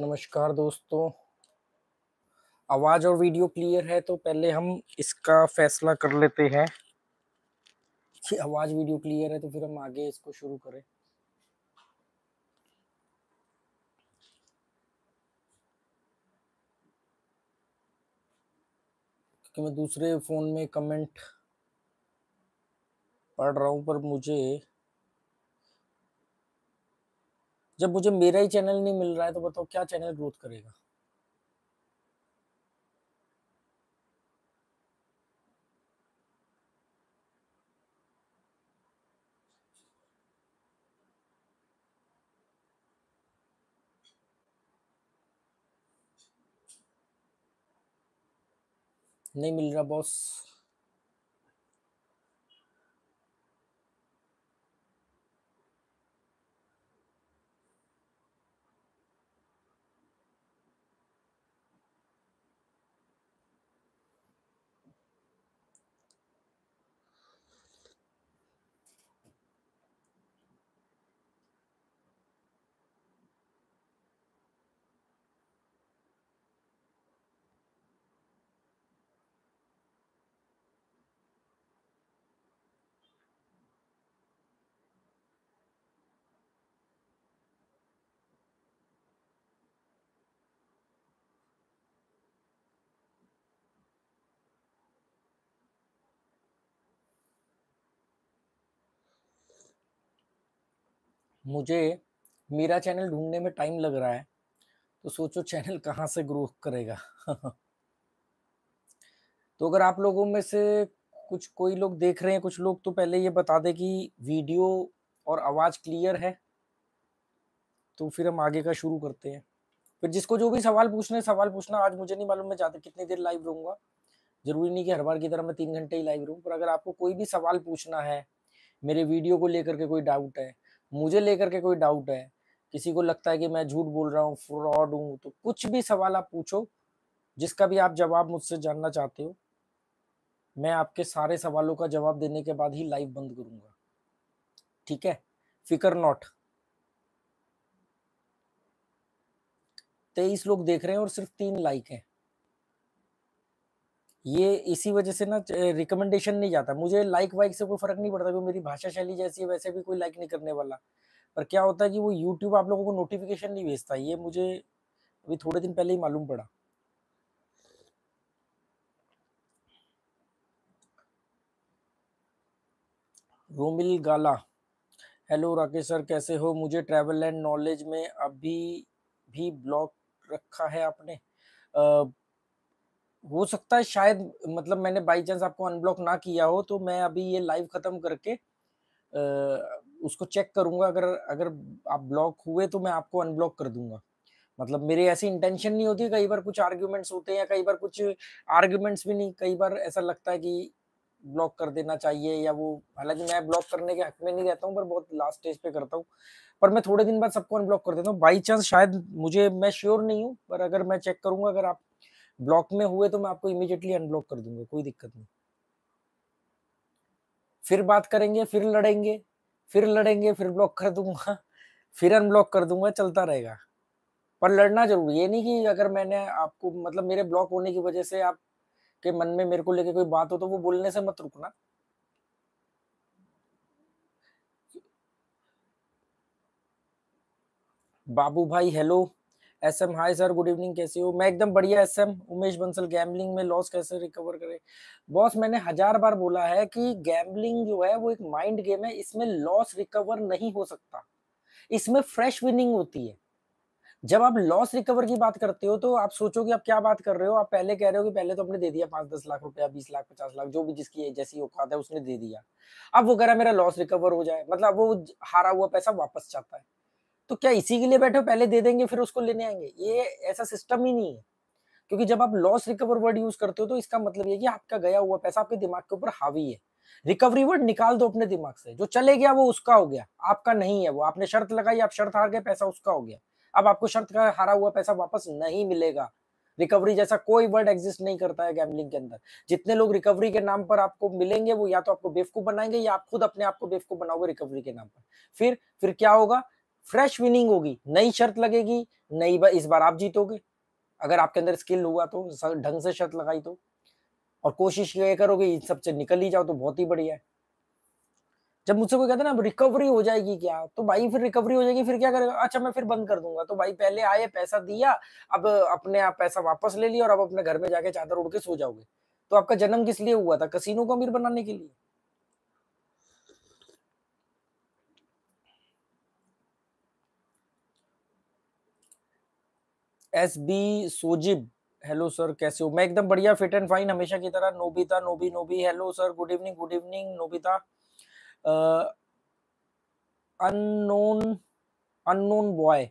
नमस्कार दोस्तों आवाज़ और वीडियो क्लियर है तो पहले हम इसका फैसला कर लेते हैं कि आवाज़ वीडियो क्लियर है तो फिर हम आगे इसको शुरू करें क्योंकि मैं दूसरे फ़ोन में कमेंट पढ़ रहा हूं पर मुझे जब मुझे मेरा ही चैनल नहीं मिल रहा है तो बताओ क्या चैनल ग्रोथ करेगा नहीं मिल रहा बॉस मुझे मेरा चैनल ढूंढने में टाइम लग रहा है तो सोचो चैनल कहाँ से ग्रो करेगा तो अगर आप लोगों में से कुछ कोई लोग देख रहे हैं कुछ लोग तो पहले ये बता दें कि वीडियो और आवाज़ क्लियर है तो फिर हम आगे का शुरू करते हैं फिर जिसको जो भी सवाल पूछने सवाल पूछना आज मुझे नहीं मालूम मैं ज़्यादा कितनी देर लाइव रहूँगा ज़रूरी नहीं कि हर बार की तरह मैं तीन घंटे ही लाइव रहूँ पर अगर आपको कोई भी सवाल पूछना है मेरे वीडियो को लेकर के कोई डाउट है मुझे लेकर के कोई डाउट है किसी को लगता है कि मैं झूठ बोल रहा हूँ फ्रॉड हूँ तो कुछ भी सवाल आप पूछो जिसका भी आप जवाब मुझसे जानना चाहते हो मैं आपके सारे सवालों का जवाब देने के बाद ही लाइव बंद करूंगा ठीक है फिकर नॉट तेईस लोग देख रहे हैं और सिर्फ तीन लाइक हैं ये इसी वजह से ना रिकमेंडेशन नहीं जाता मुझे लाइक वाइक से कोई फर्क नहीं पड़ता मेरी भाषा शैली जैसी है वैसे भी कोई लाइक नहीं करने वाला पर क्या होता है कि वो यूट्यूब आप लोगों को नोटिफिकेशन नहीं भेजता ये मुझे अभी थोड़े दिन पहले ही मालूम पड़ा रोमिल गाला हेलो राकेश सर कैसे हो मुझे ट्रैवल एंड नॉलेज में अभी भी ब्लॉग रखा है आपने हो सकता है शायद मतलब मैंने बाई चांस आपको अनब्लॉक ना किया हो तो मैं अभी ये लाइव खत्म करके उसको चेक करूंगा अगर अगर आप ब्लॉक हुए तो मैं आपको अनब्लॉक कर दूंगा मतलब मेरे ऐसी इंटेंशन नहीं होती कई बार कुछ आर्ग्यूमेंट्स होते हैं या कई बार कुछ आर्ग्यूमेंट्स भी नहीं कई बार ऐसा लगता है कि ब्लॉक कर देना चाहिए या वो हालांकि मैं ब्लॉक करने के हक में नहीं रहता हूँ पर बहुत लास्ट स्टेज पे करता हूँ पर मैं थोड़े दिन बाद सबको अनब्लॉक कर देता हूँ बाई चांस शायद मुझे मैं श्योर नहीं हूँ पर अगर मैं चेक करूंगा अगर आप ब्लॉक में हुए तो मैं आपको इमीडिएटली अनब्लॉक कर दूंगा कोई दिक्कत नहीं फिर बात करेंगे फिर लड़ेंगे फिर लड़ेंगे फिर ब्लॉक कर दूंगा फिर अनब्लॉक कर दूंगा चलता रहेगा पर लड़ना जरूरी है नहीं कि अगर मैंने आपको मतलब मेरे ब्लॉक होने की वजह से आप के मन में मेरे को लेके कोई बात हो तो वो बोलने से मत रुकना बाबू भाई hello S M hi sir good evening कैसे हो मैं एकदम बढ़िया S M Umesh Bansal gambling में लॉस कैसे रिकवर करें बॉस मैंने हजार बार बोला है कि गैम्बलिंग जो है वो एक माइंड गेम है इसमें लॉस रिकवर नहीं हो सकता इसमें फ्रेश विनिंग होती है जब आप लॉस रिकवर की बात करते हो तो आप सोचो कि आप क्या बात कर रहे हो आप पहले कह रहे हो कि पहले तो हमने दे दिया पांच दस लाख रुपया बीस लाख पचास लाख जो भी जिसकी जैसी औकात है उसने दे दिया अब वो कह रहा है मेरा लॉस रिकवर हो जाए मतलब वो हारा हुआ पैसा वापस चाहता है तो क्या इसी के लिए बैठे हो पहले दे देंगे फिर उसको लेने आएंगे ये ऐसा सिस्टम ही नहीं है क्योंकि जब आप लॉस रिकवर वर्ड यूज करते हो तो इसका मतलब ये कि आपका गया हुआ पैसा आपके दिमाग के ऊपर हावी है रिकवरी वर्ड निकाल दो अपने दिमाग से जो चले गया वो उसका हो गया आपका नहीं है वो आपने शर्त लगाई आप शर्त हार गए पैसा उसका हो गया अब आपको शर्त का हारा हुआ पैसा वापस नहीं मिलेगा रिकवरी जैसा कोई वर्ड एग्जिस्ट नहीं करता है गैमलिंग के अंदर जितने लोग रिकवरी के नाम पर आपको मिलेंगे वो या तो आपको बेवकूफ बनाएंगे या आप खुद अपने आप को बेवकूफ बनाओगे रिकवरी के नाम पर फिर फिर क्या होगा फ्रेश विनिंग होगी नई शर्त लगेगी नई बार इस बार आप जीतोगे अगर आपके अंदर स्किल हुआ तो ढंग से शर्त लगाई तो और कोशिश ये करोगे इन सब से निकल ही जाओ तो बहुत ही बढ़िया है जब मुझसे कोई कहता ना रिकवरी हो जाएगी क्या तो भाई फिर रिकवरी हो जाएगी फिर क्या करेगा अच्छा मैं फिर बंद कर दूंगा तो भाई पहले आए पैसा दिया अब अपने आप पैसा वापस ले लिया और अब अपने घर में जाके चादर उड़ के सो जाओगे तो आपका जन्म किस लिए हुआ था कसिनो को अमीर बनाने के लिए S B Sojib hello sir कैसे हो मैं एकदम बढ़िया फिट एंड फाइन हमेशा की तरह Nobita Nobi Nobi hello sir good evening good evening Nobita unknown unknown boy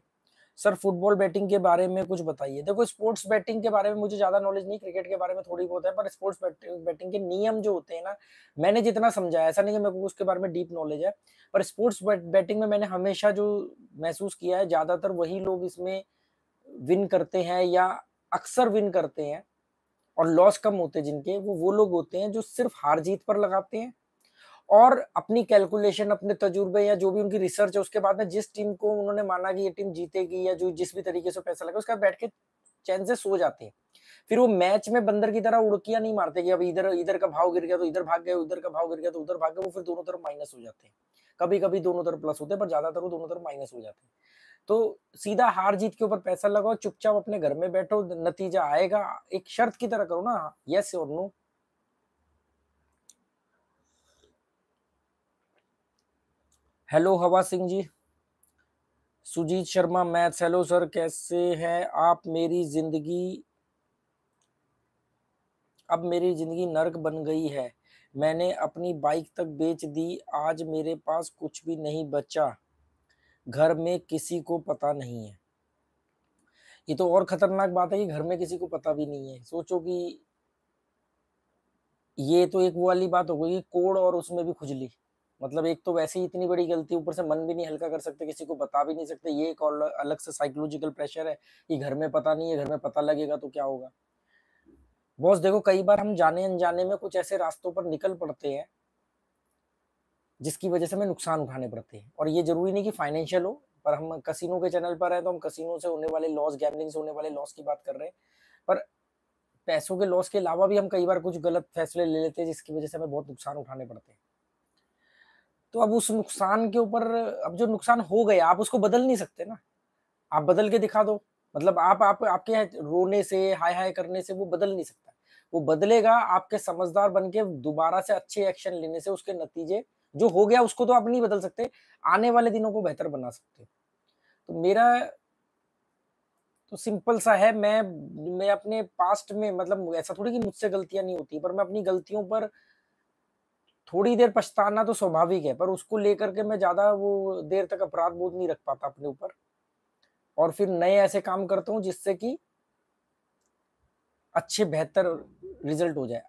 sir football batting के बारे में कुछ बताइए देखो स्पोर्ट्स बैटिंग के बारे में मुझे ज्यादा नॉलेज नहीं क्रिकेट के बारे में थोड़ी बहुत है पर स्पोर्ट्स बैटिंग के नियम जो होते हैं ना मैंने जितना समझा है ऐसा नहीं कि मेरे को उसके बारे में डीप नॉलेज है पर स्पोर्ट्स बैटिंग में मैंने हमेशा जो महसूस किया है ज्यादातर वही लोग इसमें विन करते हैं या अक्सर विन करते हैं और लॉस कम होते हैं जिनके वो वो लोग होते हैं जो सिर्फ हार जीत पर लगाते हैं और अपनी कैलकुलेशन अपने तजुर्बे या जो भी उनकी रिसर्च है उसके बाद में जिस टीम को उन्होंने माना कि ये टीम जीतेगी या जो जिस भी तरीके से पैसा लगा उसका बैठ के चांसेस हो जाते हैं फिर वो मैच में बंदर की तरह उड़किया नहीं मारते कि अब इधर इधर का भाव गिर गया तो इधर भाग गए उधर का भाव गिर गया तो उधर भाग गए वो फिर दोनों तरफ माइनस हो जाते हैं कभी कभी दोनों तरफ प्लस होते हैं पर ज्यादातर वो दोनों तरफ माइनस हो जाते हैं तो सीधा हार जीत के ऊपर पैसा लगाओ चुपचाप अपने घर में बैठो नतीजा आएगा एक शर्त की तरह करो ना यस और no hello Hawa Singh ji Sujit Sharma maths hello sir कैसे हैं आप मेरी जिंदगी अब मेरी जिंदगी नर्क बन गई है मैंने अपनी बाइक तक बेच दी आज मेरे पास कुछ भी नहीं बचा घर में किसी को पता नहीं है ये तो और खतरनाक बात है कि घर में किसी को पता भी नहीं है सोचो कि ये तो एक वो वाली बात हो गई कोड और उसमें भी खुजली मतलब एक तो वैसे ही इतनी बड़ी गलती ऊपर से मन भी नहीं हल्का कर सकते किसी को बता भी नहीं सकते ये एक और अलग से साइकोलॉजिकल प्रेशर है कि घर में पता नहीं है घर में पता लगेगा तो क्या होगा बॉस देखो कई बार हम जाने अनजाने में कुछ ऐसे रास्तों पर निकल पड़ते हैं जिसकी वजह से हमें नुकसान उठाने पड़ते हैं और ये जरूरी नहीं कि फाइनेंशियल हो पर हम कसिनो के चैनल पर हैं तो हम कसिनो से होने वाले लॉस गैमलिंग से होने वाले लॉस की बात कर रहे हैं पर पैसों के लॉस के अलावा भी हम कई बार कुछ गलत फैसले ले लेते हैं जिसकी वजह से हमें बहुत नुकसान उठाने पड़ते हैं तो अब उस नुकसान के ऊपर अब जो नुकसान हो गया आप उसको बदल नहीं सकते ना आप बदल के दिखा दो मतलब आप आप आपके रोने से हाय हाय करने से वो बदल नहीं सकता वो बदलेगा आपके समझदार बन के दोबारा से अच्छे एक्शन लेने से उसके नतीजे जो हो गया उसको तो आप नहीं बदल सकते आने वाले दिनों को बेहतर बना सकते तो मेरा तो सिंपल सा है मैं मैं अपने पास्ट में मतलब ऐसा थोड़ी कि मुझसे गलतियां नहीं होती पर मैं अपनी गलतियों पर थोड़ी देर पछताना तो स्वाभाविक है पर उसको लेकर के मैं ज्यादा वो देर तक अपराध बोध नहीं रख पाता अपने ऊपर और फिर नए ऐसे काम करता हूँ जिससे कि अच्छे बेहतर रिजल्ट हो जाए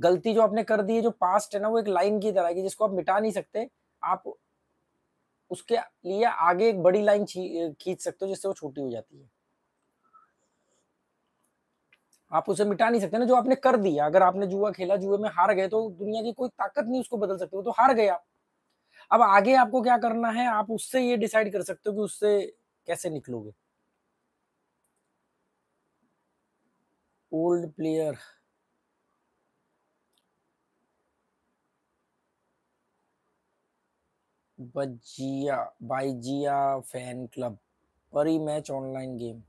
गलती जो आपने कर दी है जो पास्ट है ना वो एक लाइन की तरह की जिसको आप मिटा नहीं सकते आप उसके लिए आगे एक बड़ी लाइन खींच सकते हो जिससे वो छोटी हो जाती है आप उसे मिटा नहीं सकते ना जो आपने कर दिया अगर आपने जुआ खेला जुए में हार गए तो दुनिया की कोई ताकत नहीं उसको बदल सकते वो तो हार गए आप अब आगे आपको क्या करना है आप उससे ये डिसाइड कर सकते हो कि उससे कैसे निकलोगे ओल्ड प्लेयर बजिया बाइजिया फैन क्लब परी मैच ऑनलाइन गेम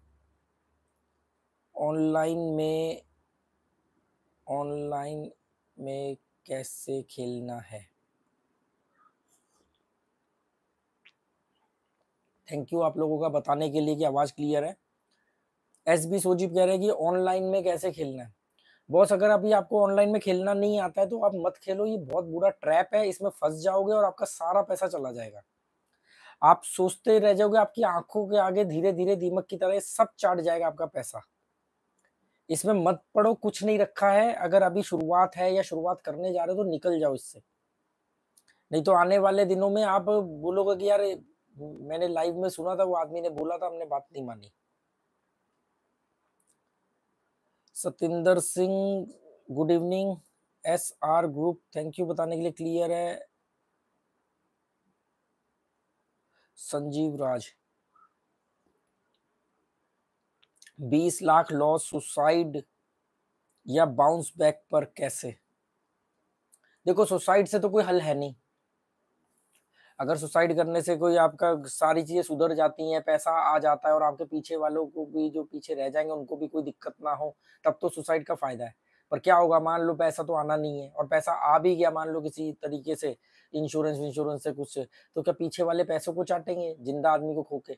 ऑनलाइन में ऑनलाइन में कैसे खेलना है थैंक यू आप लोगों का बताने के लिए कि आवाज़ क्लियर है एस बी सोजीप कह रहे हैं कि ऑनलाइन में कैसे खेलना है बॉस अगर अभी आपको ऑनलाइन में खेलना नहीं आता है तो आप मत खेलो ये बहुत बुरा ट्रैप है इसमें फंस जाओगे और आपका सारा पैसा चला जाएगा आप सोचते रह जाओगे आपकी आंखों के आगे धीरे धीरे दीमक की तरह सब चाट जाएगा आपका पैसा इसमें मत पड़ो कुछ नहीं रखा है अगर अभी शुरुआत है या शुरुआत करने जा रहे हो तो निकल जाओ इससे नहीं तो आने वाले दिनों में आप बोलोगे कि यार मैंने लाइव में सुना था वो आदमी ने बोला था हमने बात नहीं मानी Satinder Singh good evening S R group thank you बताने के लिए क्लियर है संजीव राज बीस लाख लॉस सुसाइड या बाउंस बैक पर कैसे देखो सुसाइड से तो कोई हल है नहीं अगर सुसाइड करने से कोई आपका सारी चीज़ें सुधर जाती हैं पैसा आ जाता है और आपके पीछे वालों को भी जो पीछे रह जाएंगे उनको भी कोई दिक्कत ना हो तब तो सुसाइड का फ़ायदा है पर क्या होगा मान लो पैसा तो आना नहीं है और पैसा आ भी गया मान लो किसी तरीके से इंश्योरेंस इंश्योरेंस से कुछ से तो क्या पीछे वाले पैसों को चाटेंगे जिंदा आदमी को खोके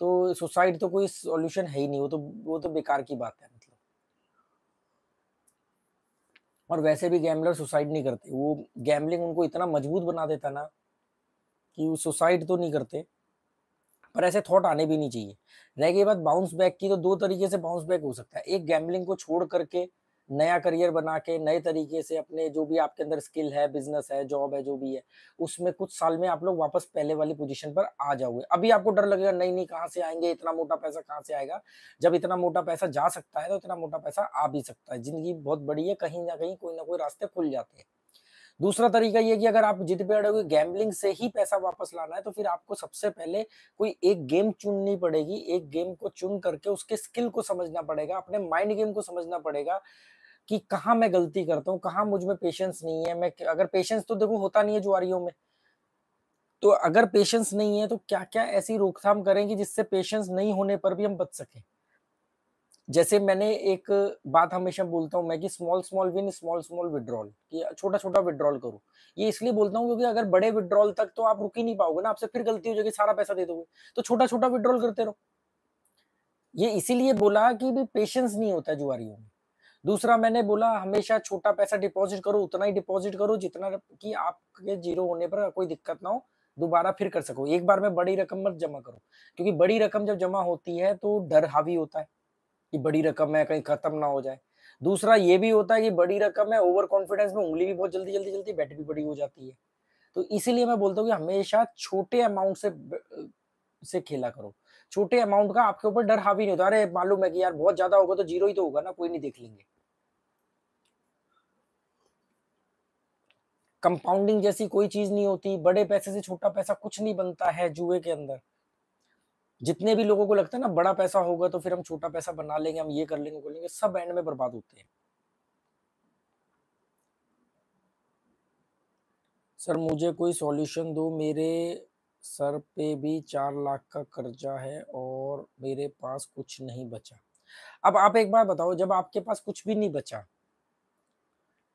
तो सुसाइड तो कोई सॉल्यूशन है ही नहीं वो तो वो तो बेकार की बात है मतलब और वैसे भी गैम्बलर सुसाइड नहीं करते वो गैम्बलिंग उनको इतना मजबूत बना देता ना कि वो सुसाइड तो नहीं करते पर ऐसे थॉट आने भी नहीं चाहिए रह गई बात बाउंस बैक की तो दो तरीके से बाउंस बैक हो सकता है एक गैम्बलिंग को छोड़ करके नया करियर बना के नए तरीके से अपने जो भी आपके अंदर स्किल है बिजनेस है जॉब है जो भी है उसमें कुछ साल में आप लोग वापस पहले वाली पोजीशन पर आ जाओगे अभी आपको डर लगेगा नहीं नहीं कहाँ से आएंगे इतना मोटा पैसा कहाँ से आएगा जब इतना मोटा पैसा जा सकता है तो इतना मोटा पैसा आ भी सकता है जिंदगी बहुत बड़ी है कहीं ना कहीं कोई ना कोई रास्ते खुल जाते हैं दूसरा तरीका ये कि अगर आप जिद पे अड़े हुए गैम्बलिंग से ही पैसा वापस लाना है तो फिर आपको सबसे पहले कोई एक गेम चुननी पड़ेगी एक गेम को चुन करके उसके स्किल को समझना पड़ेगा अपने माइंड गेम को समझना पड़ेगा कि कहाँ मैं गलती करता हूँ कहाँ मुझ में पेशेंस नहीं है मैं अगर पेशेंस तो देखो होता नहीं है जुआरियों में तो अगर पेशेंस नहीं है तो क्या क्या ऐसी रोकथाम करें कि जिससे पेशेंस नहीं होने पर भी हम बच सकें जैसे मैंने एक बात हमेशा बोलता हूँ मैं कि small small win small small withdrawal कि छोटा छोटा विड्रॉल करो ये इसलिए बोलता हूँ क्योंकि अगर बड़े विड्रॉल तक तो आप रुक ही नहीं पाओगे ना आपसे फिर गलती हो जाएगी सारा पैसा दे दोगे तो छोटा छोटा विड्रॉल करते रहो ये इसीलिए बोला कि भी पेशेंस नहीं होता जुआरियों में दूसरा मैंने बोला हमेशा छोटा पैसा डिपॉजिट करो उतना ही डिपॉजिट करो जितना कि आपके जीरो होने पर कोई दिक्कत ना हो दोबारा फिर कर सको एक बार में बड़ी रकम मत जमा करो क्योंकि बड़ी रकम जब जमा होती है तो डर हावी होता है कि बड़ी रकम है कहीं खत्म ना हो जाए दूसरा ये भी होता है कि बड़ी रकम है ओवर कॉन्फिडेंस में उंगली भी बहुत जल्दी जल्दी जल्दी बैट भी बड़ी हो जाती है तो इसीलिए मैं बोलता हूँ कि हमेशा छोटे अमाउंट से से खेला करो छोटे अमाउंट का आपके ऊपर डर हावी नहीं होता अरे मालूम है कि यार बहुत ज्यादा होगा तो जीरो ही तो होगा ना कोई नहीं देख लेंगे कंपाउंडिंग जैसी कोई चीज नहीं होती बड़े पैसे से छोटा पैसा कुछ नहीं बनता है जुए के अंदर जितने भी लोगों को लगता है ना बड़ा पैसा होगा तो फिर हम छोटा पैसा बना लेंगे हम ये कर लेंगे कर लेंगे सब एंड में बर्बाद होते हैं सर मुझे कोई सॉल्यूशन दो मेरे सर पे भी चार लाख का कर्जा है और मेरे पास कुछ नहीं बचा अब आप एक बार बताओ जब आपके पास कुछ भी नहीं बचा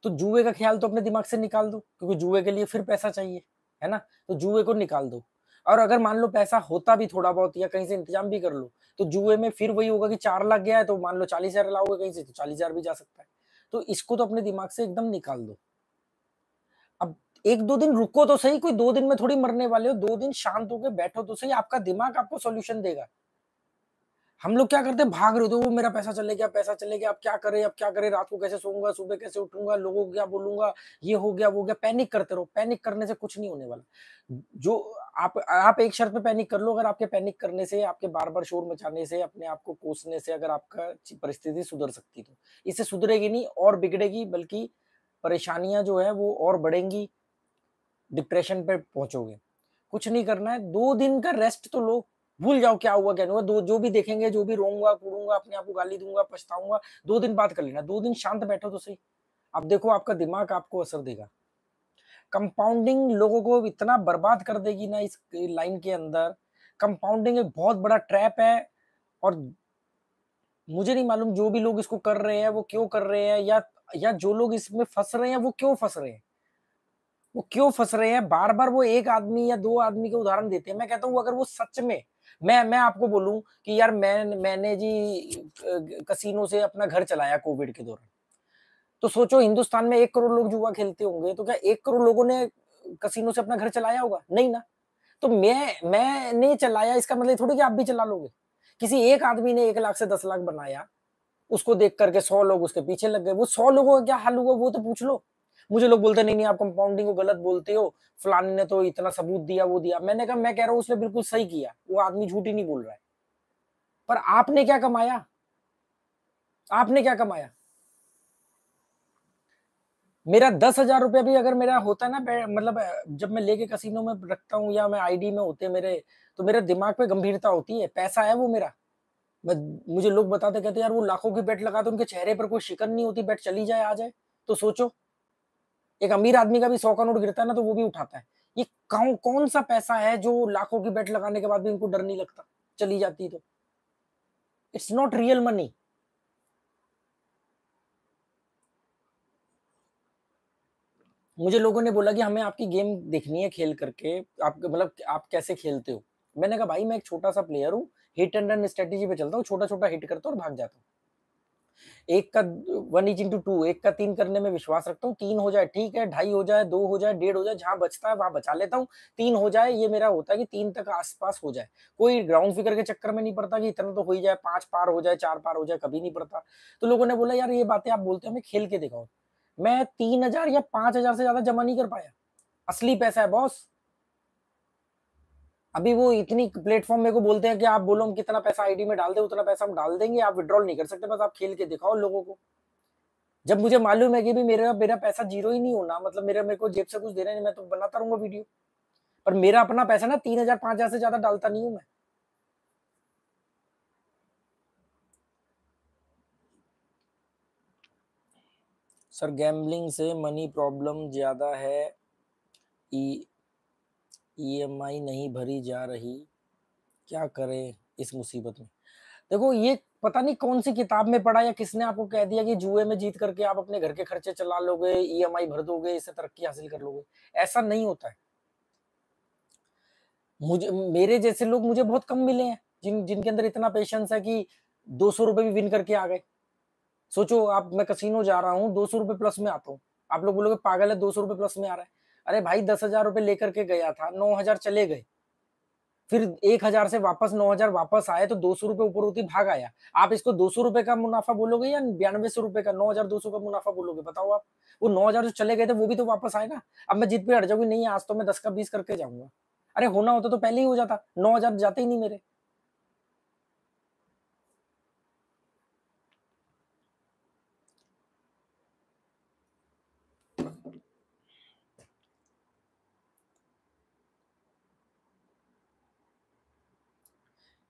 तो जुए का ख्याल तो अपने दिमाग से निकाल दो क्योंकि जुए के लिए फिर पैसा चाहिए है ना तो जुए को निकाल दो और अगर मान लो पैसा होता भी थोड़ा बहुत या कहीं से इंतजाम भी कर लो तो जुए में फिर वही होगा कि चार लाख गया है तो मान लो चालीस हजार लाओगे कहीं से तो चालीस हजार भी जा सकता है तो इसको तो अपने दिमाग से एकदम निकाल दो अब एक दो दिन रुको तो सही कोई दो दिन में थोड़ी मरने वाले हो दो दिन शांत होकर बैठो तो सही आपका दिमाग आपको सोल्यूशन देगा हम लोग क्या करते हैं भाग रहे होते वो मेरा पैसा चले गया पैसा चले गया अब क्या करें अब क्या करें रात को कैसे सोऊंगा सुबह कैसे उठूंगा लोगों को क्या बोलूंगा ये हो गया वो गया पैनिक करते रहो पैनिक करने से कुछ नहीं होने वाला जो आप आप एक शर्त पे पैनिक कर लो अगर आपके पैनिक करने से आपके बार बार शोर मचाने से अपने आप को कोसने से अगर आपका परिस्थिति सुधर सकती तो इससे सुधरेगी नहीं और बिगड़ेगी बल्कि परेशानियां जो है वो और बढ़ेंगी डिप्रेशन पर पहुंचोगे कुछ नहीं करना है दो दिन का रेस्ट तो लो भूल जाओ क्या हुआ क्या नहीं हुआ जो भी देखेंगे जो भी रोऊंगा कूड़ूंगा अपने आप को गाली दूंगा पछताऊंगा दो दिन बात कर लेना दो दिन शांत बैठो तो सही अब देखो आपका दिमाग आपको असर देगा कंपाउंडिंग लोगों को इतना बर्बाद कर देगी ना इस लाइन के अंदर कंपाउंडिंग एक बहुत बड़ा ट्रैप है और मुझे नहीं मालूम जो भी लोग इसको कर रहे हैं वो क्यों कर रहे हैं या या जो लोग इसमें फंस रहे हैं वो क्यों फंस रहे हैं वो क्यों फंस रहे हैं बार बार वो एक आदमी या दो आदमी के उदाहरण देते हैं मैं कहता हूँ अगर वो सच में मैं मैं आपको बोलूं कि यार मैं मैंने जी कसीनो से अपना घर चलाया कोविड के दौरान तो सोचो हिंदुस्तान में एक करोड़ लोग जुआ खेलते होंगे तो क्या एक करोड़ लोगों ने कसीनो से अपना घर चलाया होगा नहीं ना तो मैं मैंने चलाया इसका मतलब थोड़ी कि आप भी चला लोगे किसी एक आदमी ने एक लाख से दस लाख बनाया उसको देख करके सौ लोग उसके पीछे लग गए वो सौ लोगों का क्या हाल हुआ वो तो पूछ लो मुझे लोग बोलते नहीं नहीं आप कंपाउंडिंग को गलत बोलते हो फलानी ने तो इतना सबूत दिया वो दिया मैंने कहा मैं कह रहा हूँ उसने बिल्कुल सही किया वो आदमी झूठ ही नहीं बोल रहा है पर आपने क्या कमाया आपने क्या कमाया मेरा दस हजार रुपया भी अगर मेरा होता है ना मतलब जब मैं लेके कसीनो में रखता हूँ या मैं आईडी में होते मेरे तो मेरे दिमाग पे गंभीरता होती है पैसा है वो मेरा मैं मुझे लोग बताते कहते यार वो लाखों की बेट लगा तो उनके चेहरे पर कोई शिकन नहीं होती बेट चली जाए आ जाए तो सोचो एक अमीर आदमी का भी सौ का नोट गिरता है ना तो वो भी उठाता है ये कौन कौन सा पैसा है जो लाखों की बेट लगाने के बाद भी इनको डर नहीं लगता चली जाती तो इट्स नॉट रियल मनी मुझे लोगों ने बोला कि हमें आपकी गेम देखनी है खेल करके आप मतलब आप कैसे खेलते हो मैंने कहा भाई मैं एक छोटा सा प्लेयर हूँ हिट एंड रन स्ट्रेटेजी पे चलता हूँ छोटा छोटा हिट करता हूँ और भाग जाता हूँ एक का वन इज इंटू टू एक का तीन करने में विश्वास रखता हूँ तीन हो जाए ठीक है ढाई हो जाए दो हो जाए डेढ़ हो जाए जहाँ बचता है वहां बचा लेता हूँ तीन हो जाए ये मेरा होता है कि तीन तक आसपास हो जाए कोई ग्राउंड फिगर के चक्कर में नहीं पड़ता कि इतना तो हो ही जाए पांच पार हो जाए चार पार हो जाए कभी नहीं पड़ता तो लोगों ने बोला यार ये बातें आप बोलते हो मैं खेल के दिखाऊं मैं तीन हजार या पांच हजार से ज्यादा जमा नहीं कर पाया असली पैसा है बॉस अभी वो इतनी प्लेटफॉर्म मेरे को बोलते हैं कि आप बोलो हम कितना पैसा आईडी में डाल दे उतना पैसा हम डाल देंगे आप विड्रॉल नहीं कर सकते बस आप खेल के दिखाओ लोगों को जब मुझे मालूम है कि भी मेरा मेरा पैसा जीरो ही नहीं होना मतलब मेरे मेरे को जेब से कुछ रहे हैं मैं तो बनाता रहूंगा वीडियो पर मेरा अपना पैसा ना तीन हजार पांच हजार से ज्यादा डालता नहीं हूं मैं सर गैम्बलिंग से मनी प्रॉब्लम ज्यादा है ईएमआई e नहीं भरी जा रही क्या करें इस मुसीबत में देखो ये पता नहीं कौन सी किताब में पढ़ा या किसने आपको कह दिया कि जुए में जीत करके आप अपने घर के खर्चे चला लोगे ईएमआई e भर दोगे इससे तरक्की हासिल कर लोगे ऐसा नहीं होता है मुझे मेरे जैसे लोग मुझे बहुत कम मिले हैं जिन जिनके अंदर इतना पेशेंस है कि दो सौ रुपए भी विन करके आ गए सोचो आप मैं कसिनो जा रहा हूँ दो सौ रुपए प्लस में आता हूँ आप लोग बोलोगे पागल है दो सौ रुपये प्लस में आ रहा है अरे भाई दस हजार रुपये लेकर के गया था नौ हजार चले गए फिर एक हजार से वापस नौ हजार वापस आए तो दो सौ रुपये ऊपर होती भाग आया आप इसको दो सौ रुपए का मुनाफा बोलोगे या बयानवे सौ रुपए का नौ हजार दो सौ का मुनाफा बोलोगे बताओ आप वो नौ हजार जो चले गए थे वो भी तो वापस आए ना अब मैं जित पे अड़ जाऊंगी नहीं आज तो मैं दस का बीस करके जाऊंगा अरे होना होता तो पहले ही हो जाता नौ हजार जाते ही नहीं मेरे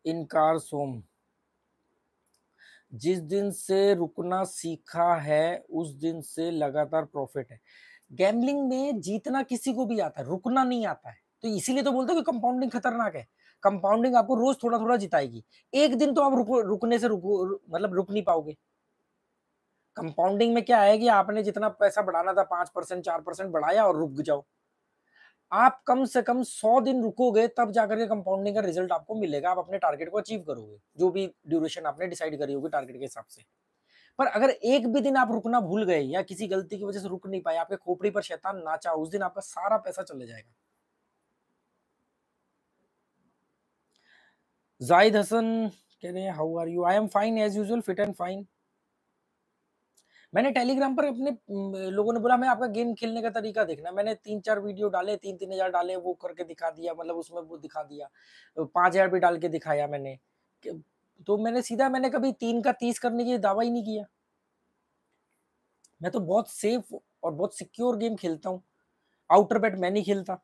इनकार सोम जिस दिन से रुकना सीखा है उस दिन से लगातार प्रॉफिट है गैमलिंग में जीतना किसी को भी आता है रुकना नहीं आता है तो इसीलिए तो बोलते हैं कि कंपाउंडिंग खतरनाक है कंपाउंडिंग आपको रोज थोड़ा थोड़ा जिताएगी एक दिन तो आप रुक, रुकने से रुको रु, मतलब रुक नहीं पाओगे कंपाउंडिंग में क्या है कि आपने जितना पैसा बढ़ाना था पांच परसेंट चार परसेंट बढ़ाया और रुक जाओ आप कम से कम सौ दिन रुकोगे तब जाकर के कंपाउंडिंग का रिजल्ट आपको मिलेगा आप अपने टारगेट को अचीव करोगे जो भी ड्यूरेशन आपने डिसाइड करी होगी टारगेट के हिसाब से पर अगर एक भी दिन आप रुकना भूल गए या किसी गलती की वजह से रुक नहीं पाए आपके खोपड़ी पर शैतान नाचा उस दिन आपका सारा पैसा चले जाएगा जाहिद हसन कह रहे हैं how are you I am fine as usual fit and fine मैंने टेलीग्राम पर अपने लोगों ने बोला मैं आपका गेम खेलने का तरीका देखना मैंने तीन चार वीडियो डाले तीन तीन हजार डाले वो करके दिखा दिया मतलब उसमें वो दिखा दिया पांच हजार भी डाल के दिखाया मैंने तो मैंने सीधा मैंने कभी तीन का तीस करने की दावा ही नहीं किया मैं तो बहुत सेफ और बहुत सिक्योर गेम खेलता हूँ आउटर बैट मैं नहीं खेलता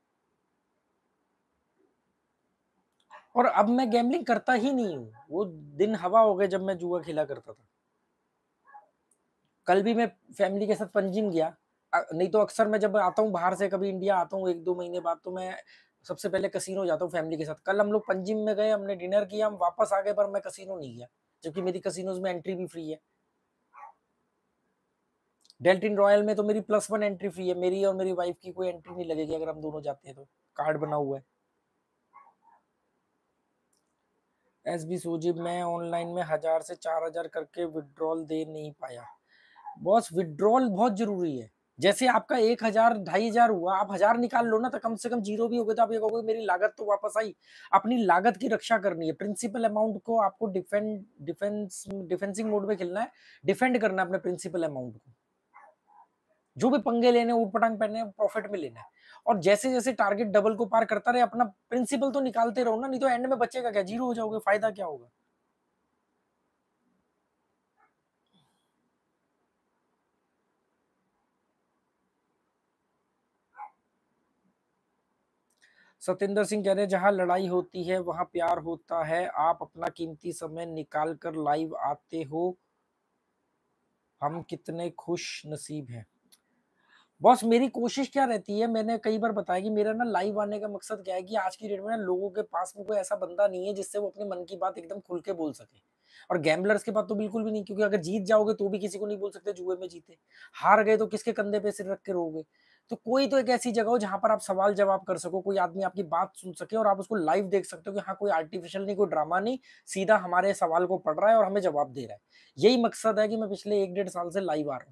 और अब मैं गैमलिंग करता ही नहीं हूँ वो दिन हवा हो गए जब मैं जुआ खेला करता था कल भी मैं फैमिली के साथ पंजिम गया नहीं तो अक्सर मैं जब आता हूँ बाहर से कभी इंडिया आता हूँ एक दो महीने बाद तो मैं सबसे पहले कसिनो जाता हूँ फैमिली के साथ कल हम लोग पंजिम में गए हमने डिनर किया हम वापस आ गए पर मैं कसिनो नहीं गया जबकि मेरी कसिनोज में एंट्री भी फ्री है डेल्टिन रॉयल में तो मेरी प्लस वन एंट्री फ्री है मेरी और मेरी वाइफ की कोई एंट्री नहीं लगेगी अगर हम दोनों जाते हैं तो कार्ड बना हुआ है एस बी सोजी मैं ऑनलाइन में हजार से चार हजार करके विड्रॉल दे नहीं पाया बॉस विड्रॉल बहुत जरूरी है जैसे आपका एक हजार ढाई हजार हुआ आप हजार निकाल लो ना तो कम से कम जीरो भी हो गए तो आप ये कहोगे मेरी लागत तो वापस आई अपनी लागत की रक्षा करनी है प्रिंसिपल अमाउंट को आपको डिफेंड डिफेंस डिफेंसिंग मोड में खेलना है डिफेंड करना है अपने प्रिंसिपल अमाउंट को जो भी पंगे लेने ऊट पटांग पहने प्रॉफिट में लेना है और जैसे जैसे टारगेट डबल को पार करता रहे अपना प्रिंसिपल तो निकालते रहो ना नहीं तो एंड में बचेगा क्या जीरो हो जाओगे फायदा क्या होगा सतेंद्र सिंह कह रहे हैं जहां लड़ाई होती है वहां प्यार होता है आप अपना कीमती समय निकाल कर लाइव आते हो हम कितने खुश नसीब हैं बॉस मेरी कोशिश क्या रहती है मैंने कई बार बताया कि मेरा ना लाइव आने का मकसद क्या है कि आज की डेट में ना लोगों के पास में कोई ऐसा बंदा नहीं है जिससे वो अपने मन की बात एकदम खुल के बोल सके और गैम्बलर्स के पास तो बिल्कुल भी नहीं क्योंकि अगर जीत जाओगे तो भी किसी को नहीं बोल सकते जुए में जीते हार गए तो किसके कंधे पे सिर रख के रोगे तो कोई तो एक ऐसी जगह हो जहां पर आप सवाल जवाब कर सको कोई आदमी आपकी बात सुन सके और आप उसको लाइव देख सकते हो कि हाँ कोई आर्टिफिशियल नहीं कोई ड्रामा नहीं सीधा हमारे सवाल को पढ़ रहा है और हमें जवाब दे रहा है यही मकसद है कि मैं पिछले एक डेढ़ साल से लाइव आ रहा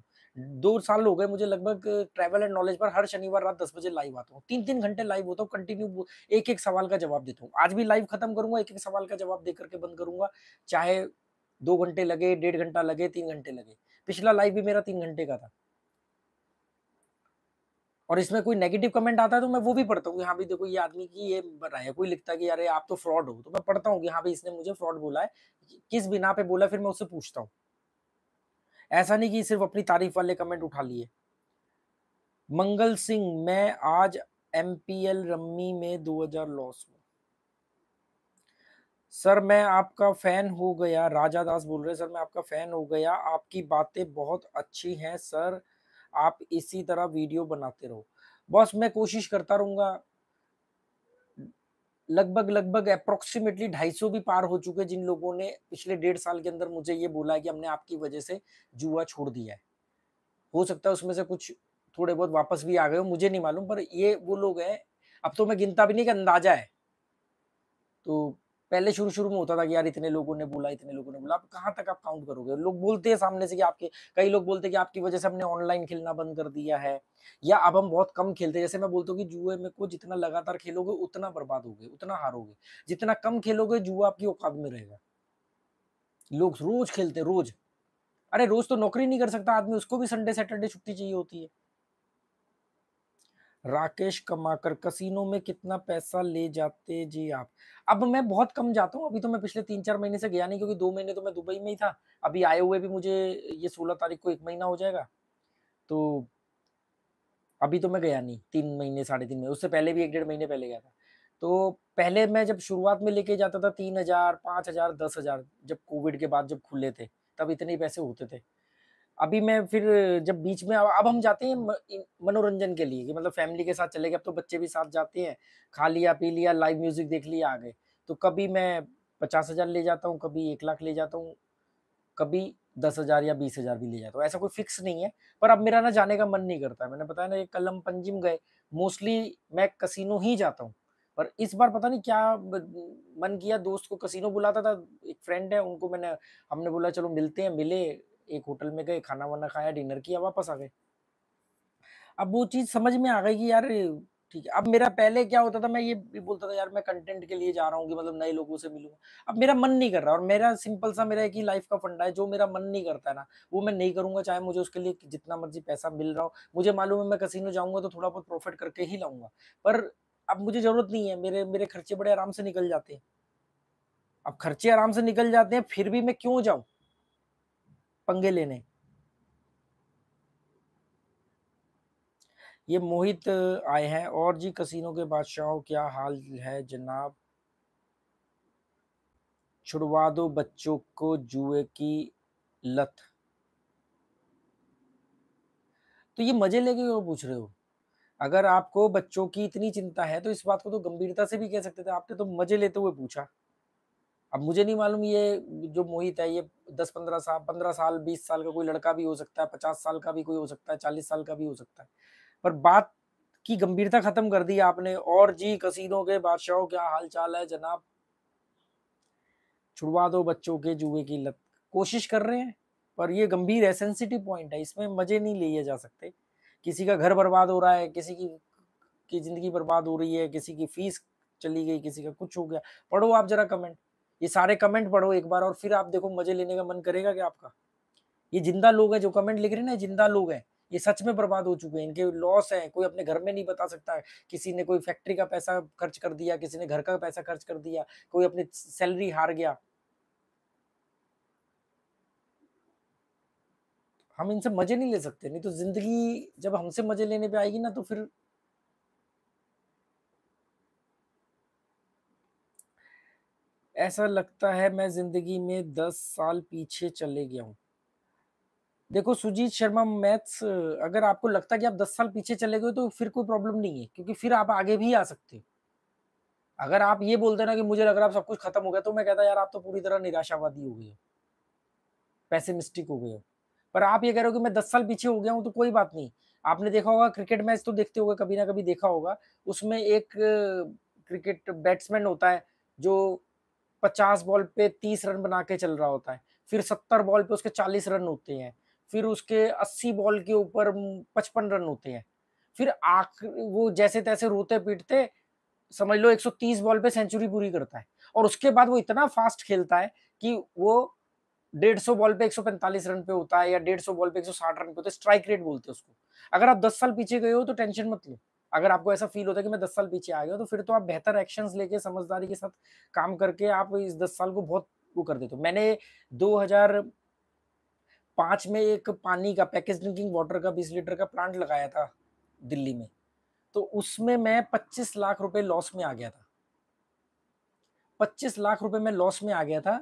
हूँ दो साल हो गए मुझे लगभग ट्रैवल एंड नॉलेज पर हर शनिवार रात दस बजे लाइव आता हूँ तीन तीन घंटे लाइव होता हूँ कंटिन्यू एक एक सवाल का जवाब देता हूँ आज भी लाइव खत्म करूंगा एक एक सवाल का जवाब दे करके बंद करूंगा चाहे दो घंटे लगे डेढ़ घंटा लगे तीन घंटे लगे पिछला लाइव भी मेरा तीन घंटे का था और इसमें कोई नेगेटिव कमेंट आता है तो मैं वो भी पढ़ता हूँ कि हाँ भाई देखो ये आदमी की ये रहा है कोई लिखता है कि यार आप तो फ्रॉड हो तो मैं पढ़ता हूँ कि हाँ भाई इसने मुझे फ्रॉड बोला है किस बिना पे बोला फिर मैं उससे पूछता हूँ ऐसा नहीं कि सिर्फ अपनी तारीफ वाले कमेंट उठा लिए मंगल सिंह मैं आज एम पी एल रम्मी में 2000 लॉस हूँ सर मैं आपका फैन हो गया राजा दास बोल रहे सर मैं आपका फैन हो गया आपकी बातें बहुत अच्छी हैं सर आप इसी तरह वीडियो बनाते रहो बॉस मैं कोशिश करता रहूंगा लगभग लगभग अप्रोक्सीमेटली ढाई सौ भी पार हो चुके जिन लोगों ने पिछले डेढ़ साल के अंदर मुझे ये बोला कि हमने आपकी वजह से जुआ छोड़ दिया है हो सकता है उसमें से कुछ थोड़े बहुत वापस भी आ गए हो मुझे नहीं मालूम पर ये वो लोग हैं अब तो मैं गिनता भी नहीं कि अंदाजा है तो पहले शुरू शुरू में होता था कि यार इतने लोगों ने बोला इतने लोगों ने बोला आप कहाँ तक आप काउंट करोगे लोग बोलते हैं सामने से कि आपके कई लोग बोलते हैं कि आपकी वजह से हमने ऑनलाइन खेलना बंद कर दिया है या अब हम बहुत कम खेलते हैं जैसे मैं बोलता हूँ कि जुए में को जितना लगातार खेलोगे उतना बर्बाद होगे उतना हारोगे जितना कम खेलोगे जुआ आपकी औकात में रहेगा लोग रोज खेलते रोज अरे रोज तो नौकरी नहीं कर सकता आदमी उसको भी संडे सैटरडे छुट्टी चाहिए होती है राकेश कमाकर कसिनो में कितना पैसा ले जाते जी आप अब मैं बहुत कम जाता हूँ अभी तो मैं पिछले तीन चार महीने से गया नहीं क्योंकि दो महीने तो मैं दुबई में ही था अभी आए हुए भी मुझे ये सोलह तारीख को एक महीना हो जाएगा तो अभी तो मैं गया नहीं तीन महीने साढ़े तीन महीने उससे पहले भी एक डेढ़ महीने पहले गया था तो पहले मैं जब शुरुआत में लेके जाता था तीन हजार पाँच हजार दस हजार जब कोविड के बाद जब खुले थे तब इतने पैसे होते थे अभी मैं फिर जब बीच में अब हम जाते हैं मनोरंजन के लिए कि मतलब फैमिली के साथ चले गए अब तो बच्चे भी साथ जाते हैं खा लिया पी लिया लाइव म्यूजिक देख लिया आ गए तो कभी मैं पचास हजार ले जाता हूँ कभी एक लाख ले जाता हूँ कभी दस हजार या बीस हजार भी ले जाता हूँ ऐसा कोई फिक्स नहीं है पर अब मेरा ना जाने का मन नहीं करता मैंने बताया ना कल हम पंजिम गए मोस्टली मैं कसिनो ही जाता हूँ पर इस बार पता नहीं क्या मन किया दोस्त को कसिनो बुलाता था एक फ्रेंड है उनको मैंने हमने बोला चलो मिलते हैं मिले एक होटल में गए खाना वाना खाया डिनर किया वापस आ गए अब वो चीज़ समझ में आ गई कि यार ठीक है अब मेरा पहले क्या होता था मैं ये भी बोलता था यार मैं कंटेंट के लिए जा रहा हूँ कि मतलब नए लोगों से मिलूंगा अब मेरा मन नहीं कर रहा और मेरा सिंपल सा मेरा एक ही लाइफ का फंडा है जो मेरा मन नहीं करता है ना वो मैं नहीं करूंगा चाहे मुझे उसके लिए जितना मर्जी पैसा मिल रहा हो मुझे मालूम है मैं कसीनो जाऊंगा तो थोड़ा बहुत प्रॉफिट करके ही लाऊंगा पर अब मुझे जरूरत नहीं है मेरे मेरे खर्चे बड़े आराम से निकल जाते हैं अब खर्चे आराम से निकल जाते हैं फिर भी मैं क्यों जाऊँ पंगे लेने ये मोहित आए हैं और जी कसीनो के बादशाहों क्या हाल है जनाब छुड़वा दो बच्चों को जुए की लत तो ये मजे लेके क्यों पूछ रहे हो अगर आपको बच्चों की इतनी चिंता है तो इस बात को तो गंभीरता से भी कह सकते थे आपने तो मजे लेते हुए पूछा अब मुझे नहीं मालूम ये जो मोहित है ये दस पंद्रह साल पंद्रह साल बीस साल का कोई लड़का भी हो सकता है पचास साल का भी कोई हो सकता है चालीस साल का भी हो सकता है पर बात की गंभीरता खत्म कर दी आपने और जी कसीनों के बादशाहों क्या हाल चाल है जनाब छुड़वा दो बच्चों के जुए की लत कोशिश कर रहे हैं पर ये गंभीर है सेंसिटिव पॉइंट है इसमें मजे नहीं लिए जा सकते किसी का घर बर्बाद हो रहा है किसी की की जिंदगी बर्बाद हो रही है किसी की फीस चली गई किसी का कुछ हो गया पढ़ो आप जरा कमेंट ये सारे कमेंट पढ़ो एक बार और फिर आप देखो मजे लेने का मन करेगा क्या आपका ये जिंदा लोग हैं जो कमेंट लिख रहे हैं ना जिंदा लोग हैं ये सच में बर्बाद हो चुके हैं इनके लॉस है कोई अपने घर में नहीं बता सकता है किसी ने कोई फैक्ट्री का पैसा खर्च कर दिया किसी ने घर का पैसा खर्च कर दिया कोई अपनी सैलरी हार गया हम इनसे मजे नहीं ले सकते नहीं तो जिंदगी जब हमसे मजे लेने पे आएगी ना तो फिर ऐसा लगता है मैं जिंदगी में दस साल पीछे चले गया हूँ देखो सुजीत शर्मा मैथ्स अगर आपको लगता है कि आप दस साल पीछे चले गए तो फिर कोई प्रॉब्लम नहीं है क्योंकि फिर आप आगे भी आ सकते हो अगर आप ये बोलते ना कि मुझे लग रहा है सब कुछ खत्म हो गया तो मैं कहता यार आप तो पूरी तरह निराशावादी हो गए हो मिस्टिक हो गए हो पर आप ये कह रहे हो कि मैं दस साल पीछे हो गया हूँ तो कोई बात नहीं आपने देखा होगा क्रिकेट मैच तो देखते होगा कभी ना कभी देखा होगा उसमें एक क्रिकेट बैट्समैन होता है जो पचास बॉल पे तीस रन बना के चल रहा होता है फिर सत्तर बॉल पे उसके चालीस रन होते हैं फिर उसके अस्सी बॉल के ऊपर पचपन रन होते हैं फिर आख वो जैसे तैसे रोते पीटते समझ लो 130 बॉल पे सेंचुरी पूरी करता है और उसके बाद वो इतना फास्ट खेलता है कि वो डेढ़ सौ बॉल पे 145 रन पे होता है या डेढ़ सौ बॉल पे 160 रन पे होता है स्ट्राइक रेट बोलते हैं उसको अगर आप 10 साल पीछे गए हो तो टेंशन मत लो अगर आपको ऐसा फील होता है कि मैं दस साल पीछे आ गया तो फिर तो आप बेहतर एक्शन लेके समझदारी के साथ काम करके आप इस दस साल को बहुत वो कर देते हो मैंने दो हजार पाँच में एक पानी का पैकेज ड्रिंकिंग वाटर का बीस लीटर का प्लांट लगाया था दिल्ली में तो उसमें मैं पच्चीस लाख रुपए लॉस में आ गया था पच्चीस लाख रुपए मैं लॉस में आ गया था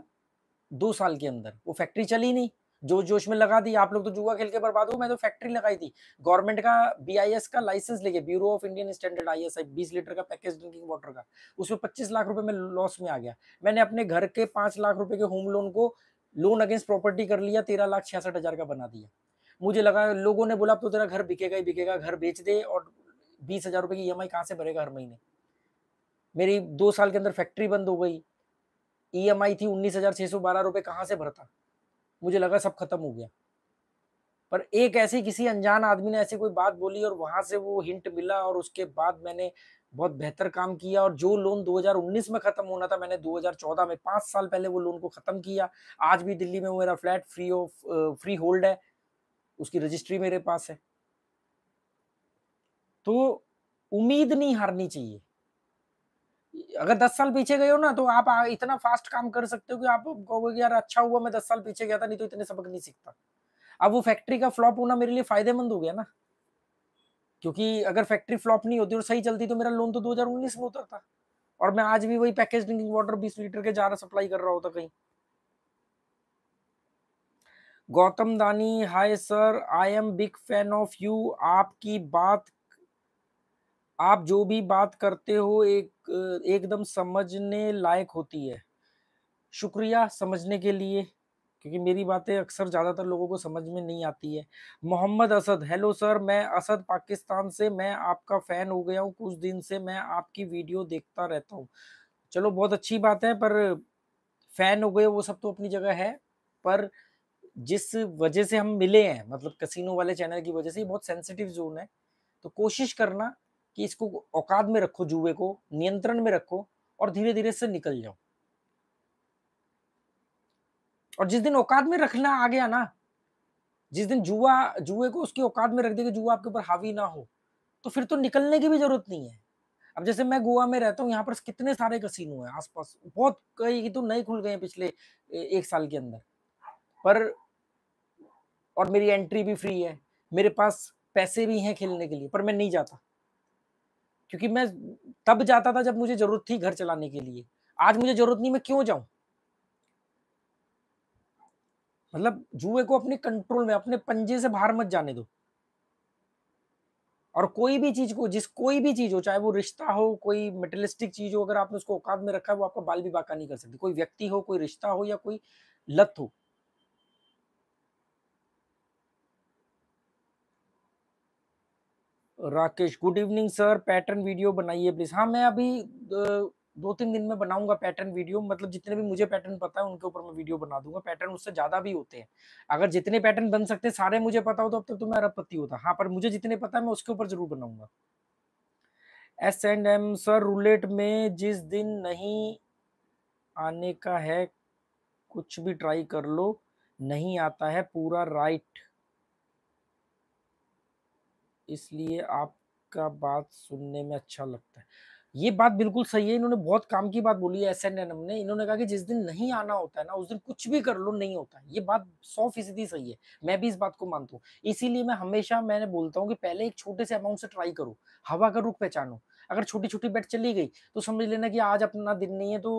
दो साल के अंदर वो फैक्ट्री चली नहीं जो जोश में लगा दी आप लोग तो जुआ खेल के बर्बाद हो मैं तो फैक्ट्री लगाई थी गवर्नमेंट का बीआईएस का लाइसेंस लेके bureau of Indian standard I S बीस लीटर का पैकेज ड्रिंकिंग वाटर का उसमें पच्चीस लाख रुपए में लॉस में आ गया मैंने अपने घर के पांच लाख रुपए के होम लोन को लोन अगेंस्ट प्रॉपर्टी कर लिया तेरह लाख छियासठ हजार का बना दिया मुझे लगा लोगों ने बोला तो तेरा घर बिकेगा ही बिकेगा घर बेच दे और बीस हजार रुपए की ई एम आई कहाँ से भरेगा हर महीने मेरी दो साल के अंदर फैक्ट्री बंद हो गई ई एम आई थी उन्नीस हजार छह सौ बारह रुपए कहाँ से भरता मुझे लगा सब खत्म हो गया पर एक ऐसे किसी अनजान आदमी ने ऐसी कोई बात बोली और वहां से वो हिंट मिला और उसके बाद मैंने बहुत बेहतर काम किया और जो लोन 2019 में खत्म होना था मैंने 2014 में पांच साल पहले वो लोन को खत्म किया आज भी दिल्ली में वो मेरा flat free of freehold है उसकी रजिस्ट्री मेरे पास है तो उम्मीद नहीं हारनी चाहिए अगर दस साल पीछे गए हो ना तो आप इतना फास्ट काम कर सकते हो कि आप कहोगे यार अच्छा हुआ मैं दस साल पीछे गया था नहीं तो इतने सबक नहीं सीखता अब वो फैक्ट्री का फ्लॉप होना मेरे लिए फायदेमंद हो गया ना क्योंकि अगर फैक्ट्री फ्लॉप नहीं होती और सही चलती तो मेरा लोन तो दो में होता था और मैं आज भी वही पैकेज ड्रिंकिंग वाटर बीस लीटर के जा रहा सप्लाई कर रहा होता कहीं Gautam Dani hi sir I am big fan of you आपकी बात आप जो भी बात करते हो एक एकदम समझने लायक होती है शुक्रिया समझने के लिए क्योंकि मेरी बातें अक्सर ज़्यादातर लोगों को समझ में नहीं आती है मोहम्मद असद हेलो सर मैं असद पाकिस्तान से मैं आपका फ़ैन हो गया हूँ कुछ दिन से मैं आपकी वीडियो देखता रहता हूँ चलो बहुत अच्छी बात है पर फ़ैन हो गए वो सब तो अपनी जगह है पर जिस वजह से हम मिले हैं मतलब कसिनो वाले चैनल की वजह से ये बहुत सेंसिटिव जोन है तो कोशिश करना कि इसको औकात में रखो जुए को नियंत्रण में रखो और धीरे धीरे से निकल जाओ और जिस दिन औकात में रखना आ गया ना जिस दिन जुआ जुए को उसके औकात में रख दे कि जुआ आपके ऊपर हावी ना हो तो फिर तो निकलने की भी जरूरत नहीं है अब जैसे मैं गोवा में रहता हूँ यहाँ पर कितने सारे कसीनो हैं आसपास बहुत कई तो नए खुल गए हैं पिछले एक साल के अंदर पर और मेरी एंट्री भी फ्री है मेरे पास पैसे भी हैं खेलने के लिए पर मैं नहीं जाता क्योंकि मैं तब जाता था जब मुझे जरूरत थी घर चलाने के लिए आज मुझे जरूरत नहीं मैं क्यों जाऊं मतलब जुए को अपने कंट्रोल में अपने पंजे से बाहर मत जाने दो और कोई भी चीज को जिस कोई भी चीज हो चाहे वो रिश्ता हो कोई मेटलिस्टिक चीज हो अगर आपने उसको औकात में रखा है वो आपका बाल भी बाका नहीं कर सकती कोई व्यक्ति हो कोई रिश्ता हो या कोई लत हो Rakesh good evening sir pattern video बनाइए प्लीज हाँ मैं अभी दो तीन दिन में बनाऊंगा पैटर्न वीडियो मतलब जितने भी मुझे पैटर्न पता है उनके ऊपर मैं वीडियो बना दूंगा पैटर्न उससे ज्यादा भी होते हैं अगर जितने पैटर्न बन सकते हैं सारे मुझे पता हो तो अब तक तो मैं अरबपति होता हाँ पर मुझे जितने पता है मैं उसके ऊपर जरूर बनाऊंगा S and M sir roulette में जिस दिन नहीं आने का है कुछ भी ट्राई कर लो नहीं आता है पूरा राइट इसलिए आपका बात सुनने में अच्छा लगता है ये बात बिल्कुल सही है इन्होंने बहुत काम की बात बोली है एस एन एम ने इन्होंने कहा कि जिस दिन नहीं आना होता है ना उस दिन कुछ भी कर लो नहीं होता है ये बात सौ फीसदी सही है मैं भी इस बात को मानता हूँ इसीलिए मैं हमेशा मैंने बोलता हूँ कि पहले एक छोटे से अमाउंट से ट्राई करो हवा का रुख पहचानो अगर छोटी छोटी बैठ चली गई तो समझ लेना कि आज अपना दिन नहीं है तो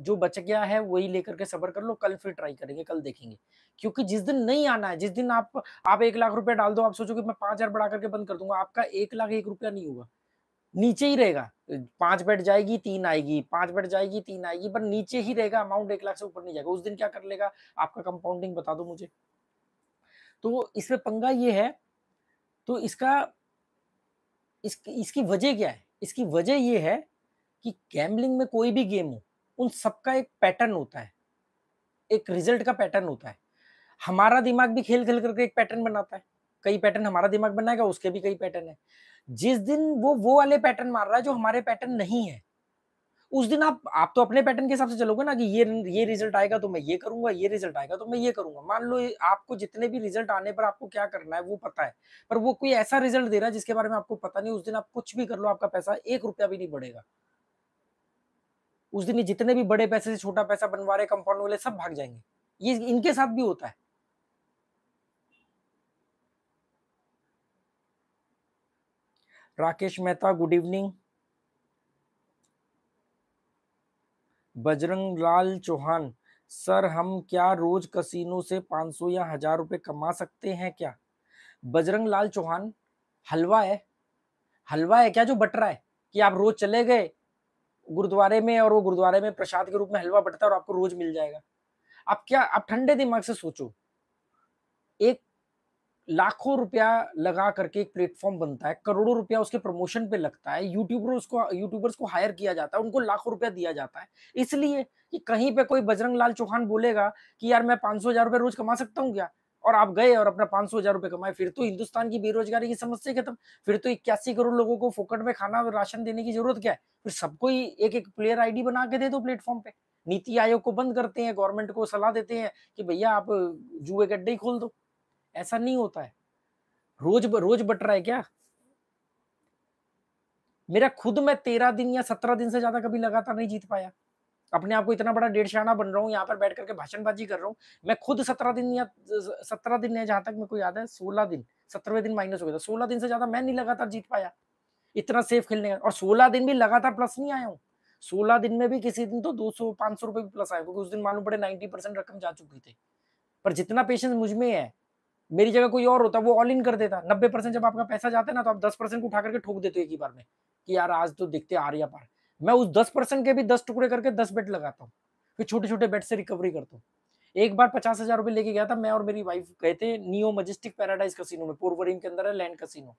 जो बच गया है वही लेकर के सफर कर लो कल फिर ट्राई करेंगे कल देखेंगे क्योंकि जिस दिन नहीं आना है जिस दिन आप आप एक लाख रुपया डाल दो आप सोचो कि मैं पांच हजार बढ़ा करके बंद कर दूंगा आपका एक लाख एक रुपया नहीं होगा नीचे ही रहेगा पांच बैठ जाएगी तीन आएगी पांच बैठ जाएगी तीन आएगी पर नीचे ही रहेगा अमाउंट एक लाख से ऊपर नहीं जाएगा उस दिन क्या कर लेगा आपका कंपाउंडिंग बता दो मुझे तो इसमें पंगा ये है तो इसका इस, इसकी वजह क्या है इसकी वजह यह है कि गैम्बलिंग में कोई भी गेम हो उन सबका एक पैटर्न होता है एक रिजल्ट का पैटर्न होता है हमारा दिमाग भी खेल खेल करके एक पैटर्न बनाता है कई पैटर्न हमारा दिमाग बनाएगा उसके भी कई पैटर्न है जिस दिन वो वो वाले पैटर्न मार रहा है जो हमारे पैटर्न नहीं है उस दिन आप आप तो अपने पैटर्न के हिसाब से चलोगे ना कि ये ये रिजल्ट आएगा तो मैं ये करूंगा ये रिजल्ट आएगा तो मैं ये करूंगा मान लो आपको जितने भी रिजल्ट आने पर आपको क्या करना है वो पता है पर वो कोई ऐसा रिजल्ट दे रहा है जिसके बारे में आपको पता नहीं उस दिन आप कुछ भी कर लो आपका पैसा एक रुपया भी नहीं बढ़ेगा उस दिन जितने भी बड़े पैसे से छोटा पैसा बनवा रहे कंपाउंड वाले सब भाग जाएंगे ये इनके साथ भी होता है Rakesh Mehta good evening Bajrang Lal Chauhan sir हम क्या रोज कसिनो से 500 या हजार रुपए कमा सकते हैं क्या बजरंग लाल चौहान हलवा है हलवा है क्या जो बट रहा है कि आप रोज चले गए गुरुद्वारे में और वो गुरुद्वारे में प्रसाद के रूप में हलवा बटता है और आपको रोज मिल जाएगा आप क्या आप ठंडे दिमाग से सोचो एक लाखों रुपया लगा करके एक प्लेटफॉर्म बनता है करोड़ों रुपया उसके प्रमोशन पे लगता है यूट्यूबर उसको यूट्यूबर्स को हायर किया जाता है उनको लाखों रुपया दिया जाता है इसलिए कि कहीं पे कोई बजरंग लाल चौहान बोलेगा कि यार मैं पांच सौ हजार रुपये रोज कमा सकता हूँ क्या और आप गए और अपना पांच सौ हजार रुपए कमाए फिर तो हिंदुस्तान की बेरोजगारी की समस्या खत्म फिर तो इक्यासी करोड़ लोगों को फोकट में खाना और राशन देने की जरूरत क्या है फिर सबको ही एक एक प्लेयर आईडी बना के दे दो प्लेटफॉर्म पे नीति आयोग को बंद करते हैं गवर्नमेंट को सलाह देते हैं कि भैया आप जुए के अड्डे ही खोल दो ऐसा नहीं होता है रोज रोज बट रहा है क्या मेरा खुद मैं तेरह दिन या सत्रह दिन से ज्यादा कभी लगातार नहीं जीत पाया अपने आप को इतना बड़ा डेढ़ शाना बन रहा हूँ यहाँ पर बैठ करके भाषणबाजी कर रहा हूँ मैं खुद सत्रह दिन या सत्रह दिन है जहाँ तक मेरे को याद है सोलह दिन सत्रहवें दिन माइनस हो गया था सोलह दिन से ज्यादा मैं नहीं लगातार जीत पाया इतना सेफ खेलने का और सोलह दिन भी लगातार प्लस नहीं आया हूँ सोलह दिन में भी किसी दिन तो दो सौ पांच सौ रुपए भी प्लस आया क्योंकि उस दिन मालूम पड़े नाइनटी परसेंट रकम जा चुकी थी पर जितना पेशेंस मुझ में है मेरी जगह कोई और होता वो ऑल इन कर देता नब्बे परसेंट जब आपका पैसा जाता है ना तो आप दस परसेंट को उठा करके ठोक देते हो एक ही बार में कि यार आज तो देखते आ रही पार मैं उस दस परसेंट के भी दस टुकड़े करके दस बेट लगाता हूँ फिर छोटे छोटे बेट से रिकवरी करता हूँ एक बार पचास हजार रुपये लेके गया था मैं और मेरी वाइफ गए थे नियो मजिस्टिक पैराडाइज कसिनो में पोरवरिम के अंदर है लैंड कसिनो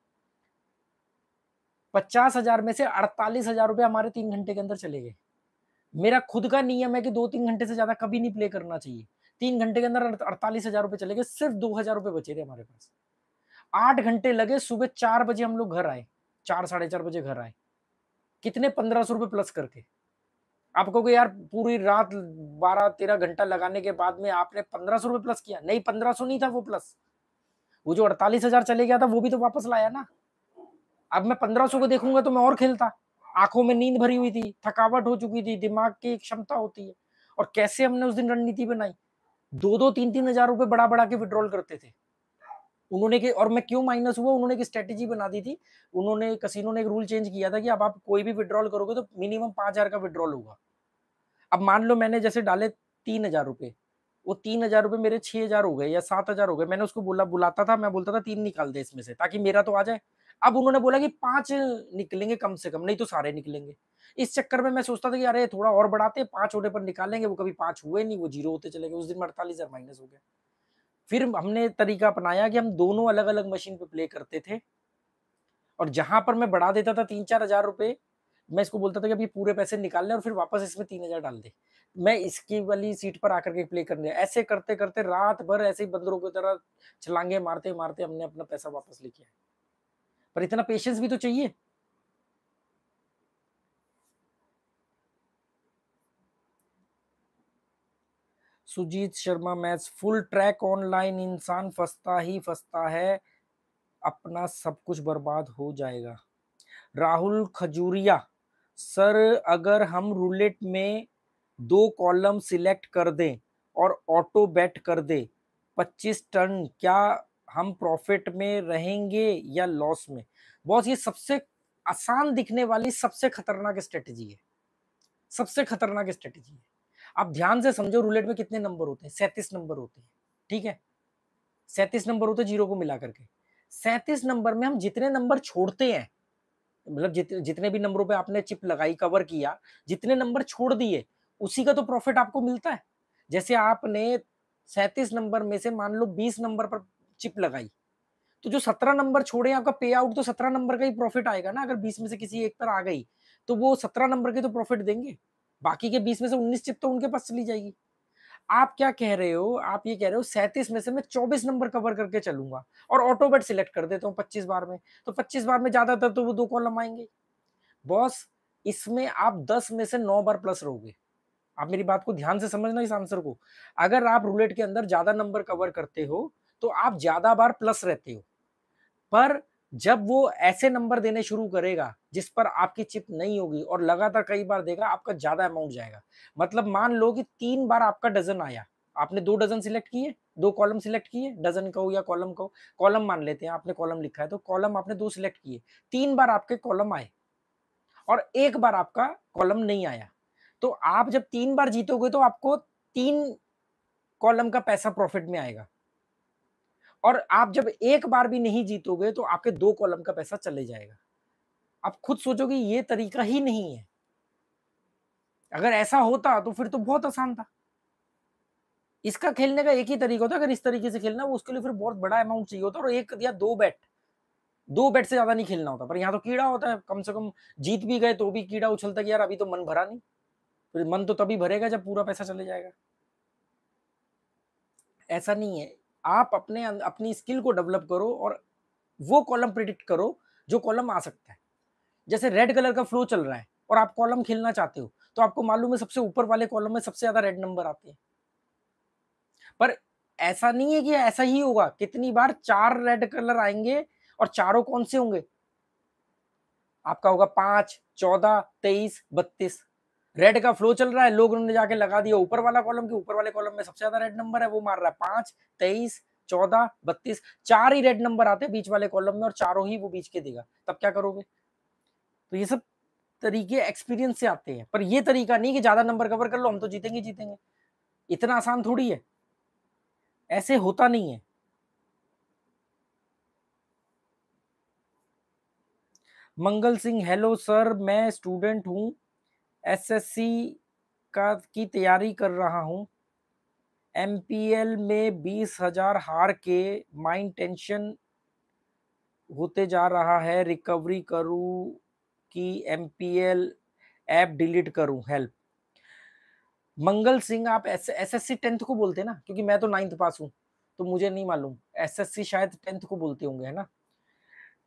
पचास हजार में से अड़तालीस हजार रुपये हमारे तीन घंटे के अंदर चले गए मेरा खुद का नियम है कि दो तीन घंटे से ज्यादा कभी नहीं प्ले करना चाहिए तीन घंटे के अंदर अड़तालीस हजार रुपये चले गए सिर्फ दो हजार रुपये बचे थे हमारे पास आठ घंटे लगे सुबह चार बजे हम लोग घर आए चार साढ़े चार बजे घर आए कितने पंद्रह सौ रुपये प्लस करके आप कहोगे यार पूरी रात बारह तेरह घंटा लगाने के बाद में आपने पंद्रह सौ रुपये प्लस किया नहीं पंद्रह सौ नहीं था वो प्लस वो जो अड़तालीस हजार चले गया था वो भी तो वापस लाया ना अब मैं पंद्रह सौ को देखूंगा तो मैं और खेलता आंखों में नींद भरी हुई थी थकावट हो चुकी थी दिमाग की क्षमता होती है और कैसे हमने उस दिन रणनीति बनाई दो दो तीन तीन हजार रुपए बड़ा बड़ा के विड्रॉल करते थे उन्होंने के और मैं क्यों माइनस हुआ उन्होंने एक स्ट्रेटेजी बना दी थी उन्होंने कसिनो ने एक रूल चेंज किया था कि अब आप कोई भी विड्रॉल करोगे तो मिनिमम पांच हज़ार का विड्रॉल होगा अब मान लो मैंने जैसे डाले तीन हज़ार रुपए वो तीन हज़ार रुपए मेरे छह हज़ार हो गए या सात हज़ार हो गए मैंने उसको बोला बुलाता था मैं बोलता था तीन निकाल दे इसमें से ताकि मेरा तो आ जाए अब उन्होंने बोला कि पांच निकलेंगे कम से कम नहीं तो सारे निकलेंगे इस चक्कर में मैं सोचता था कि अरे थोड़ा और बढ़ाते पांच होने पर निकालेंगे वो कभी पांच हुए नहीं वो जीरो होते चले गए उस दिन अड़तालीस हज़ार माइनस हो गया फिर हमने तरीका अपनाया कि हम दोनों अलग अलग मशीन पे प्ले करते थे और जहां पर मैं बढ़ा देता था तीन चार हजार रुपये मैं इसको बोलता था कि अभी पूरे पैसे निकाल लें और फिर वापस इसमें तीन हजार डाल दे मैं इसकी वाली सीट पर आकर के प्ले करने ऐसे करते करते रात भर ऐसे ही बंदरों की तरह छलांगे मारते मारते हमने अपना पैसा वापस लिखे पर इतना पेशेंस भी तो चाहिए Sujit Sharma match full track online इंसान फंसता ही फंसता है अपना सब कुछ बर्बाद हो जाएगा राहुल खजूरिया सर अगर हम रूलेट में दो कॉलम सिलेक्ट कर दें और ऑटो बैट कर दे 25 टन क्या हम प्रॉफिट में रहेंगे या लॉस में बॉस ये सबसे आसान दिखने वाली सबसे खतरनाक स्ट्रेटजी है सबसे खतरनाक स्ट्रेटजी है आप ध्यान से समझो रूलेट में कितने नंबर होते हैं सैंतीस नंबर होते हैं ठीक है सैंतीस नंबर होते हैं जीरो को मिला करके सैंतीस नंबर में हम जितने नंबर छोड़ते हैं मतलब जित, जितने भी नंबरों पे आपने चिप लगाई कवर किया जितने नंबर छोड़ दिए उसी का तो प्रॉफिट आपको मिलता है जैसे आपने सैंतीस नंबर में से मान लो बीस नंबर पर चिप लगाई तो जो सत्रह नंबर छोड़े आपका पे आउट तो सत्रह नंबर का ही प्रॉफिट आएगा ना अगर बीस में से किसी एक पर आ गई तो वो सत्रह नंबर के तो प्रॉफिट देंगे बाकी के बीस में से उन्नीस चिप तो उनके पास चली जाएगी आप क्या कह रहे हो आप ये कह रहे हो सैंतीस में से मैं चौबीस नंबर कवर करके चलूंगा और ऑटोबेट सिलेक्ट कर देता हूँ पच्चीस बार में तो पच्चीस बार में ज्यादातर तो वो दो कॉलम आएंगे बॉस इसमें आप दस में से नौ बार प्लस रहोगे आप मेरी बात को ध्यान से समझना इस आंसर को अगर आप रूलेट के अंदर ज्यादा नंबर कवर करते हो तो आप ज्यादा बार प्लस रहते हो पर जब वो ऐसे नंबर देने शुरू करेगा जिस पर आपकी चिप नहीं होगी और लगातार कई बार देगा आपका ज्यादा अमाउंट जाएगा मतलब मान लो कि तीन बार आपका डजन आया आपने दो डजन सिलेक्ट किए दो कॉलम सिलेक्ट किए डजन का या कॉलम को कॉलम मान लेते हैं आपने कॉलम लिखा है तो कॉलम आपने दो सिलेक्ट किए तीन बार आपके कॉलम आए और एक बार आपका कॉलम नहीं आया तो आप जब तीन बार जीतोगे तो आपको तीन कॉलम का पैसा प्रॉफिट में आएगा और आप जब एक बार भी नहीं जीतोगे तो आपके दो कॉलम का पैसा चले जाएगा आप खुद सोचोगे ये तरीका ही नहीं है अगर ऐसा होता तो फिर तो बहुत आसान था इसका खेलने का एक ही तरीका होता अगर इस तरीके से खेलना वो उसके लिए फिर बहुत बड़ा अमाउंट चाहिए होता और एक या दो बैट दो बैट से ज्यादा नहीं खेलना होता पर यहाँ तो कीड़ा होता है कम से कम जीत भी गए तो भी कीड़ा उछलता कि यार अभी तो मन भरा नहीं फिर मन तो तभी भरेगा जब पूरा पैसा चले जाएगा ऐसा नहीं है आप अपने अं-, अपनी स्किल को डेवलप करो और वो कॉलम प्रिडिक्ट करो जो कॉलम आ सकता है जैसे रेड कलर का फ्लो चल रहा है और आप कॉलम खेलना चाहते हो तो आपको मालूम है सबसे ऊपर वाले कॉलम में सबसे ज्यादा रेड नंबर आते हैं पर ऐसा नहीं है कि ऐसा ही होगा कितनी बार चार रेड कलर आएंगे और चारों कौन से होंगे आपका होगा पांच चौदह तेईस बत्तीस रेड का फ्लो चल रहा है लोग उन्होंने जाके लगा दिया ऊपर वाला कॉलम के ऊपर वाले कॉलम में सबसे ज्यादा रेड नंबर है वो मार रहा है पांच तेईस चौदह बत्तीस चार ही रेड नंबर आते हैं बीच वाले कॉलम में और चारों ही वो बीच के देगा तब क्या करोगे तो ये सब तरीके एक्सपीरियंस से आते हैं पर ये तरीका नहीं कि ज्यादा नंबर कवर कर लो हम तो जीतेंगे जीतेंगे इतना आसान थोड़ी है ऐसे होता नहीं है मंगल सिंह हेलो सर मैं स्टूडेंट हूं एसएससी का की तैयारी कर रहा हूँ एमपीएल में बीस हजार हार के माइंड टेंशन होते जा रहा है रिकवरी करूँ कि एमपीएल ऐप डिलीट करूँ हेल्प मंगल सिंह आप एस एस सी टेंथ को बोलते हैं ना क्योंकि मैं तो नाइन्थ पास हूँ तो मुझे नहीं मालूम एस एस सी शायद टेंथ को बोलते होंगे है ना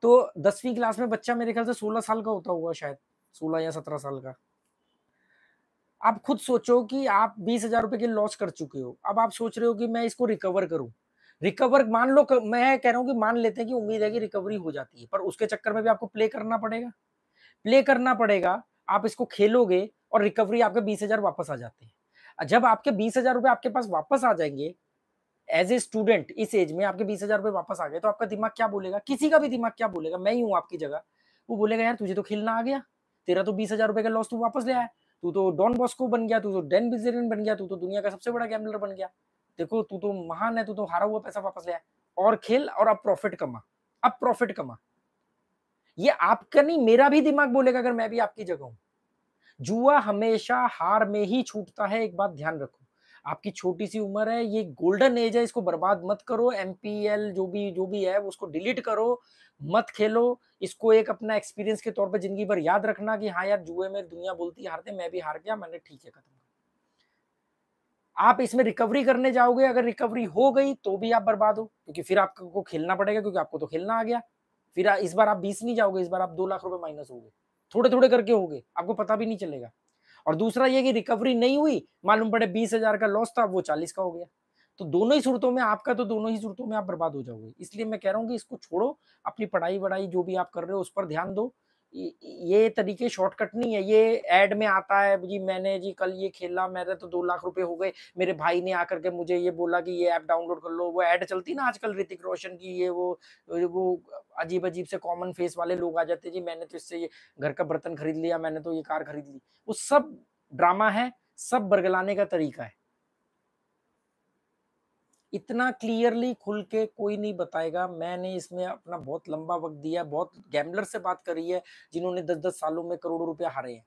तो दसवीं क्लास में बच्चा मेरे ख्याल से सोलह साल का होता होगा शायद सोलह या सत्रह साल का आप खुद सोचो कि आप बीस हजार रुपए की लॉस कर चुके हो अब आप सोच रहे हो कि मैं इसको रिकवर करूं रिकवर मान लो मैं कह रहा हूं कि मान लेते हैं कि उम्मीद है कि रिकवरी हो जाती है पर उसके चक्कर में भी आपको प्ले करना पड़ेगा प्ले करना पड़ेगा आप इसको खेलोगे और रिकवरी आपके बीस हजार वापस आ जाते हैं जब आपके बीस हजार रुपए आपके पास वापस आ जाएंगे एज ए स्टूडेंट इस एज में आपके बीस हजार रुपये वापस आ गए तो आपका दिमाग क्या बोलेगा किसी का भी दिमाग क्या बोलेगा मैं ही हूँ आपकी जगह वो बोलेगा यार तुझे तो खेलना आ गया तेरा तो बीस हजार रुपए का लॉस तू वापस ले आया तू तो डॉन बॉस्को बन गया तू तो डेन बिजेरियन बन गया तू तो दुनिया का सबसे बड़ा गैमलर बन गया देखो तू तो महान है तू तो हारा हुआ पैसा वापस लिया आया और खेल और अब प्रॉफिट कमा अब प्रॉफिट कमा ये आपका नहीं मेरा भी दिमाग बोलेगा अगर मैं भी आपकी जगह हूं जुआ हमेशा हार में ही छूटता है एक बात ध्यान रखो आपकी छोटी सी उम्र है ये गोल्डन एज है इसको बर्बाद मत करो एम जो भी जो भी है उसको डिलीट करो मत खेलो इसको एक अपना एक्सपीरियंस के तौर पर जिंदगी भर याद रखना कि हाँ यार जुए में दुनिया बोलती हारते मैं भी हार गया मैंने ठीक है खत्म आप इसमें रिकवरी करने जाओगे अगर रिकवरी हो गई तो भी आप बर्बाद हो क्योंकि फिर आपको खेलना पड़ेगा क्योंकि आपको तो खेलना आ गया फिर इस बार आप बीस नहीं जाओगे इस बार आप दो लाख रुपए माइनस हो गए थोड़े थोड़े करके हो गए आपको पता भी नहीं चलेगा और दूसरा ये कि रिकवरी नहीं हुई मालूम पड़े बीस हजार का लॉस था वो चालीस का हो गया तो दोनों ही सूरतों में आपका तो दोनों ही सूरतों में आप बर्बाद हो जाओगे इसलिए मैं कह रहा हूँ कि इसको छोड़ो अपनी पढ़ाई वढ़ाई जो भी आप कर रहे हो उस पर ध्यान दो ये तरीके शॉर्टकट नहीं है ये एड में आता है जी मैंने जी कल ये खेला मेरे तो दो लाख रुपए हो गए मेरे भाई ने आकर के मुझे ये बोला कि ये ऐप डाउनलोड कर लो वो ऐड चलती ना आजकल ऋतिक रोशन की ये वो वो अजीब अजीब से कॉमन फेस वाले लोग आ जाते जी मैंने तो इससे ये घर का बर्तन खरीद लिया मैंने तो ये कार खरीद ली वो सब ड्रामा है सब बरगलाने का तरीका है इतना क्लियरली खुल के कोई नहीं बताएगा मैंने इसमें अपना बहुत लंबा वक्त दिया बहुत गैम्बलर से बात करी है जिन्होंने दस दस सालों में करोड़ों रुपया हारे हैं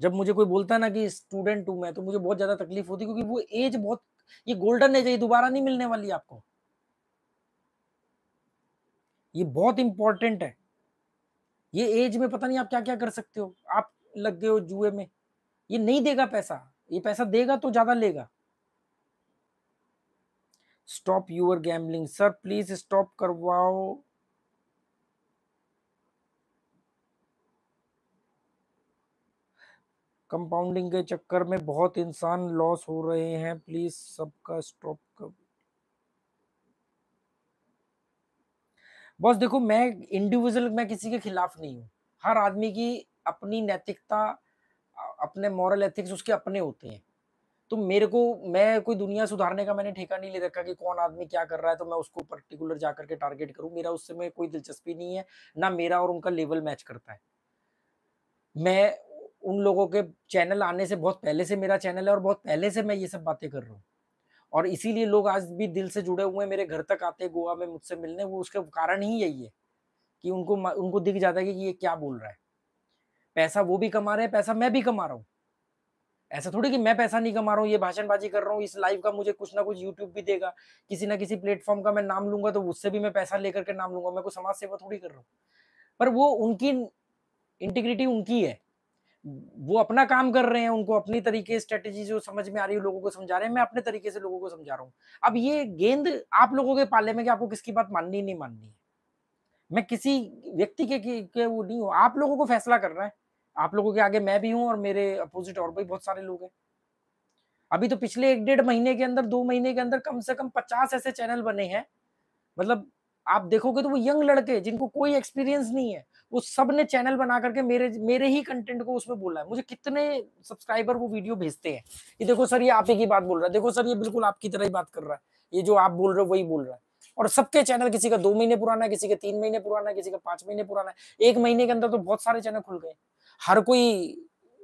जब मुझे कोई बोलता है ना कि स्टूडेंट हूं मैं तो मुझे बहुत ज्यादा तकलीफ होती क्योंकि वो एज बहुत ये गोल्डन एज है ये दोबारा नहीं मिलने वाली आपको ये बहुत इंपॉर्टेंट है ये एज में पता नहीं आप क्या क्या कर सकते हो आप लग गए हो जुए में ये नहीं देगा पैसा ये पैसा देगा तो ज्यादा लेगा stop your gambling sir please stop करवाओ कंपाउंडिंग के चक्कर में बहुत इंसान लॉस हो रहे हैं प्लीज सबका स्टॉप कर बस देखो मैं इंडिविजुअल मैं किसी के खिलाफ नहीं हूं हर आदमी की अपनी नैतिकता अपने मॉरल एथिक्स उसके अपने होते हैं तो मेरे को मैं कोई दुनिया सुधारने का मैंने ठेका नहीं ले रखा कि कौन आदमी क्या कर रहा है तो मैं उसको पर्टिकुलर जा करके टारगेट करूँ मेरा उससे में कोई दिलचस्पी नहीं है ना मेरा और उनका लेवल मैच करता है मैं उन लोगों के चैनल आने से बहुत पहले से मेरा चैनल है और बहुत पहले से मैं ये सब बातें कर रहा हूँ और इसीलिए लोग आज भी दिल से जुड़े हुए हैं मेरे घर तक आते हैं गोवा में मुझसे मिलने वो उसका कारण ही यही है कि उनको उनको दिख जाता है कि ये क्या बोल रहा है पैसा वो भी कमा रहे हैं पैसा मैं भी कमा रहा हूँ ऐसा थोड़ी कि मैं पैसा नहीं कमा रहा हूँ ये भाषणबाजी कर रहा हूँ इस लाइव का मुझे कुछ ना कुछ यूट्यूब भी देगा किसी ना किसी प्लेटफॉर्म का मैं नाम लूंगा तो उससे भी मैं पैसा लेकर के नाम लूंगा मैं कोई समाज सेवा थोड़ी कर रहा हूँ पर वो उनकी इंटीग्रिटी उनकी है वो अपना काम कर रहे हैं उनको अपनी तरीके स्ट्रेटेजी जो समझ में आ रही है लोगों को समझा रहे हैं मैं अपने तरीके से लोगों को समझा रहा हूँ अब ये गेंद आप लोगों के पाले में कि आपको किसकी बात माननी नहीं माननी है मैं किसी व्यक्ति के, के, के वो नहीं हूँ आप लोगों को फैसला करना है आप लोगों के आगे मैं भी हूँ और मेरे अपोजिट और भी बहुत सारे लोग हैं अभी तो पिछले एक डेढ़ महीने के अंदर दो महीने के अंदर कम से कम पचास ऐसे चैनल बने हैं मतलब आप देखोगे तो वो यंग लड़के जिनको कोई एक्सपीरियंस नहीं है वो सब ने चैनल बना करके मेरे मेरे ही कंटेंट को उसमें बोला है मुझे कितने सब्सक्राइबर वो वीडियो भेजते हैं ये देखो सर ये आप ही की बात बोल रहा है देखो सर ये बिल्कुल आपकी तरह ही बात कर रहा है ये जो आप बोल रहे हो वही बोल रहा है और सबके चैनल किसी का दो महीने पुराना है किसी का तीन महीने पुराना है किसी का पांच महीने पुराना है एक महीने के अंदर तो बहुत सारे चैनल खुल गए हर कोई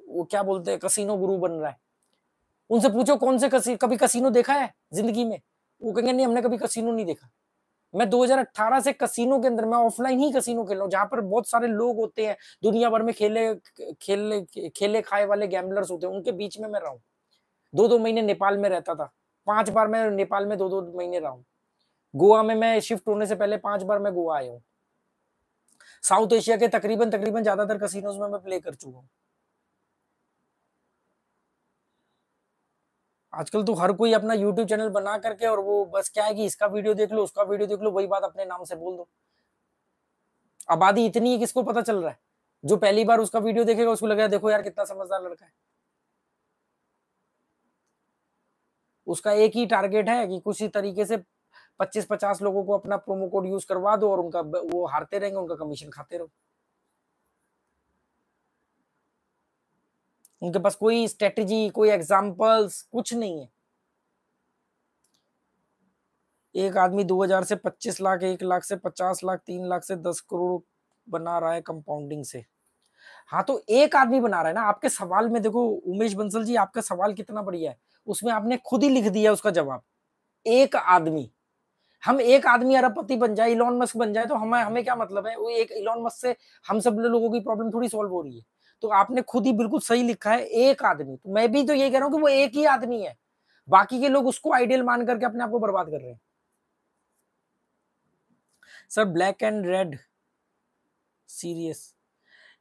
वो क्या बोलते हैं कसिनो गुरु बन रहा है उनसे पूछो कौन से कसी, कभी कसिनो देखा है जिंदगी में वो कहेंगे नहीं हमने कभी कसिनो नहीं देखा मैं 2018 से कसिनो के अंदर मैं ऑफलाइन ही कसिनो खेल रहा हूँ जहां पर बहुत सारे लोग होते हैं दुनिया भर में खेले खेले खेले खाए वाले गैम्बलर्स होते हैं उनके बीच में मैं रहा हूँ दो दो महीने नेपाल में रहता था पांच बार मैं नेपाल में दो दो महीने रहा हूँ गोवा में मैं शिफ्ट होने से पहले पांच बार मैं गोवा आया हूँ साउथ एशिया के तकरीबन तकरीबन ज्यादातर कसिनोज में मैं प्ले कर चुका हूँ आजकल तो हर कोई अपना YouTube चैनल बना करके और वो बस क्या है कि इसका वीडियो देख लो उसका वीडियो देख लो वही बात अपने नाम से बोल दो आबादी इतनी है किसको पता चल रहा है जो पहली बार उसका वीडियो देखेगा उसको लगेगा देखो यार कितना समझदार लड़का है उसका एक ही टारगेट है कि कुछ तरीके से पच्चीस पचास लोगों को अपना प्रोमो कोड यूज करवा दो और उनका वो हारते रहेंगे उनका कमीशन खाते रहो उनके पास कोई स्ट्रेटेजी कोई एग्जाम्पल्स कुछ नहीं है एक आदमी 2000 से 25 लाख एक लाख से 50 लाख तीन लाख से 10 करोड़ बना रहा है कंपाउंडिंग से हाँ तो एक आदमी बना रहा है ना आपके सवाल में देखो उमेश बंसल जी आपका सवाल कितना बढ़िया है उसमें आपने खुद ही लिख दिया उसका जवाब एक आदमी हम एक आदमी अरबपति बन जाए इलॉन मस्क बन जाए तो हमें हमें क्या मतलब है वो एक इलॉन मस्क से हम सब लोगों की प्रॉब्लम थोड़ी सॉल्व हो रही है तो आपने खुद ही बिल्कुल सही लिखा है एक आदमी तो मैं भी तो यही कह रहा हूँ कि वो एक ही आदमी है बाकी के लोग उसको आइडियल मान करके अपने आप को बर्बाद कर रहे हैं sir black and red serious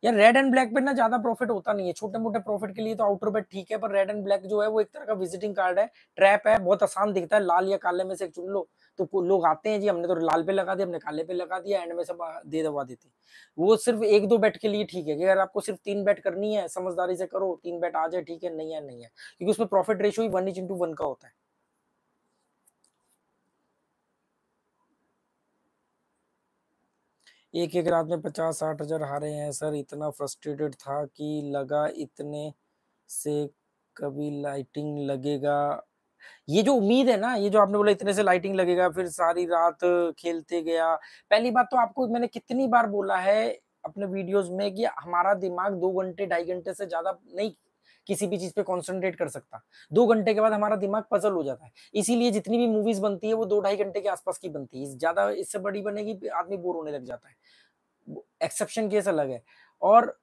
यार रेड एंड ब्लैक पे ना ज्यादा प्रॉफिट होता नहीं है छोटे मोटे प्रॉफिट के लिए तो आउटर बेट ठीक है पर रेड एंड ब्लैक जो है वो एक तरह का विजिटिंग कार्ड है ट्रैप है बहुत आसान दिखता है लाल या काले में से चुन लो तो लोग आते हैं जी हमने तो लाल पे लगा दिया हमने काले पे लगा दिया एंड में सब दे दवा देते वो सिर्फ एक दो बैट के लिए ठीक है कि अगर आपको सिर्फ तीन बैट करनी है समझदारी से करो तीन बैट आ जाए ठीक है नहीं है नहीं है क्योंकि उसमें प्रॉफिट रेशियो ही वन इंच इंटू वन का होता है एक एक रात में पचास साठ हजार हारे हैं सर इतना फ्रस्ट्रेटेड था कि लगा इतने से कभी लाइटिंग लगेगा ये जो उम्मीद है ना ये जो आपने बोला इतने से लाइटिंग लगेगा फिर सारी रात खेलते गया पहली बात तो आपको मैंने कितनी बार बोला है अपने वीडियोस में कि हमारा दिमाग दो घंटे ढाई घंटे से ज्यादा नहीं किसी भी चीज पे कॉन्सेंट्रेट कर सकता दो घंटे के बाद हमारा दिमाग पजल हो जाता है इसीलिए जितनी भी मूवीज बनती है वो दो ढाई घंटे के आसपास की बनती है ज्यादा इससे बड़ी बनेगी आदमी बोर होने लग जाता है एक्सेप्शन केस अलग है और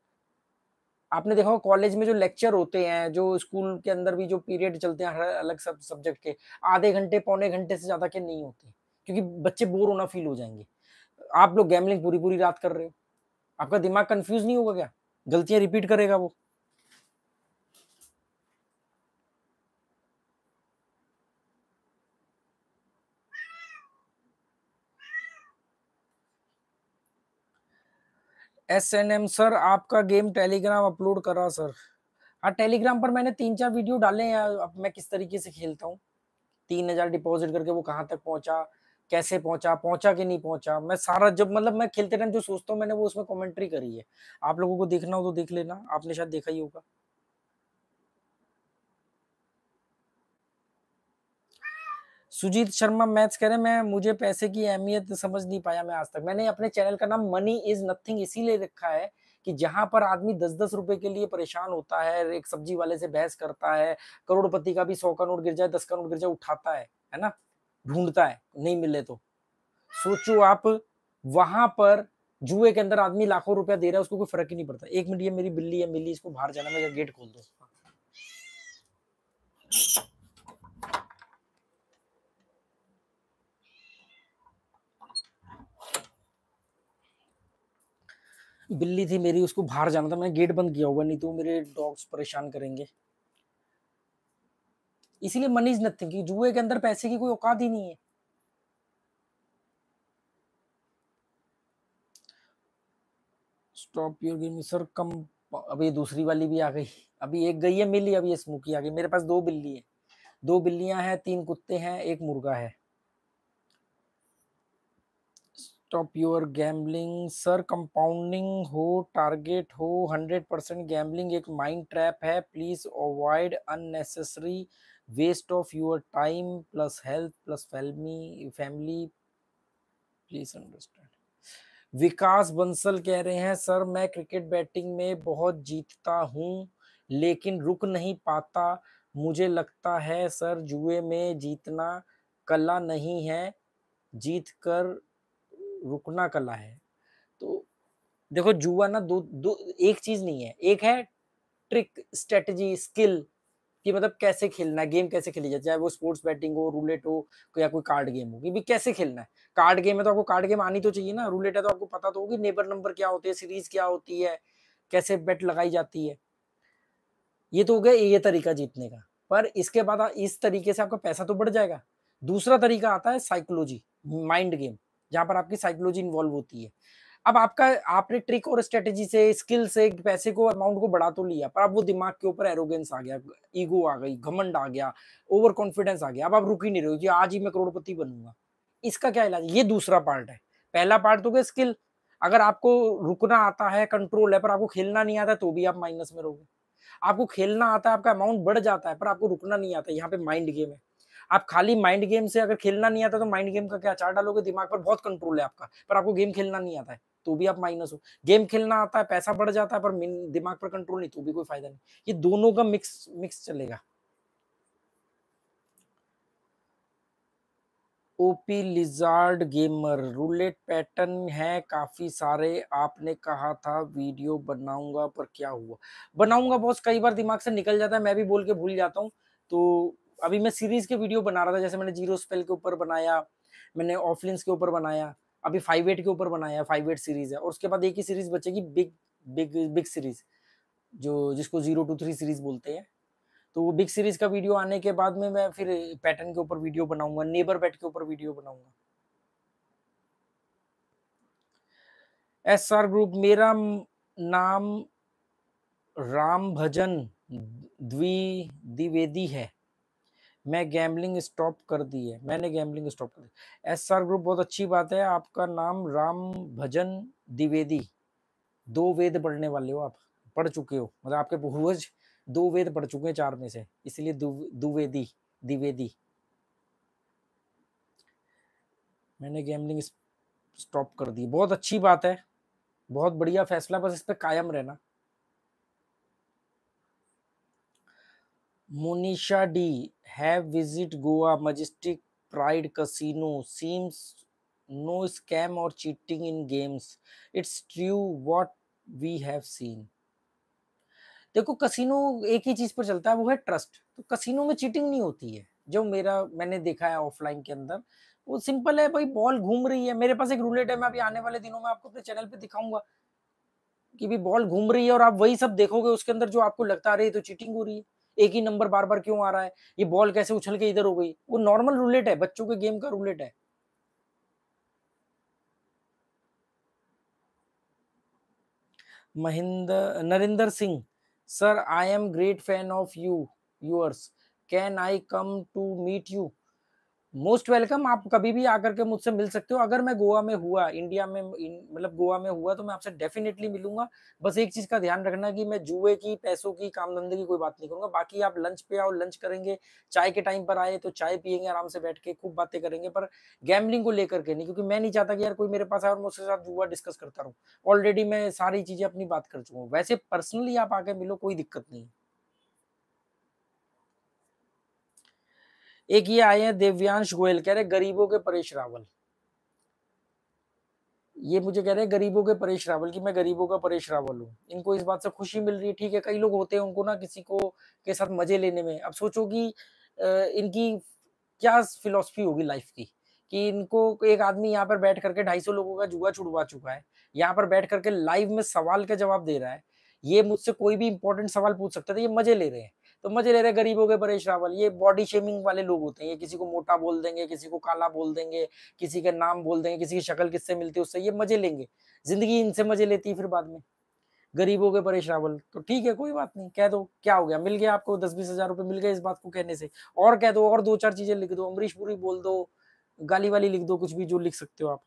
आपने देखा हो कॉलेज में जो लेक्चर होते हैं जो स्कूल के अंदर भी जो पीरियड चलते हैं हर अलग सब सब्जेक्ट के आधे घंटे पौने घंटे से ज्यादा के नहीं होते क्योंकि बच्चे बोर होना फील हो जाएंगे आप लोग गैमलिंग पूरी पूरी रात कर रहे हो आपका दिमाग कंफ्यूज नहीं होगा क्या गलतियां रिपीट करेगा वो एस एन एम सर आपका गेम टेलीग्राम अपलोड कर रहा सर हाँ टेलीग्राम पर मैंने तीन चार वीडियो डाले हैं अब मैं किस तरीके से खेलता हूँ तीन हजार डिपॉजिट करके वो कहाँ तक पहुँचा कैसे पहुंचा पहुंचा कि नहीं पहुंचा मैं सारा जब मतलब मैं खेलते टाइम जो सोचता हूँ मैंने वो उसमें कॉमेंट्री करी है आप लोगों को देखना हो तो देख लेना आपने शायद देखा ही होगा सुजीत शर्मा मैथ्स कह रहे हैं मैं मुझे पैसे की अहमियत समझ नहीं पाया मैं आज तक मैंने अपने चैनल का नाम मनी इज नथिंग इसीलिए रखा है कि जहां पर आदमी दस दस रुपए के लिए परेशान होता है एक सब्जी वाले से बहस करता है करोड़पति का भी सौ का नोट गिर जाए दस का नोट गिर जाए उठाता है है ना ढूंढता है नहीं मिले तो सोचो आप वहां पर जुए के अंदर आदमी लाखों रुपया दे रहा है उसको कोई फर्क ही नहीं पड़ता एक मिनट ये मेरी बिल्ली है मिली इसको बाहर जाना मैं गेट खोल दो बिल्ली थी मेरी उसको बाहर जाना था मैंने गेट बंद किया हुआ नहीं तो मेरे डॉग्स परेशान करेंगे इसीलिए मनी इज नथिंग कि जुए के अंदर पैसे की कोई औकात ही नहीं है स्टॉप योर गेम सर कम अभी दूसरी वाली भी आ गई अभी एक गई है मिली अभी ये स्मूकी आ गई मेरे पास दो बिल्ली है दो बिल्लियां हैं तीन कुत्ते हैं एक मुर्गा है stop your gambling sir compounding हो टारगेट हो हंड्रेड परसेंट गैम्बलिंग एक माइंड ट्रैप है please avoid unnecessary waste of your time plus health plus family family please understand Vikas Bansal कह रहे हैं सर मैं क्रिकेट बैटिंग में बहुत जीतता हूँ लेकिन रुक नहीं पाता मुझे लगता है सर जुए में जीतना कला नहीं है जीत कर रुकना कला है तो देखो जुआ ना दो दो एक चीज नहीं है एक है ट्रिक स्ट्रेटजी स्किल कि मतलब कैसे खेलना है गेम कैसे खेली जाए चाहे वो स्पोर्ट्स बैटिंग हो रूलेट हो या कोई कार्ड गेम हो भी कैसे खेलना है कार्ड गेम है तो आपको कार्ड गेम आनी तो चाहिए ना रूलेट है तो आपको पता तो होगी नेबर नंबर क्या होते हैं सीरीज क्या होती है कैसे बैट लगाई जाती है ये तो हो गया ये तरीका जीतने का पर इसके बाद इस तरीके से आपका पैसा तो बढ़ जाएगा दूसरा तरीका आता है साइकोलॉजी माइंड गेम जहाँ पर आपकी साइकोलॉजी इन्वॉल्व होती है अब आपका आपने ट्रिक और स्ट्रेटेजी से स्किल से पैसे को अमाउंट को बढ़ा तो लिया पर अब वो दिमाग के ऊपर एरोगेंस आ गया ईगो आ गई घमंड आ गया ओवर कॉन्फिडेंस आ गया अब आप रुक ही नहीं रहे हो कि आज ही मैं करोड़पति बनूंगा इसका क्या इलाज ये दूसरा पार्ट है पहला पार्ट तो क्या स्किल अगर आपको रुकना आता है कंट्रोल है पर आपको खेलना नहीं आता तो भी आप माइनस में रहोगे आपको खेलना आता है आपका अमाउंट बढ़ जाता है पर आपको रुकना नहीं आता यहाँ पे माइंड गेम है आप खाली माइंड गेम से अगर खेलना नहीं आता तो माइंड गेम का क्या चार डालोगे दिमाग पर बहुत कंट्रोल है आपका पर आपको गेम खेलना नहीं आता है तो भी आप माइनस हो गेम खेलना आता है पैसा बढ़ जाता है पर दिमाग पर कंट्रोल नहीं तो भी कोई फायदा नहीं ये दोनों का मिक्स मिक्स चलेगा OP lizard gamer roulette pattern है काफ़ी सारे आपने कहा था वीडियो बनाऊंगा पर क्या हुआ बनाऊंगा बॉस कई बार दिमाग से निकल जाता है मैं भी बोल के भूल जाता हूँ तो अभी मैं सीरीज के वीडियो बना रहा था जैसे मैंने जीरो स्पेल के ऊपर बनाया मैंने ऑफलिंस के ऊपर बनाया अभी फाइव एट के ऊपर बनाया फाइव एट सीरीज है और उसके बाद एक ही सीरीज बचेगी बिग बिग बिग सीरीज जो जिसको जीरो टू थ्री सीरीज बोलते हैं तो वो बिग सीरीज का वीडियो आने के बाद में मैं फिर पैटर्न के ऊपर वीडियो बनाऊंगा नेबर बैट के ऊपर वीडियो बनाऊंगा एस आर ग्रुप मेरा नाम राम भजन द्वि द्विवेदी है मैं गैम्बलिंग स्टॉप कर दी है मैंने गैम्बलिंग स्टॉप कर दी एस आर ग्रुप बहुत अच्छी बात है आपका नाम राम भजन द्विवेदी दो वेद पढ़ने वाले हो आप पढ़ चुके हो मतलब आपके पूर्वज दो वेद पढ़ चुके हैं चार में से इसलिए द्विवेदी द्विवेदी मैंने गैम्बलिंग स्टॉप कर दी बहुत अच्छी बात है बहुत बढ़िया फैसला बस इस पर कायम रहना Munisha D have visit Goa majestic pride casino seems no scam और cheating in games it's true what we have seen देखो कसिनो एक ही चीज पर चलता है वो है ट्रस्ट तो कसिनो में चीटिंग नहीं होती है जो मेरा मैंने देखा है ऑफलाइन के अंदर वो सिंपल है भाई बॉल घूम रही है मेरे पास एक रूलेट है मैं अभी आने वाले दिनों में आपको अपने चैनल पे दिखाऊंगा कि भी बॉल घूम रही है और आप वही सब देखोगे उसके अंदर जो आपको लगता रही है तो चीटिंग हो रही है एक ही नंबर बार बार क्यों आ रहा है ये बॉल कैसे उछल के इधर हो गई वो नॉर्मल रूलेट है बच्चों के गेम का रूलेट है Mahinder Narendra Singh sir I am great fan of you yours can I come to meet you most welcome आप कभी भी आकर के मुझसे मिल सकते हो अगर मैं गोवा में हुआ इंडिया में मतलब गोवा में हुआ तो मैं आपसे डेफिनेटली मिलूंगा बस एक चीज का ध्यान रखना कि मैं जुए की पैसों की काम धंधे की कोई बात नहीं करूंगा बाकी आप लंच पे आओ लंच करेंगे चाय के टाइम पर आए तो चाय पियेंगे आराम से बैठ के खूब बातें करेंगे पर गैमलिंग को लेकर के नहीं क्योंकि मैं नहीं चाहता कि यार कोई मेरे पास आए और मैं उसके साथ जुआ डिस्कस करता रहूँ ऑलरेडी मैं सारी चीजें अपनी बात कर चुका हूँ वैसे पर्सनली आप आके मिलो कोई दिक्कत नहीं है एक ये आए हैं देव्यांश गोयल कह रहे गरीबों के परेश रावल ये मुझे कह रहे हैं गरीबों के परेश रावल की मैं गरीबों का परेश रावल हूँ इनको इस बात से खुशी मिल रही है ठीक है कई लोग होते हैं उनको ना किसी को के साथ मजे लेने में अब सोचो कि इनकी क्या फिलोसफी होगी लाइफ की कि इनको एक आदमी यहाँ पर बैठ करके ढाई सौ लोगों का जुआ छुड़वा चुका है यहाँ पर बैठ करके लाइव में सवाल का जवाब दे रहा है ये मुझसे कोई भी इंपॉर्टेंट सवाल पूछ सकता था तो ये मजे ले रहे हैं तो मजे ले रहे गरीबों के परेश रावल ये बॉडी शेमिंग वाले लोग होते हैं ये किसी को मोटा बोल देंगे किसी को काला बोल देंगे किसी का नाम बोल देंगे किसी की शक्ल किससे मिलती है उससे ये मजे लेंगे जिंदगी इनसे मजे लेती है फिर बाद में गरीबों के परेश रावल तो ठीक है कोई बात नहीं कह दो क्या हो गया मिल गया आपको दस बीस हजार रुपये मिल गए इस बात को कहने से और कह दो और दो चार चीजें लिख दो अमरीश पुरी बोल दो गाली वाली लिख दो कुछ भी जो लिख सकते हो आप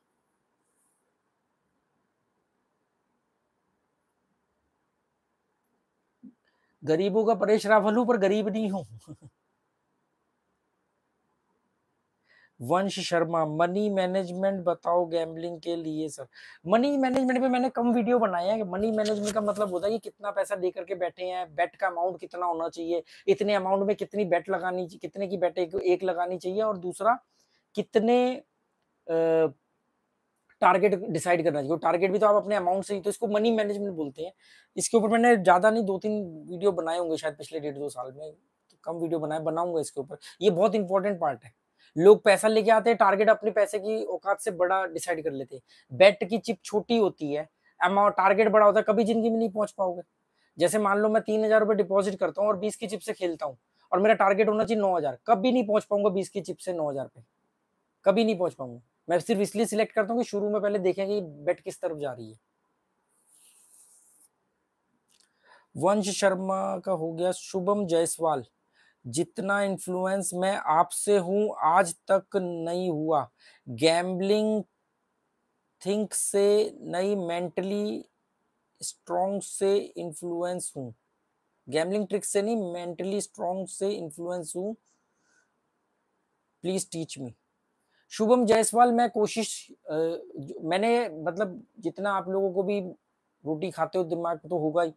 गरीबों का परेश रावल हूं पर गरीब नहीं हूं वंश शर्मा मनी मैनेजमेंट बताओ गैम्बलिंग के लिए सर मनी मैनेजमेंट पे मैंने कम वीडियो बनाए हैं मनी मैनेजमेंट का मतलब होता है कि कितना पैसा दे करके बैठे हैं बेट का अमाउंट कितना होना चाहिए इतने अमाउंट में कितनी बेट लगानी कितने की बैट एक, एक लगानी चाहिए और दूसरा कितने आ, टारगेट डिसाइड करना चाहिए टारगेट भी तो आप अपने अमाउंट से ही तो इसको मनी मैनेजमेंट बोलते हैं इसके ऊपर मैंने ज़्यादा नहीं दो तीन वीडियो बनाए होंगे शायद पिछले डेढ़ दो साल में तो कम वीडियो बनाए बनाऊंगा इसके ऊपर ये बहुत इंपॉर्टेंट पार्ट है लोग पैसा लेके आते हैं टारगेट अपने पैसे की औकात से बड़ा डिसाइड कर लेते हैं बेट की चिप छोटी होती है अमाउंट टारगेट बड़ा होता है कभी जिंदगी में नहीं पहुंच पाओगे जैसे मान लो मैं तीन हजार रुपये डिपॉजिट करता हूँ और बीस की चिप से खेलता हूँ और मेरा टारगेट होना चाहिए नौ हजार कभी नहीं पहुंच पाऊंगा बीस की चिप से नौ हजार पे कभी नहीं पहुंच पाऊंगा मैं सिर्फ इसलिए सिलेक्ट करता हूँ कि शुरू में पहले देखें कि बेट किस तरफ जा रही है वंश शर्मा का हो गया शुभम जायसवाल जितना इन्फ्लुएंस मैं आपसे हूं आज तक नहीं हुआ गैम्बलिंग थिंक से नहीं मेंटली स्ट्रोंग से इन्फ्लुएंस हूं गैम्बलिंग ट्रिक से नहीं मेंटली स्ट्रोंग से इन्फ्लुएंस हूं please teach me Shubham Jaiswal मैं कोशिश आ, मैंने मतलब जितना आप लोगों को भी रोटी खाते हो दिमाग तो होगा ही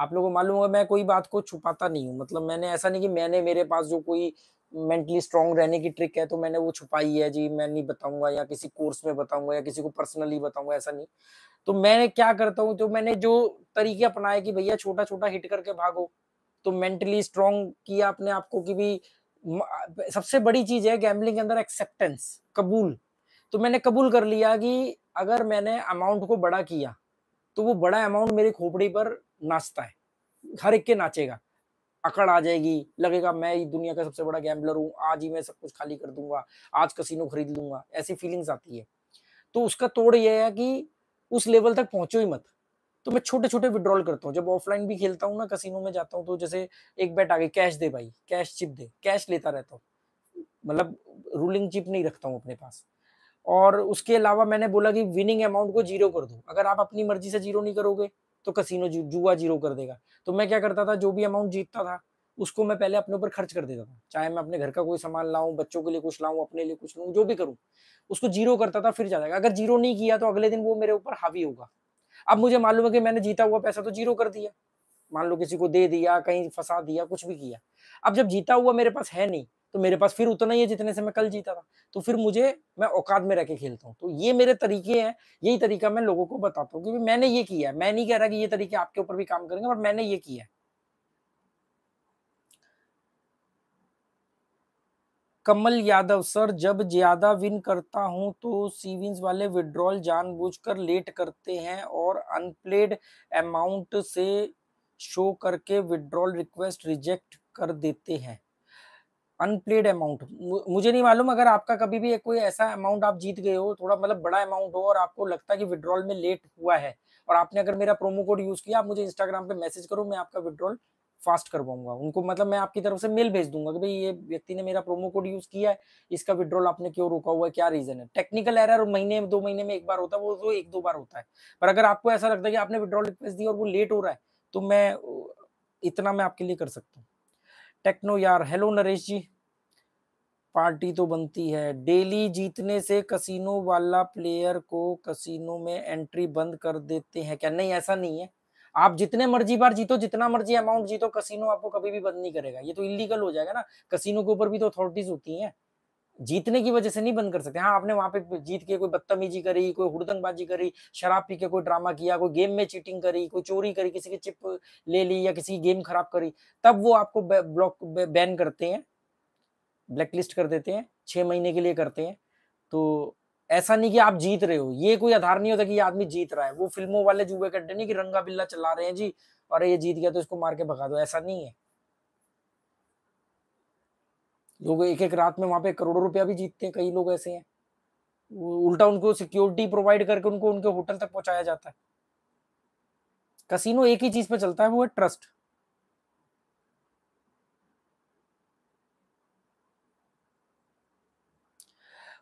आप लोगों को मालूम होगा मैं कोई बात को छुपाता नहीं हूँ मतलब मैंने ऐसा नहीं कि मैंने मेरे पास जो कोई मेंटली स्ट्रांग रहने की ट्रिक है तो मैंने वो छुपाई है जी मैं नहीं बताऊंगा या किसी कोर्स में बताऊंगा या किसी को पर्सनली बताऊंगा ऐसा नहीं तो मैंने क्या करता हूँ तो मैंने जो तरीके अपनाए कि भैया छोटा छोटा हिट करके भागो तो मेंटली स्ट्रांग किया अपने आपको कि भी सबसे बड़ी चीज है गैम्बलिंग के अंदर एक्सेप्टेंस कबूल तो मैंने कबूल कर लिया कि अगर मैंने अमाउंट को बड़ा किया तो वो बड़ा अमाउंट मेरी खोपड़ी पर नाचता है हर एक के नाचेगा अकड़ आ जाएगी लगेगा मैं दुनिया का सबसे बड़ा गैम्बलर हूँ आज ही मैं सब कुछ खाली कर दूंगा आज कसिनो खरीद लूंगा ऐसी फीलिंग्स आती है तो उसका तोड़ यह है कि उस लेवल तक पहुंचो ही मत तो मैं छोटे छोटे विड्रॉल करता हूँ जब ऑफलाइन भी खेलता हूँ ना कसिनो में जाता हूँ तो जैसे एक बैट आगे कैश दे भाई कैश चिप दे कैश लेता रहता हूँ मतलब रूलिंग चिप नहीं रखता हूँ अपने पास और उसके अलावा मैंने बोला कि विनिंग अमाउंट को जीरो कर दो अगर आप अपनी मर्जी से जीरो नहीं करोगे तो कसिनो जुआ जीरो कर देगा तो मैं क्या करता था जो भी अमाउंट जीतता था उसको मैं पहले अपने ऊपर खर्च कर देता था चाहे मैं अपने घर का कोई सामान लाऊं बच्चों के लिए कुछ लाऊं अपने लिए कुछ लाऊं जो भी करूं उसको जीरो करता था फिर जाता अगर जीरो नहीं किया तो अगले दिन वो मेरे ऊपर हावी होगा अब मुझे मालूम है कि मैंने जीता हुआ पैसा तो जीरो कर दिया मान लो किसी को दे दिया कहीं फंसा दिया कुछ भी किया अब जब जीता हुआ मेरे पास है नहीं तो मेरे पास फिर उतना ही है जितने से मैं कल जीता था तो फिर मुझे मैं औकात में रह के खेलता हूँ तो ये मेरे तरीके हैं यही तरीका मैं लोगों को बताता हूँ क्योंकि मैंने ये किया है मैं नहीं कह रहा कि ये तरीके आपके ऊपर भी काम करेंगे पर मैंने ये किया है कमल यादव सर जब ज्यादा विन करता हूं तो सीविंस वाले विड्रॉल जानबूझकर लेट करते हैं और अनप्लेड अमाउंट से शो करके विड्रॉल रिक्वेस्ट रिजेक्ट कर देते हैं अनप्लेड अमाउंट मुझे नहीं मालूम अगर आपका कभी भी कोई ऐसा अमाउंट आप जीत गए हो थोड़ा मतलब बड़ा अमाउंट हो और आपको लगता है कि विड्रॉल में लेट हुआ है और आपने अगर मेरा प्रोमो कोड यूज किया आप मुझे इंस्टाग्राम पे मैसेज करो मैं आपका विड्रॉल फास्ट करवाऊंगा उनको मतलब मैं आपकी तरफ से मेल भेज दूंगा कि भाई ये व्यक्ति ने मेरा प्रोमो कोड यूज किया है इसका विड्रॉल आपने क्यों रोका हुआ है क्या रीजन है टेक्निकल एरर महीने दो महीने में एक बार होता है वो तो एक दो बार होता है पर अगर आपको ऐसा लगता है कि आपने विड्रॉल रिक्वेस्ट दी और वो लेट हो रहा है तो मैं इतना मैं आपके लिए कर सकता हूँ टेक्नो यार हेलो नरेश जी पार्टी तो बनती है डेली जीतने से कसिनो वाला प्लेयर को कसिनो में एंट्री बंद कर देते हैं क्या नहीं ऐसा नहीं है आप जितने मर्जी बार जीतो जितना मर्जी अमाउंट जीतो कसिनो आपको कभी भी बंद नहीं करेगा ये तो इलीगल हो जाएगा ना कसिनो के ऊपर भी तो अथॉरिटीज होती हैं जीतने की वजह से नहीं बंद कर सकते हाँ आपने वहां पे जीत के कोई बदतमीजी करी कोई हुड़दंगबाजी करी शराब पी के कोई ड्रामा किया कोई गेम में चीटिंग करी कोई चोरी करी किसी की चिप ले ली या किसी की गेम खराब करी तब वो आपको ब्लॉक बैन करते हैं ब्लैकलिस्ट कर देते हैं छः महीने के लिए करते हैं तो ऐसा नहीं कि आप जीत रहे हो ये कोई आधार नहीं होता कि ये आदमी जीत रहा है वो फिल्मों वाले जुए करते नहीं कि रंगा बिल्ला चला रहे हैं जी और ये जीत गया तो इसको मार के भगा दो ऐसा नहीं है लोग एक एक रात में वहां पे करोड़ों रुपया भी जीतते हैं कई लोग ऐसे हैं उल्टा उनको सिक्योरिटी प्रोवाइड करके उनको उनके होटल तक पहुंचाया जाता है कसिनो एक ही चीज पे चलता है वो है ट्रस्ट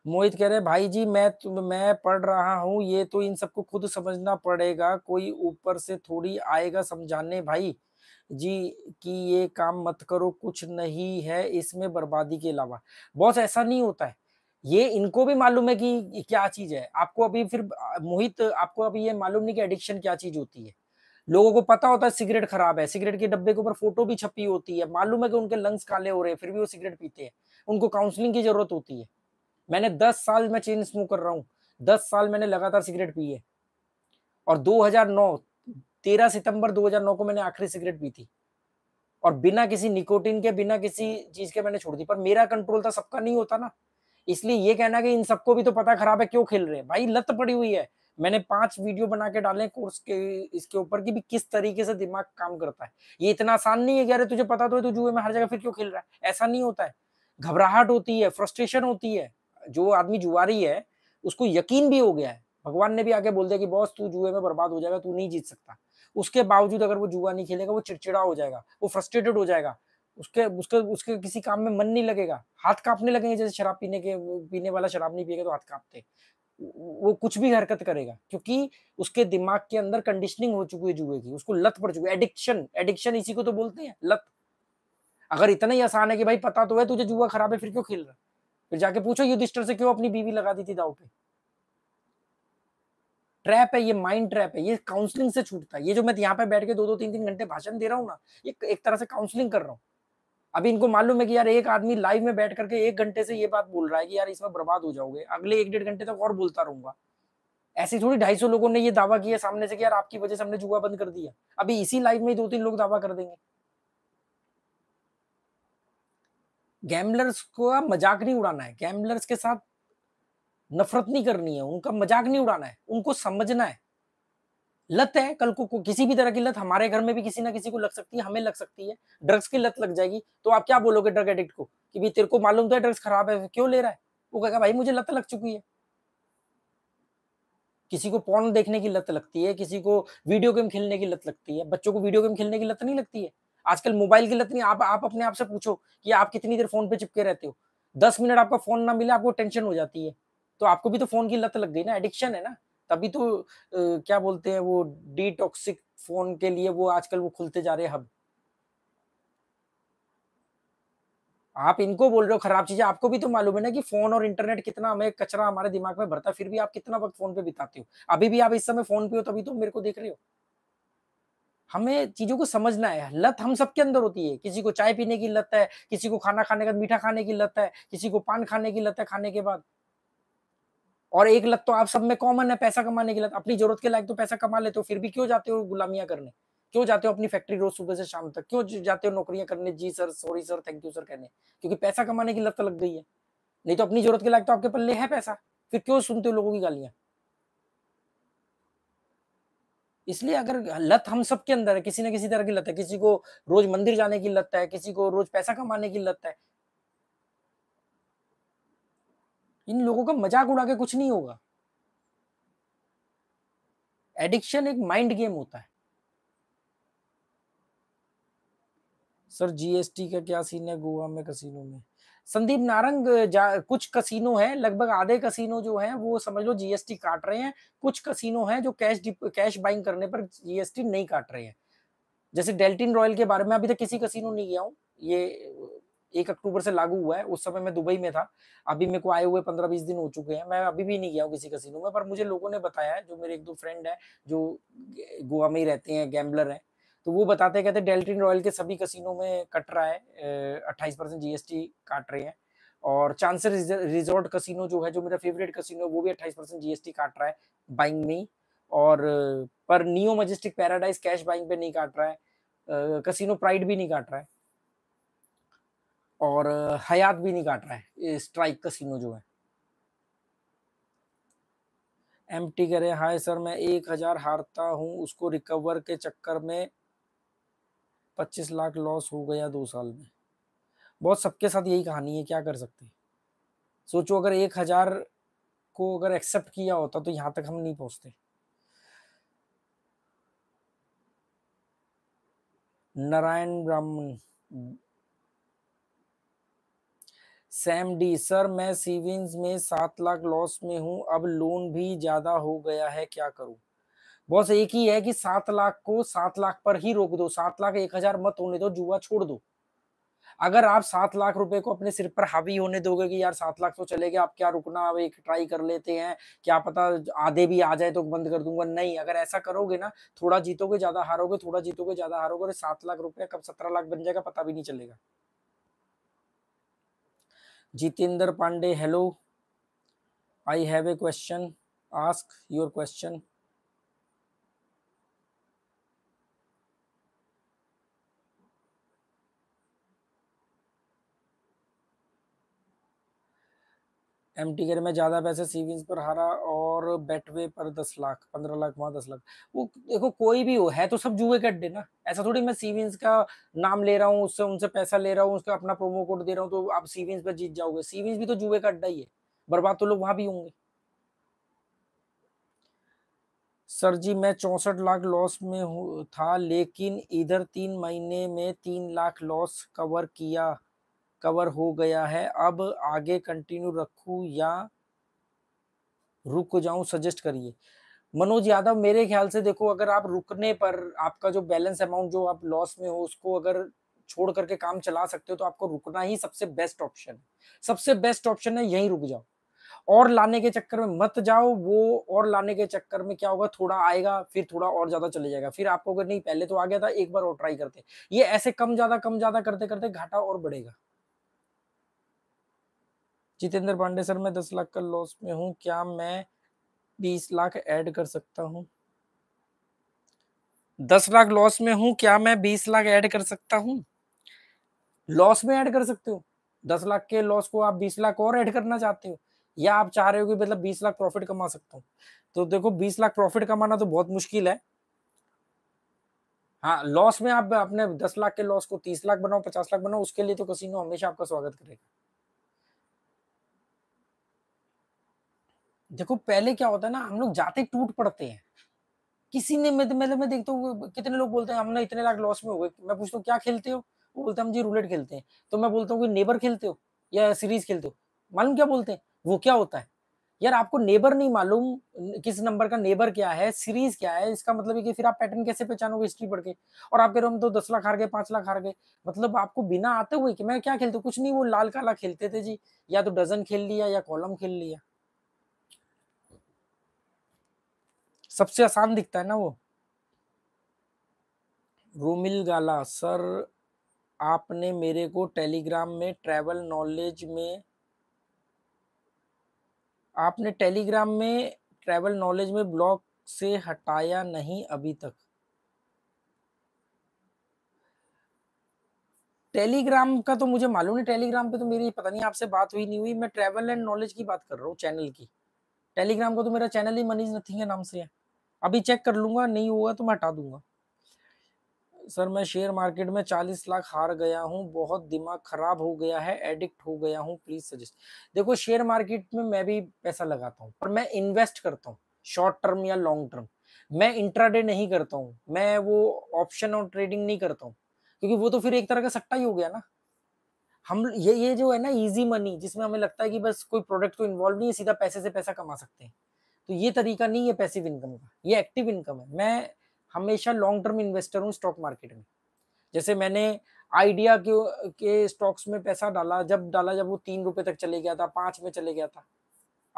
मोहित कह रहे हैं भाई जी मैं मैं पढ़ रहा हूँ ये तो इन सबको खुद समझना पड़ेगा कोई ऊपर से थोड़ी आएगा समझाने भाई जी कि ये काम मत करो कुछ नहीं है इसमें बर्बादी के अलावा बॉस ऐसा नहीं होता है ये इनको भी मालूम है कि क्या चीज है आपको अभी फिर मोहित आपको अभी ये मालूम नहीं कि एडिक्शन क्या चीज होती है लोगों को पता होता है सिगरेट खराब है सिगरेट के डब्बे के ऊपर फोटो भी छपी होती है मालूम है कि उनके लंग्स काले हो रहे हैं फिर भी वो सिगरेट पीते हैं उनको काउंसलिंग की जरूरत होती है मैंने दस साल में चेन स्मोक कर रहा हूँ दस साल मैंने लगातार सिगरेट पी है और 2009 दो सितंबर 2009 को मैंने आखिरी सिगरेट पी थी और बिना किसी निकोटिन के बिना किसी चीज के मैंने छोड़ दी पर मेरा कंट्रोल था सबका नहीं होता ना इसलिए ये कहना कि इन सबको भी तो पता खराब है क्यों खेल रहे हैं भाई लत पड़ी हुई है मैंने पांच वीडियो बना के डाले कोर्स के इसके ऊपर कि भी किस तरीके से दिमाग काम करता है ये इतना आसान नहीं है कि अरे तुझे पता तो है तू जुए में हर जगह फिर क्यों खेल रहा है ऐसा नहीं होता है घबराहट होती है फ्रस्ट्रेशन होती है जो आदमी जुआरी है उसको यकीन भी हो गया है भगवान ने भी आके बोल दिया कि बॉस तू जुए में बर्बाद हो जाएगा तू नहीं जीत सकता उसके बावजूद अगर वो जुआ नहीं खेलेगा वो चिड़चिड़ा हो जाएगा वो फ्रस्ट्रेटेड हो जाएगा उसके उसके उसके किसी काम में मन नहीं लगेगा हाथ कांपने लगेंगे जैसे शराब पीने के पीने वाला शराब नहीं पिएगा तो हाथ कांपते वो कुछ भी हरकत करेगा क्योंकि उसके दिमाग के अंदर कंडीशनिंग हो चुकी है जुए की उसको लत पड़ चुकी है एडिक्शन एडिक्शन इसी को तो बोलते हैं लत अगर इतना ही आसान है कि भाई पता तो है तुझे जुआ खराब है फिर क्यों खेल रहा फिर जाके पूछो युधिष्ठर से क्यों अपनी बीवी लगा दी थी दाव पे ट्रैप है ये माइंड ट्रैप है ये काउंसलिंग से छूटता है ये जो मैं यहाँ पे बैठ के दो दो तीन तीन घंटे भाषण दे रहा हूँ ना ये एक तरह से काउंसलिंग कर रहा हूँ अभी इनको मालूम है कि यार एक आदमी लाइव में बैठ करके एक घंटे से ये बात बोल रहा है कि यार इसमें बर्बाद हो जाओगे अगले एक डेढ़ घंटे तक और बोलता रहूंगा ऐसे थोड़ी ढाई सौ लोगों ने ये दावा किया सामने से कि यार आपकी वजह से हमने जुआ बंद कर दिया अभी इसी लाइव में दो तीन लोग दावा कर देंगे गैम्बलर्स का मजाक नहीं उड़ाना है गैम्बलर्स के साथ नफरत नहीं करनी है उनका मजाक नहीं उड़ाना है उनको समझना है लत है कल को, को किसी भी तरह की लत हमारे घर में भी किसी ना किसी को लग सकती है हमें लग सकती है ड्रग्स की लत लग जाएगी तो आप क्या बोलोगे ड्रग एडिक्ट को कि भाई तेरे को मालूम तो है ड्रग्स खराब है क्यों ले रहा है वो कहेगा भाई मुझे लत लग चुकी है किसी को पॉन देखने की लत लगती है किसी को वीडियो गेम खेलने की लत लगती है बच्चों को वीडियो गेम खेलने की लत नहीं लगती है आजकल मोबाइल की लत नहीं आप आप अपने आप से पूछो कि आप कितनी देर फोन पे चिपके रहते हो दस मिनट आपका फोन ना मिले आपको टेंशन हो जाती है तो आपको भी तो फोन की लत लग गई ना एडिक्शन है ना तभी तो आ, क्या बोलते हैं वो डिटॉक्सिक फोन के लिए वो आजकल वो खुलते जा रहे हब आप इनको बोल रहे हो खराब चीजें आपको भी तो मालूम है ना कि फोन और इंटरनेट कितना हमें कचरा हमारे दिमाग में भरता है फिर भी आप कितना वक्त फोन पे बिताते हो अभी भी आप इस समय फोन पे हो तभी तो मेरे को देख रहे हो हमें चीजों को समझना है लत हम सबके अंदर होती है किसी को चाय पीने की लत है किसी को खाना खाने का मीठा खाने की लत है किसी को पान खाने की लत है खाने के बाद और एक लत तो आप सब में कॉमन है पैसा कमाने की लत अपनी जरूरत के लायक तो पैसा कमा लेते हो फिर भी क्यों जाते हो गुलामियां करने क्यों जाते हो अपनी फैक्ट्री रोज सुबह से शाम तक क्यों जाते हो नौकरियां करने जी sir sorry sir thank you sir कहने क्योंकि पैसा कमाने की लत तो लग गई है नहीं तो अपनी जरूरत के लायक तो आपके पल्ले है पैसा फिर क्यों सुनते हो लोगों की गालियां इसलिए अगर लत हम सब के अंदर है किसी ना किसी तरह की लत है किसी को रोज मंदिर जाने की लत है किसी को रोज पैसा कमाने की लत है इन लोगों का मजाक उड़ा के कुछ नहीं होगा एडिक्शन एक माइंड गेम होता है सर जीएसटी का क्या सीन है गोवा में कसीनो में संदीप नारंग कुछ कसिनो हैं लगभग आधे कसिनो जो हैं वो समझ लो जीएसटी काट रहे हैं कुछ कसिनो हैं जो कैश कैश बाइंग करने पर जीएसटी नहीं काट रहे हैं जैसे डेल्टिन रॉयल के बारे में अभी तक किसी कसिनो नहीं गया हूँ ये एक अक्टूबर से लागू हुआ है उस समय मैं दुबई में था अभी मेरे को आए हुए पंद्रह बीस दिन हो चुके हैं मैं अभी भी नहीं गया हूँ किसी कसिनो में पर मुझे लोगों ने बताया है जो मेरे एक दो फ्रेंड है जो गोवा में ही रहते हैं गैम्बलर हैं तो वो बताते हैं कहते डेल्टिन रॉयल के सभी कसिनो में कट रहा है अट्ठाईस परसेंट जीएसटी काट रहे हैं और चांसर रिजॉर्ट कसिनो जो है जो मेरा फेवरेट कसिनो है वो भी अट्ठाईस परसेंट जीएसटी काट रहा है बाइंग में और पर neo majestic paradise cash buying पे नहीं काट रहा है कसिनो प्राइड भी नहीं काट रहा है और हयात भी नहीं काट रहा है स्ट्राइक कसिनो जो है एम टी करे हाय सर मैं एक हजार हारता हूँ उसको रिकवर के चक्कर में पच्चीस लाख लॉस हो गया दो साल में बहुत सबके साथ यही कहानी है क्या कर सकते हैं सोचो अगर एक हजार को अगर एक्सेप्ट किया होता तो यहां तक हम नहीं पहुंचते नारायण ब्राह्मण सैम डी सर मैं सीविंग्स में सात लाख लॉस में हूं अब लोन भी ज़्यादा हो गया है क्या करूं बॉस एक ही है कि सात लाख को सात लाख पर ही रोक दो सात लाख एक हजार मत होने दो जुआ छोड़ दो अगर आप सात लाख रुपए को अपने सिर पर हावी होने दोगे कि यार सात लाख तो चले गए आप क्या रुकना अब एक ट्राई कर लेते हैं क्या पता आधे भी आ जाए तो बंद कर दूंगा नहीं अगर ऐसा करोगे ना थोड़ा जीतोगे ज्यादा हारोगे थोड़ा जीतोगे ज्यादा हारोगे और सात लाख रुपया कब सत्रह लाख बन जाएगा पता भी नहीं चलेगा Jitendra Pandey hello I have a question ask your question एम टिकर में ज़्यादा पैसे सीविंग्स पर हारा और बेटवे पर दस लाख पंद्रह लाख वहाँ दस लाख वो देखो कोई भी हो है तो सब जुए कड्डे ना ऐसा थोड़ी मैं सीविंग्स का नाम ले रहा हूँ उससे उनसे पैसा ले रहा हूँ उसका अपना प्रोमो कोड दे रहा हूँ तो आप सीविंग्स पर जीत जाओगे सीविंग्स भी तो जुए का अड्डा ही है बर्बाद तो लोग वहाँ भी होंगे सर जी मैं चौंसठ लाख लॉस में था लेकिन इधर तीन महीने में तीन लाख लॉस कवर किया कवर हो गया है अब आगे कंटिन्यू रखूं या रुक जाऊं सजेस्ट करिए मनोज यादव मेरे ख्याल से देखो अगर आप रुकने पर आपका जो बैलेंस अमाउंट जो आप लॉस में हो उसको अगर छोड़ करके काम चला सकते हो तो आपको रुकना ही सबसे बेस्ट ऑप्शन है सबसे बेस्ट ऑप्शन है यही रुक जाओ और लाने के चक्कर में मत जाओ वो और लाने के चक्कर में क्या होगा थोड़ा आएगा फिर थोड़ा और ज्यादा चले जाएगा फिर आपको अगर नहीं पहले तो आ गया था एक बार और ट्राई करते ये ऐसे कम ज्यादा कम ज्यादा करते करते घाटा और बढ़ेगा जितेंद्र पांडे सर मैं दस लाख का लॉस में हूँ क्या मैं बीस लाख ऐड कर सकता हूँ दस लाख लॉस में हूँ क्या मैं बीस लाख ऐड कर सकता हूँ लॉस में ऐड कर सकते हो दस लाख के लॉस को आप बीस लाख और ऐड करना चाहते हो या आप चाह रहे हो कि मतलब बीस लाख प्रॉफिट कमा सकता हूँ तो देखो बीस लाख प्रॉफिट कमाना तो बहुत मुश्किल है हाँ लॉस में आप अपने दस लाख के लॉस को तीस लाख बनाओ पचास लाख बनाओ उसके लिए तो कसीनो हमेशा आपका स्वागत करेगा देखो पहले क्या होता है ना हम लोग जाते टूट पड़ते हैं किसी ने मतलब मैं देखता हूँ कितने लोग बोलते हैं हमने इतने लाख लॉस में हो गए मैं पूछता हूँ क्या खेलते हो वो बोलते हैं हम जी रूलेट खेलते हैं तो मैं बोलता हूँ कि नेबर खेलते हो या सीरीज खेलते हो मालूम क्या बोलते हैं वो क्या होता है यार आपको नेबर नहीं मालूम किस नंबर का नेबर क्या है सीरीज क्या है इसका मतलब है कि फिर आप पैटर्न कैसे पहचानोगे हिस्ट्री पढ़ के और आप कह रहे हो हम तो दस लाख हार गए पांच लाख हार गए मतलब आपको बिना आते हुए कि मैं क्या खेलते कुछ नहीं वो लाल काला खेलते थे जी या तो डजन खेल लिया या कॉलम खेल लिया सबसे आसान दिखता है ना वो रोमिल गाला सर आपने मेरे को टेलीग्राम में ट्रैवल नॉलेज में आपने टेलीग्राम में ट्रैवल नॉलेज में ब्लॉग से हटाया नहीं अभी तक टेलीग्राम का तो मुझे मालूम नहीं टेलीग्राम पे तो मेरी पता नहीं आपसे बात हुई नहीं हुई मैं ट्रैवल एंड नॉलेज की बात कर रहा हूँ चैनल की टेलीग्राम का तो मेरा चैनल ही मनीज नथिंग के नाम से है अभी चेक कर लूंगा नहीं होगा तो मैं हटा दूंगा सर मैं शेयर मार्केट में चालीस लाख हार गया हूँ बहुत दिमाग खराब हो गया है एडिक्ट हो गया हूँ प्लीज सजेस्ट देखो शेयर मार्केट में मैं भी पैसा लगाता हूँ पर मैं इन्वेस्ट करता हूँ शॉर्ट टर्म या लॉन्ग टर्म मैं इंट्राडे नहीं करता हूँ मैं वो ऑप्शन और ट्रेडिंग नहीं करता हूँ क्योंकि वो तो फिर एक तरह का सट्टा ही हो गया ना हम ये ये जो है ना इजी मनी जिसमें हमें लगता है कि बस कोई प्रोडक्ट तो इन्वॉल्व नहीं है सीधा पैसे से पैसा कमा सकते हैं तो ये तरीका नहीं है पैसिव इनकम का ये एक्टिव इनकम है मैं हमेशा लॉन्ग टर्म इन्वेस्टर हूँ स्टॉक मार्केट में जैसे मैंने आइडिया के के स्टॉक्स में पैसा डाला जब डाला जब वो तीन रुपये तक चले गया था पाँच में चले गया था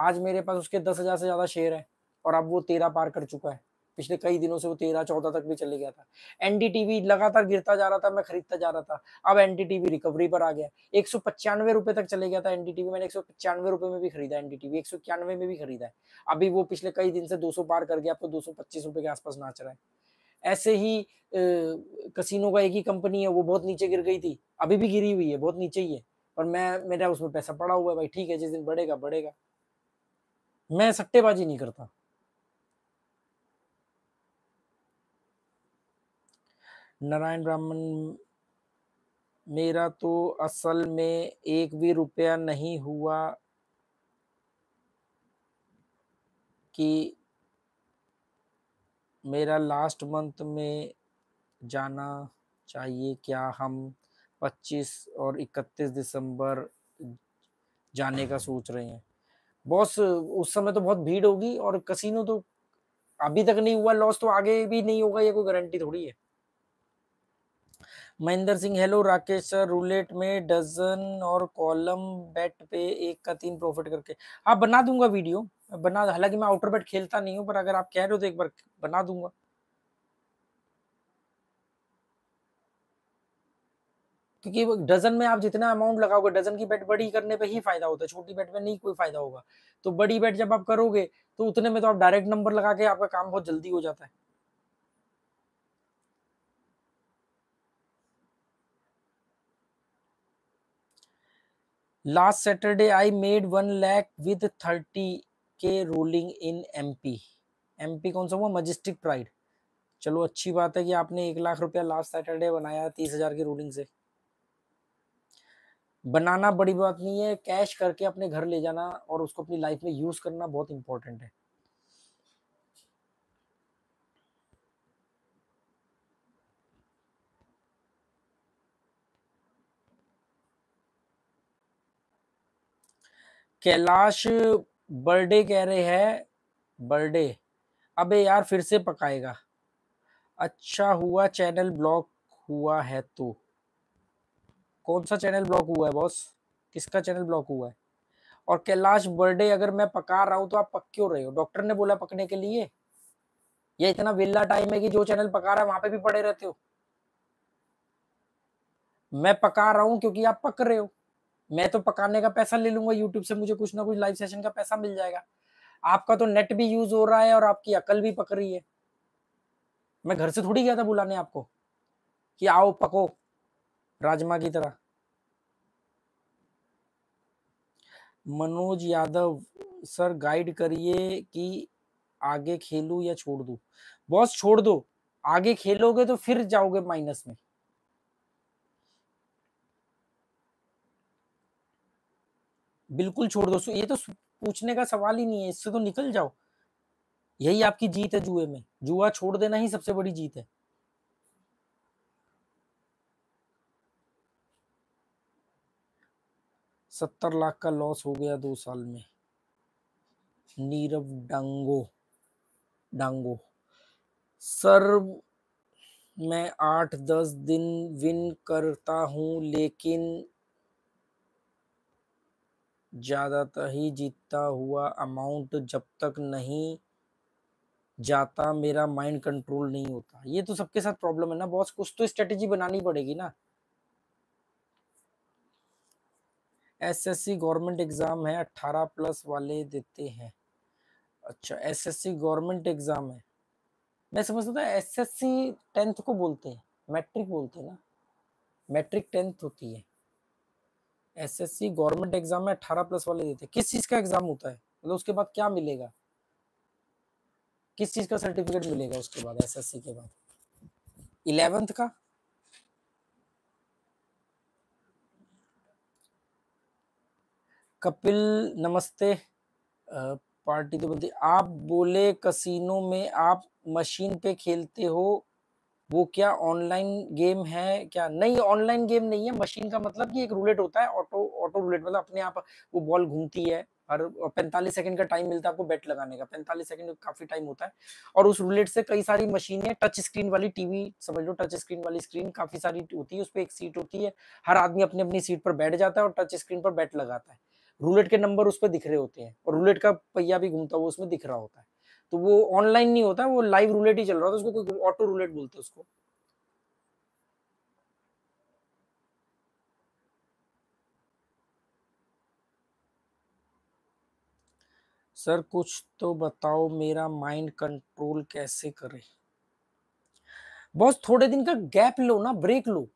आज मेरे पास उसके दस हज़ार से ज़्यादा शेयर है और अब वो तेरह पार कर चुका है पिछले कई दिनों से वो तेरह चौदह तक भी चले गया था एनडीटीवी लगातार गिरता जा रहा था मैं खरीदता जा रहा था अब एनडीटीवी रिकवरी पर आ गया एक सौ पचानवे रुपए तक चले गया था एनडीटीवी मैंने एक सौ पचानवे रुपए में भी खरीदा एनडीटीवी एक सौ इक्यानवे में भी खरीदा है अभी वो पिछले कई दिन से दो सौ पार कर गया आपको तो दो सौ पच्चीस रुपए के आसपास नाच रहा है ऐसे ही कसिनो का एक ही कंपनी है वो बहुत नीचे गिर गई थी अभी भी गिरी हुई है बहुत नीचे ही है पर मैं मेरा उसमें पैसा पड़ा हुआ है भाई ठीक है जिस दिन बढ़ेगा बढ़ेगा मैं सट्टेबाजी नहीं करता नारायण ब्राह्मण मेरा तो असल में एक भी रुपया नहीं हुआ कि मेरा लास्ट मंथ में जाना चाहिए क्या हम 25 और 31 दिसंबर जाने का सोच रहे हैं बॉस उस समय तो बहुत भीड़ होगी और कसिनो तो अभी तक नहीं हुआ लॉस तो आगे भी नहीं होगा ये कोई गारंटी थोड़ी है Mahendra Singh hello Rakesh sir roulette में डजन और कॉलम बेट पे एक का तीन प्रॉफिट करके आप हाँ, बना दूंगा वीडियो बना हालांकि मैं आउटर बेट खेलता नहीं हूँ पर अगर आप कह रहे हो तो एक बार बना दूंगा क्योंकि डजन में आप जितना अमाउंट लगाओगे डजन की बैट बड़ी करने पे ही फायदा होता है छोटी बैट में नहीं कोई फायदा होगा तो बड़ी बैट जब आप करोगे तो उतने में तो आप डायरेक्ट नंबर लगा के आपका काम बहुत जल्दी हो जाता है last made one lakh made thirty के with in M P M P कौन सा हुआ मजिस्टिक प्राइड चलो अच्छी बात है कि आपने एक लाख रुपया लास्ट सैटरडे बनाया तीस हजार की रोलिंग से बनाना बड़ी बात नहीं है कैश करके अपने घर ले जाना और उसको अपनी लाइफ में यूज करना बहुत इंपॉर्टेंट है कैलाश बर्थडे कह रहे हैं बर्थडे अबे यार फिर से पकाएगा अच्छा हुआ चैनल ब्लॉक हुआ है तो कौन सा चैनल ब्लॉक हुआ है बॉस किसका चैनल ब्लॉक हुआ है और कैलाश बर्थडे अगर मैं पका रहा हूं तो आप पक क्यों रहे हो डॉक्टर ने बोला पकने के लिए ये इतना विल्ला टाइम है कि जो चैनल पका रहा है वहां पे भी पड़े रहते हो मैं पका रहा हूं क्योंकि आप पक रहे हो मैं तो पकाने का पैसा ले लूंगा यूट्यूब से मुझे कुछ ना कुछ लाइव सेशन का पैसा मिल जाएगा आपका तो नेट भी यूज हो रहा है और आपकी अकल भी पक रही है मैं घर से थोड़ी गया था बुलाने आपको कि आओ पको राजमा की तरह मनोज यादव सर गाइड करिए कि आगे खेलू या छोड़ दू बॉस छोड़ दो आगे खेलोगे तो फिर जाओगे माइनस में बिल्कुल छोड़ दो ये तो पूछने का सवाल ही नहीं है इससे तो निकल जाओ यही आपकी जीत है जुए में जुआ छोड़ देना ही सबसे बड़ी जीत है सत्तर लाख का लॉस हो गया दो साल में नीरव डांगो डांगो सर मैं आठ दस दिन विन करता हूं लेकिन ज़्यादातर ही जीतता हुआ अमाउंट जब तक नहीं जाता मेरा माइंड कंट्रोल नहीं होता ये तो सबके साथ प्रॉब्लम है ना बॉस कुछ तो स्ट्रेटेजी बनानी पड़ेगी ना एसएससी गवर्नमेंट एग्ज़ाम है अट्ठारह प्लस वाले देते हैं अच्छा एसएससी गवर्नमेंट एग्ज़ाम है मैं समझता था एसएससी टेंथ को बोलते हैं मैट्रिक बोलते हैं ना मैट्रिक टेंथ होती है एसएससी गवर्नमेंट एग्जाम में अट्ठारह प्लस वाले देते किस चीज का एग्जाम होता है मतलब उसके बाद क्या मिलेगा किस चीज का सर्टिफिकेट मिलेगा उसके बाद एसएससी के बाद इलेवेंथ का कपिल नमस्ते पार्टी तो बनती आप बोले कसीनो में आप मशीन पे खेलते हो वो क्या ऑनलाइन गेम है क्या नहीं ऑनलाइन गेम नहीं है मशीन का मतलब कि एक रूलेट होता है ऑटो ऑटो रूलेट मतलब अपने आप वो बॉल घूमती है हर 45 सेकंड का टाइम मिलता है आपको बैट लगाने का 45 सेकंड काफी टाइम होता है और उस रूलेट से कई सारी मशीनें टच स्क्रीन वाली टीवी समझ लो टच स्क्रीन वाली स्क्रीन काफी सारी होती है उस पर एक सीट होती है हर आदमी अपनी अपनी सीट पर बैठ जाता है और टच स्क्रीन पर बैट लगाता है रूलेट के नंबर उस पर दिख रहे होते हैं और रूलेट का पहिया भी घूमता हुआ उसमें दिख रहा होता है तो वो ऑनलाइन नहीं होता वो लाइव रूलेट ही चल रहा था उसको कोई ऑटो रूलेट बोलते उसको सर कुछ तो बताओ मेरा माइंड कंट्रोल कैसे करे बॉस थोड़े दिन का गैप लो ना ब्रेक लो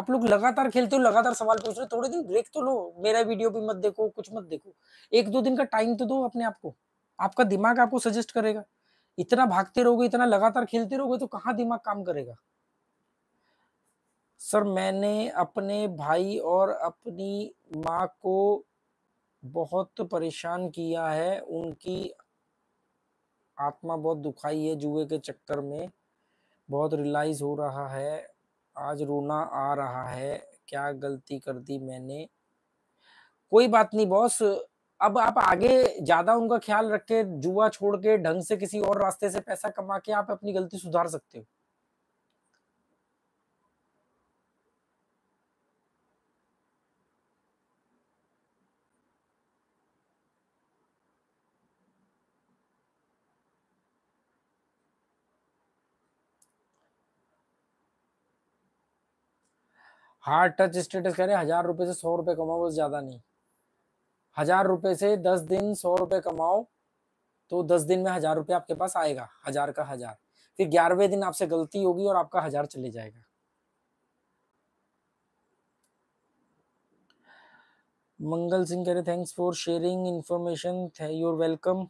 आप लोग लगातार खेलते हो लगातार सवाल पूछ रहे हो थोड़े दिन ब्रेक तो लो मेरा वीडियो भी मत देखो कुछ मत देखो एक दो दिन का टाइम तो दो अपने आप को आपका दिमाग आपको सजेस्ट करेगा इतना भागते रहोगे इतना लगातार खेलते रहोगे तो कहाँ दिमाग काम करेगा सर मैंने अपने भाई और अपनी माँ को बहुत परेशान किया है उनकी आत्मा बहुत दुखाई है जुए के चक्कर में बहुत रिलाइज हो रहा है आज रोना आ रहा है क्या गलती कर दी मैंने कोई बात नहीं बॉस अब आप आगे ज्यादा उनका ख्याल रख के जुआ छोड़ के ढंग से किसी और रास्ते से पैसा कमा के आप अपनी गलती सुधार सकते हो हार्ड टच स्टेटस कह रहे हैं हजार रुपए से सौ रुपए कमाओ बस ज्यादा नहीं हजार रुपए से दस दिन सौ रुपए कमाओ तो दस दिन में हजार रुपए आपके पास आएगा हजार का हजार फिर ग्यारहवें दिन आपसे गलती होगी और आपका हजार चले जाएगा मंगल सिंह कह रहे thanks for sharing information you're welcome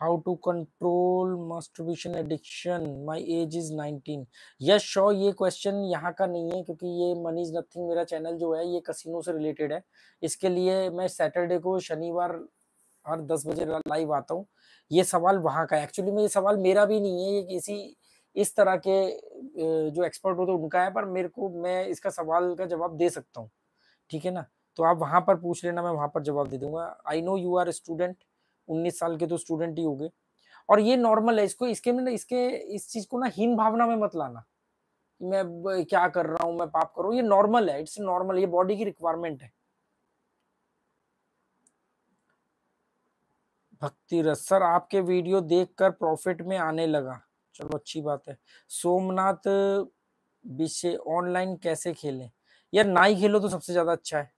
how to control masturbation addiction my age is nineteen yes sure ये क्वेश्चन यहाँ का नहीं है क्योंकि ये मनी इज नथिंग मेरा चैनल जो है ये कसिनो से रिलेटेड है इसके लिए मैं सैटरडे को शनिवार हर दस बजे लाइव आता हूँ ये सवाल वहाँ का है एक्चुअली में ये सवाल मेरा भी नहीं है ये किसी इस तरह के जो एक्सपर्ट होते तो उनका है पर मेरे को मैं इसका सवाल का जवाब दे सकता हूँ ठीक है ना तो आप वहाँ पर पूछ लेना मैं वहाँ पर जवाब दे दूंगा I know you are student उन्नीस साल के तो स्टूडेंट ही हो गए और ये नॉर्मल है इसको इसके में इसके इस चीज को ना हीन भावना में मत लाना मैं क्या कर रहा हूँ मैं पाप कर रहा हूँ ये नॉर्मल है इट्स नॉर्मल ये बॉडी की रिक्वायरमेंट है भक्ति रस सर आपके वीडियो देखकर प्रॉफिट में आने लगा चलो अच्छी बात है सोमनाथ विषय ऑनलाइन कैसे खेलें यार ना ही खेलो तो सबसे ज्यादा अच्छा है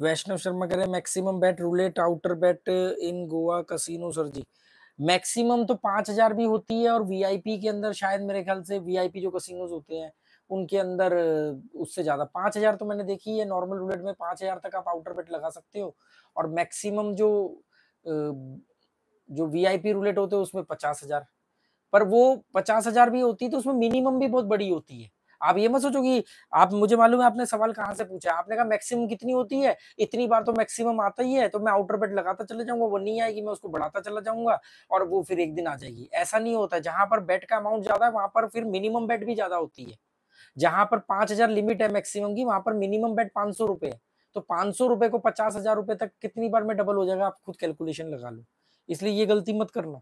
वैष्णव शर्मा कह रहे हैं maximum bet roulette outer bet in Goa casino sir ji maximum तो पाँच हजार भी होती है और वीआईपी के अंदर शायद मेरे ख्याल से वीआईपी जो कसिनोज होते हैं उनके अंदर उससे ज़्यादा पाँच हजार तो मैंने देखी है नॉर्मल रूलेट में पाँच हजार तक आप आउटर बेट लगा सकते हो और मैक्सिमम जो जो वीआईपी रूलेट होते हैं उसमें पचास हजार पर वो पचास हजार भी होती है तो उसमें मिनिमम भी बहुत बड़ी होती है आप ये मत सोचो कि आप मुझे मालूम है आपने सवाल कहाँ से पूछा आपने कहा मैक्सिमम कितनी होती है इतनी बार तो मैक्सिमम आता ही है तो मैं आउटर बेट लगाता चला जाऊंगा वो नहीं आएगी मैं उसको बढ़ाता चला जाऊंगा और वो फिर एक दिन आ जाएगी ऐसा नहीं होता जहां पर बेट का अमाउंट ज्यादा है वहां पर फिर मिनिमम बेट भी ज्यादा होती है जहां पर पांच हजार लिमिट है मैक्सिमम की वहां पर मिनिमम बेट पांच सौ रुपए है तो पांच सौ को पचास हजार रुपए तक कितनी बार में डबल हो जाएगा आप खुद कैलकुलेशन लगा लो इसलिए ये गलती मत करना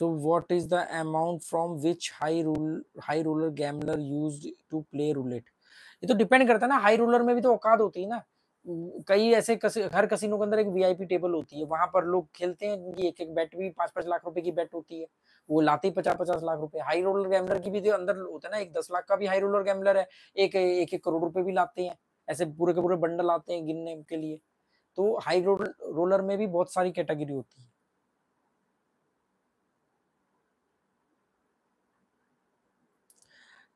so what is the amount from which high rule high roller gambler used to play roulette ये तो डिपेंड करता है ना हाई रोलर में भी तो औकात होती है ना कई ऐसे हर कसिनो के अंदर एक वीआईपी टेबल होती है वहां पर लोग खेलते हैं उनकी एक एक बैट भी पांच पांच लाख रुपए की बैट होती है वो लाते ही पचास पचास लाख रुपए हाई रोलर गैमलर की भी तो अंदर होता है ना एक दस लाख का भी हाई रोलर गैमलर है एक एक एक करोड़ रुपए भी लाते हैं ऐसे पूरे के पूरे बंडल आते हैं गिनने के लिए तो हाई रोल रोलर में भी बहुत सारी कैटेगरी होती है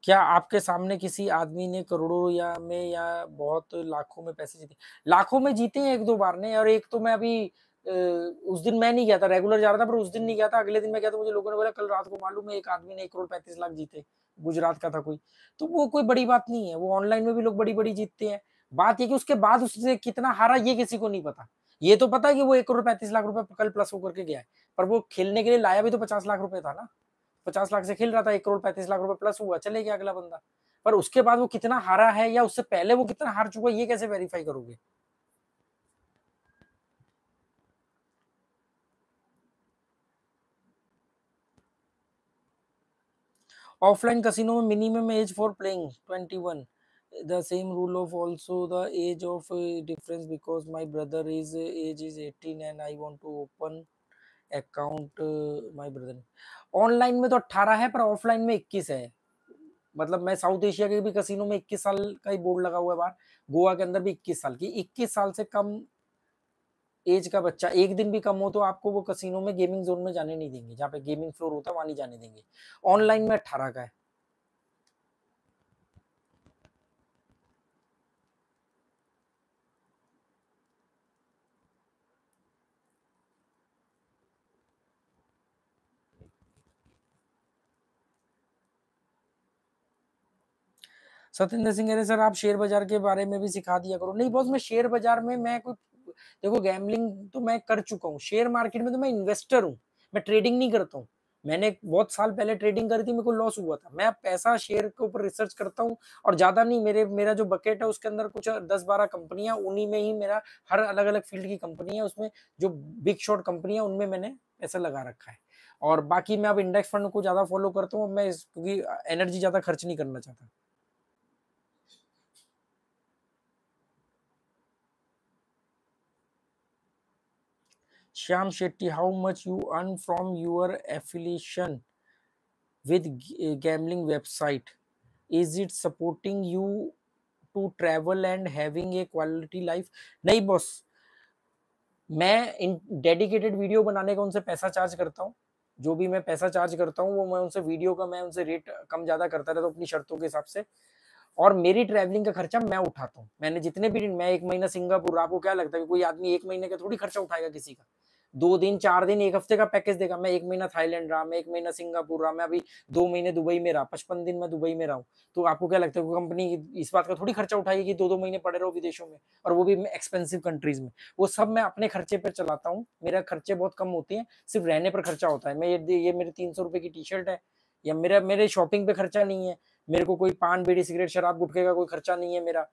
क्या आपके सामने किसी आदमी ने करोड़ों या में या बहुत लाखों में पैसे जीते लाखों में जीते हैं एक दो बार ने और एक तो मैं अभी उस दिन मैं नहीं गया था रेगुलर जा रहा था पर उस दिन नहीं गया था अगले दिन मैं गया था तो मुझे लोगों ने बोला कल रात को मालूम है एक आदमी ने एक करोड़ पैंतीस लाख जीते गुजरात का था कोई तो वो कोई बड़ी बात नहीं है वो ऑनलाइन में भी लोग बड़ी बड़ी जीतते हैं बात ये कि उसके बाद उससे कितना हारा ये किसी को नहीं पता ये तो पता है कि वो एक करोड़ पैंतीस लाख रुपए कल प्लस होकर के गया है पर वो खेलने के लिए लाया भी तो पचास लाख रुपए था ना पचास लाख से खेल रहा था एक करोड़ पैंतीस लाख रुपए प्लस हुआ चले गया अगला बंदा पर उसके बाद वो कितना हारा है या उससे पहले वो कितना हार चुका है ये कैसे वेरीफाई करोगे ऑफलाइन कसिनो में minimum age for playing 21 the same rule of also the age of difference because my brother is age is 18 and I want to open account my brother online में तो 18 है पर offline में 21 है मतलब मैं south Asia के भी कसिनो में 21 साल का ही बोर्ड लगा हुआ है बाहर गोवा के अंदर भी 21 साल की 21 साल से कम एज का बच्चा एक दिन भी कम हो तो आपको वो कसिनो में गेमिंग जोन में जाने नहीं देंगे जहाँ पे गेमिंग फ्लोर होता है वहाँ नहीं जाने देंगे ऑनलाइन में अट्ठारह का है सत्येंद्र सिंह कह रहे सर आप शेयर बाजार के बारे में भी सिखा दिया करो नहीं बॉस मैं शेयर बाजार में मैं कोई देखो गैमलिंग तो मैं कर चुका हूँ शेयर मार्केट में तो मैं इन्वेस्टर हूँ मैं ट्रेडिंग नहीं करता हूँ मैंने बहुत साल पहले ट्रेडिंग करी थी मेरे को लॉस हुआ था मैं पैसा शेयर के ऊपर रिसर्च करता हूँ और ज्यादा नहीं मेरे मेरा जो बकेट है उसके अंदर कुछ दस बारह कंपनियां उन्हीं में ही मेरा हर अलग अलग फील्ड की कंपनी है उसमें जो बिग शॉर्ट कंपनियां उनमें मैंने पैसा लगा रखा है और बाकी मैं अब इंडेक्स फंड को ज्यादा फॉलो करता हूँ मैं क्योंकि एनर्जी ज्यादा खर्च नहीं करना चाहता Shyam Shetty how much you earn from your affiliation with gambling website is it supporting you to travel and having a quality life नहीं बॉस मैं इन डेडिकेटेड वीडियो बनाने का उनसे पैसा चार्ज करता हूँ जो भी मैं पैसा चार्ज करता हूँ वो मैं उनसे वीडियो का मैं उनसे रेट कम ज़्यादा करता रहता तो हूँ अपनी शर्तों के हिसाब से और मेरी ट्रैवलिंग का खर्चा मैं उठाता हूँ मैंने जितने भी मैं एक महीना सिंगापुर आपको क्या लगता है कि कोई आदमी एक महीने का थोड़ी खर्चा उठाएगा किसी का दो दिन चार दिन एक हफ्ते का पैकेज देगा मैं एक महीना थाईलैंड रहा मैं एक महीना सिंगापुर रहा मैं अभी दो महीने दुबई में रहा पचपन दिन मैं दुबई में रहा हूँ तो आपको क्या लगता है कंपनी इस बात का थोड़ी खर्चा उठाएगी कि दो दो महीने पड़े रहो विदेशों में और वो भी एक्सपेंसिव कंट्रीज में वो सब मैं अपने खर्चे पर चलाता हूँ मेरा खर्चे बहुत कम होते हैं सिर्फ रहने पर खर्चा होता है मैं ये ये मेरे तीन सौ रुपये की टी शर्ट है या मेरा मेरे शॉपिंग पे खर्चा नहीं है मेरे को कोई पान बीड़ी सिगरेट शराब गुटखे का कोई खर्चा नहीं है मेरा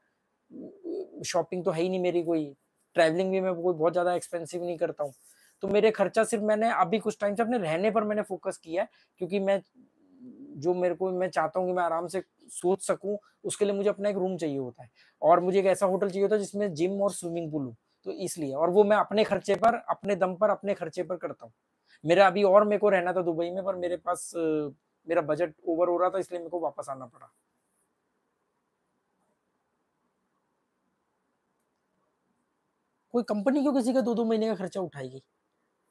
शॉपिंग तो है ही नहीं मेरी कोई ट्रैवलिंग भी मैं कोई बहुत ज़्यादा एक्सपेंसिव नहीं करता हूँ तो मेरे खर्चा सिर्फ मैंने अभी कुछ टाइम से अपने रहने पर मैंने फोकस किया है क्योंकि मैं जो मेरे को मैं चाहता हूँ कि मैं आराम से सोच सकूँ उसके लिए मुझे अपना एक रूम चाहिए होता है और मुझे एक ऐसा होटल चाहिए होता है जिसमें जिम और स्विमिंग पूल हो तो इसलिए और वो मैं अपने खर्चे पर अपने दम पर अपने खर्चे पर करता हूँ मेरा अभी और मेरे को रहना था दुबई में पर मेरे पास मेरा बजट ओवर हो रहा था इसलिए मेरे को वापस आना पड़ा कोई कंपनी क्यों किसी का दो दो महीने का खर्चा उठाएगी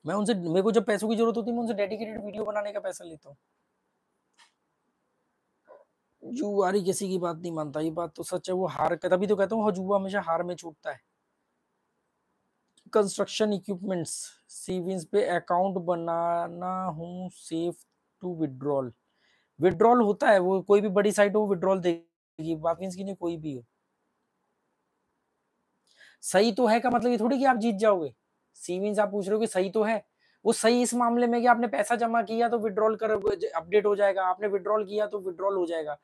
मैं उनसे मेरे को जब पैसों की जरूरत होती है मैं उनसे डेडिकेटेड वीडियो बनाने का पैसा लेता हूँ जुआरी किसी की बात नहीं मानता ये बात तो सच है वो हार कर तभी तो कहता हूँ हाँ, जुआ हमेशा हार में छूटता है कंस्ट्रक्शन इक्विपमेंट्स सेविंग्स पे अकाउंट बनाना हूँ सेफ टू विड्रॉल विड्रॉल होता है वो कोई भी बड़ी साइट हो विड्रॉल देगी बाकी की नहीं कोई भी हो सही तो है का मतलब ये थोड़ी कि आप जीत जाओगे सीविन से आप पूछ रहे हो कि सही तो है वो सही इस मामले में कि आपने पैसा जमा किया तो विड्रॉल कर अपडेट हो जाएगा आपने विड्रॉल किया तो विड्रॉल हो जाएगा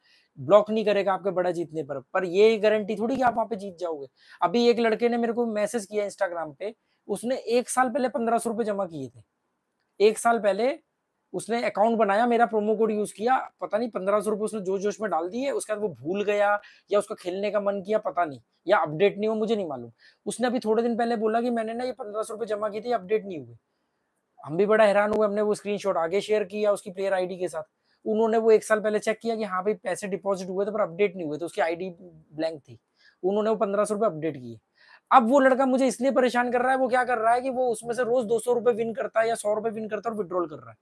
ब्लॉक नहीं करेगा आपके बड़ा जीतने पर पर ये गारंटी थोड़ी कि आप वहां पे जीत जाओगे अभी एक लड़के ने मेरे को मैसेज किया इंस्टाग्राम पे उसने एक साल पहले पंद्रह सौ रुपए जमा किए थे एक साल पहले उसने अकाउंट बनाया मेरा प्रोमो कोड यूज किया पता नहीं पंद्रह सौ रुपये उसने जोश जोश में डाल दिए उसके बाद वो भूल गया या उसका खेलने का मन किया पता नहीं या अपडेट नहीं हुआ मुझे नहीं मालूम उसने अभी थोड़े दिन पहले बोला कि मैंने ना ये पंद्रह सौ रुपये जमा किए थे अपडेट नहीं हुए हम भी बड़ा हैरान हुए हमने वो स्क्रीनशॉट आगे शेयर किया उसकी प्लेयर डी के साथ उन्होंने वो एक साल पहले चेक किया कि हाँ भाई पैसे डिपॉजिट हुए थे पर अपडेट नहीं हुए थे उसकी आईडी ब्लैंक थी उन्होंने वो पंद्रह सौ रुपये अपडेट किए अब वो लड़का मुझे इसलिए परेशान कर रहा है वो क्या कर रहा है कि वो उसमें से रोज दो सौ रुपये विन करता है या सौ रुपये विन करता है और विड्रॉल कर रहा है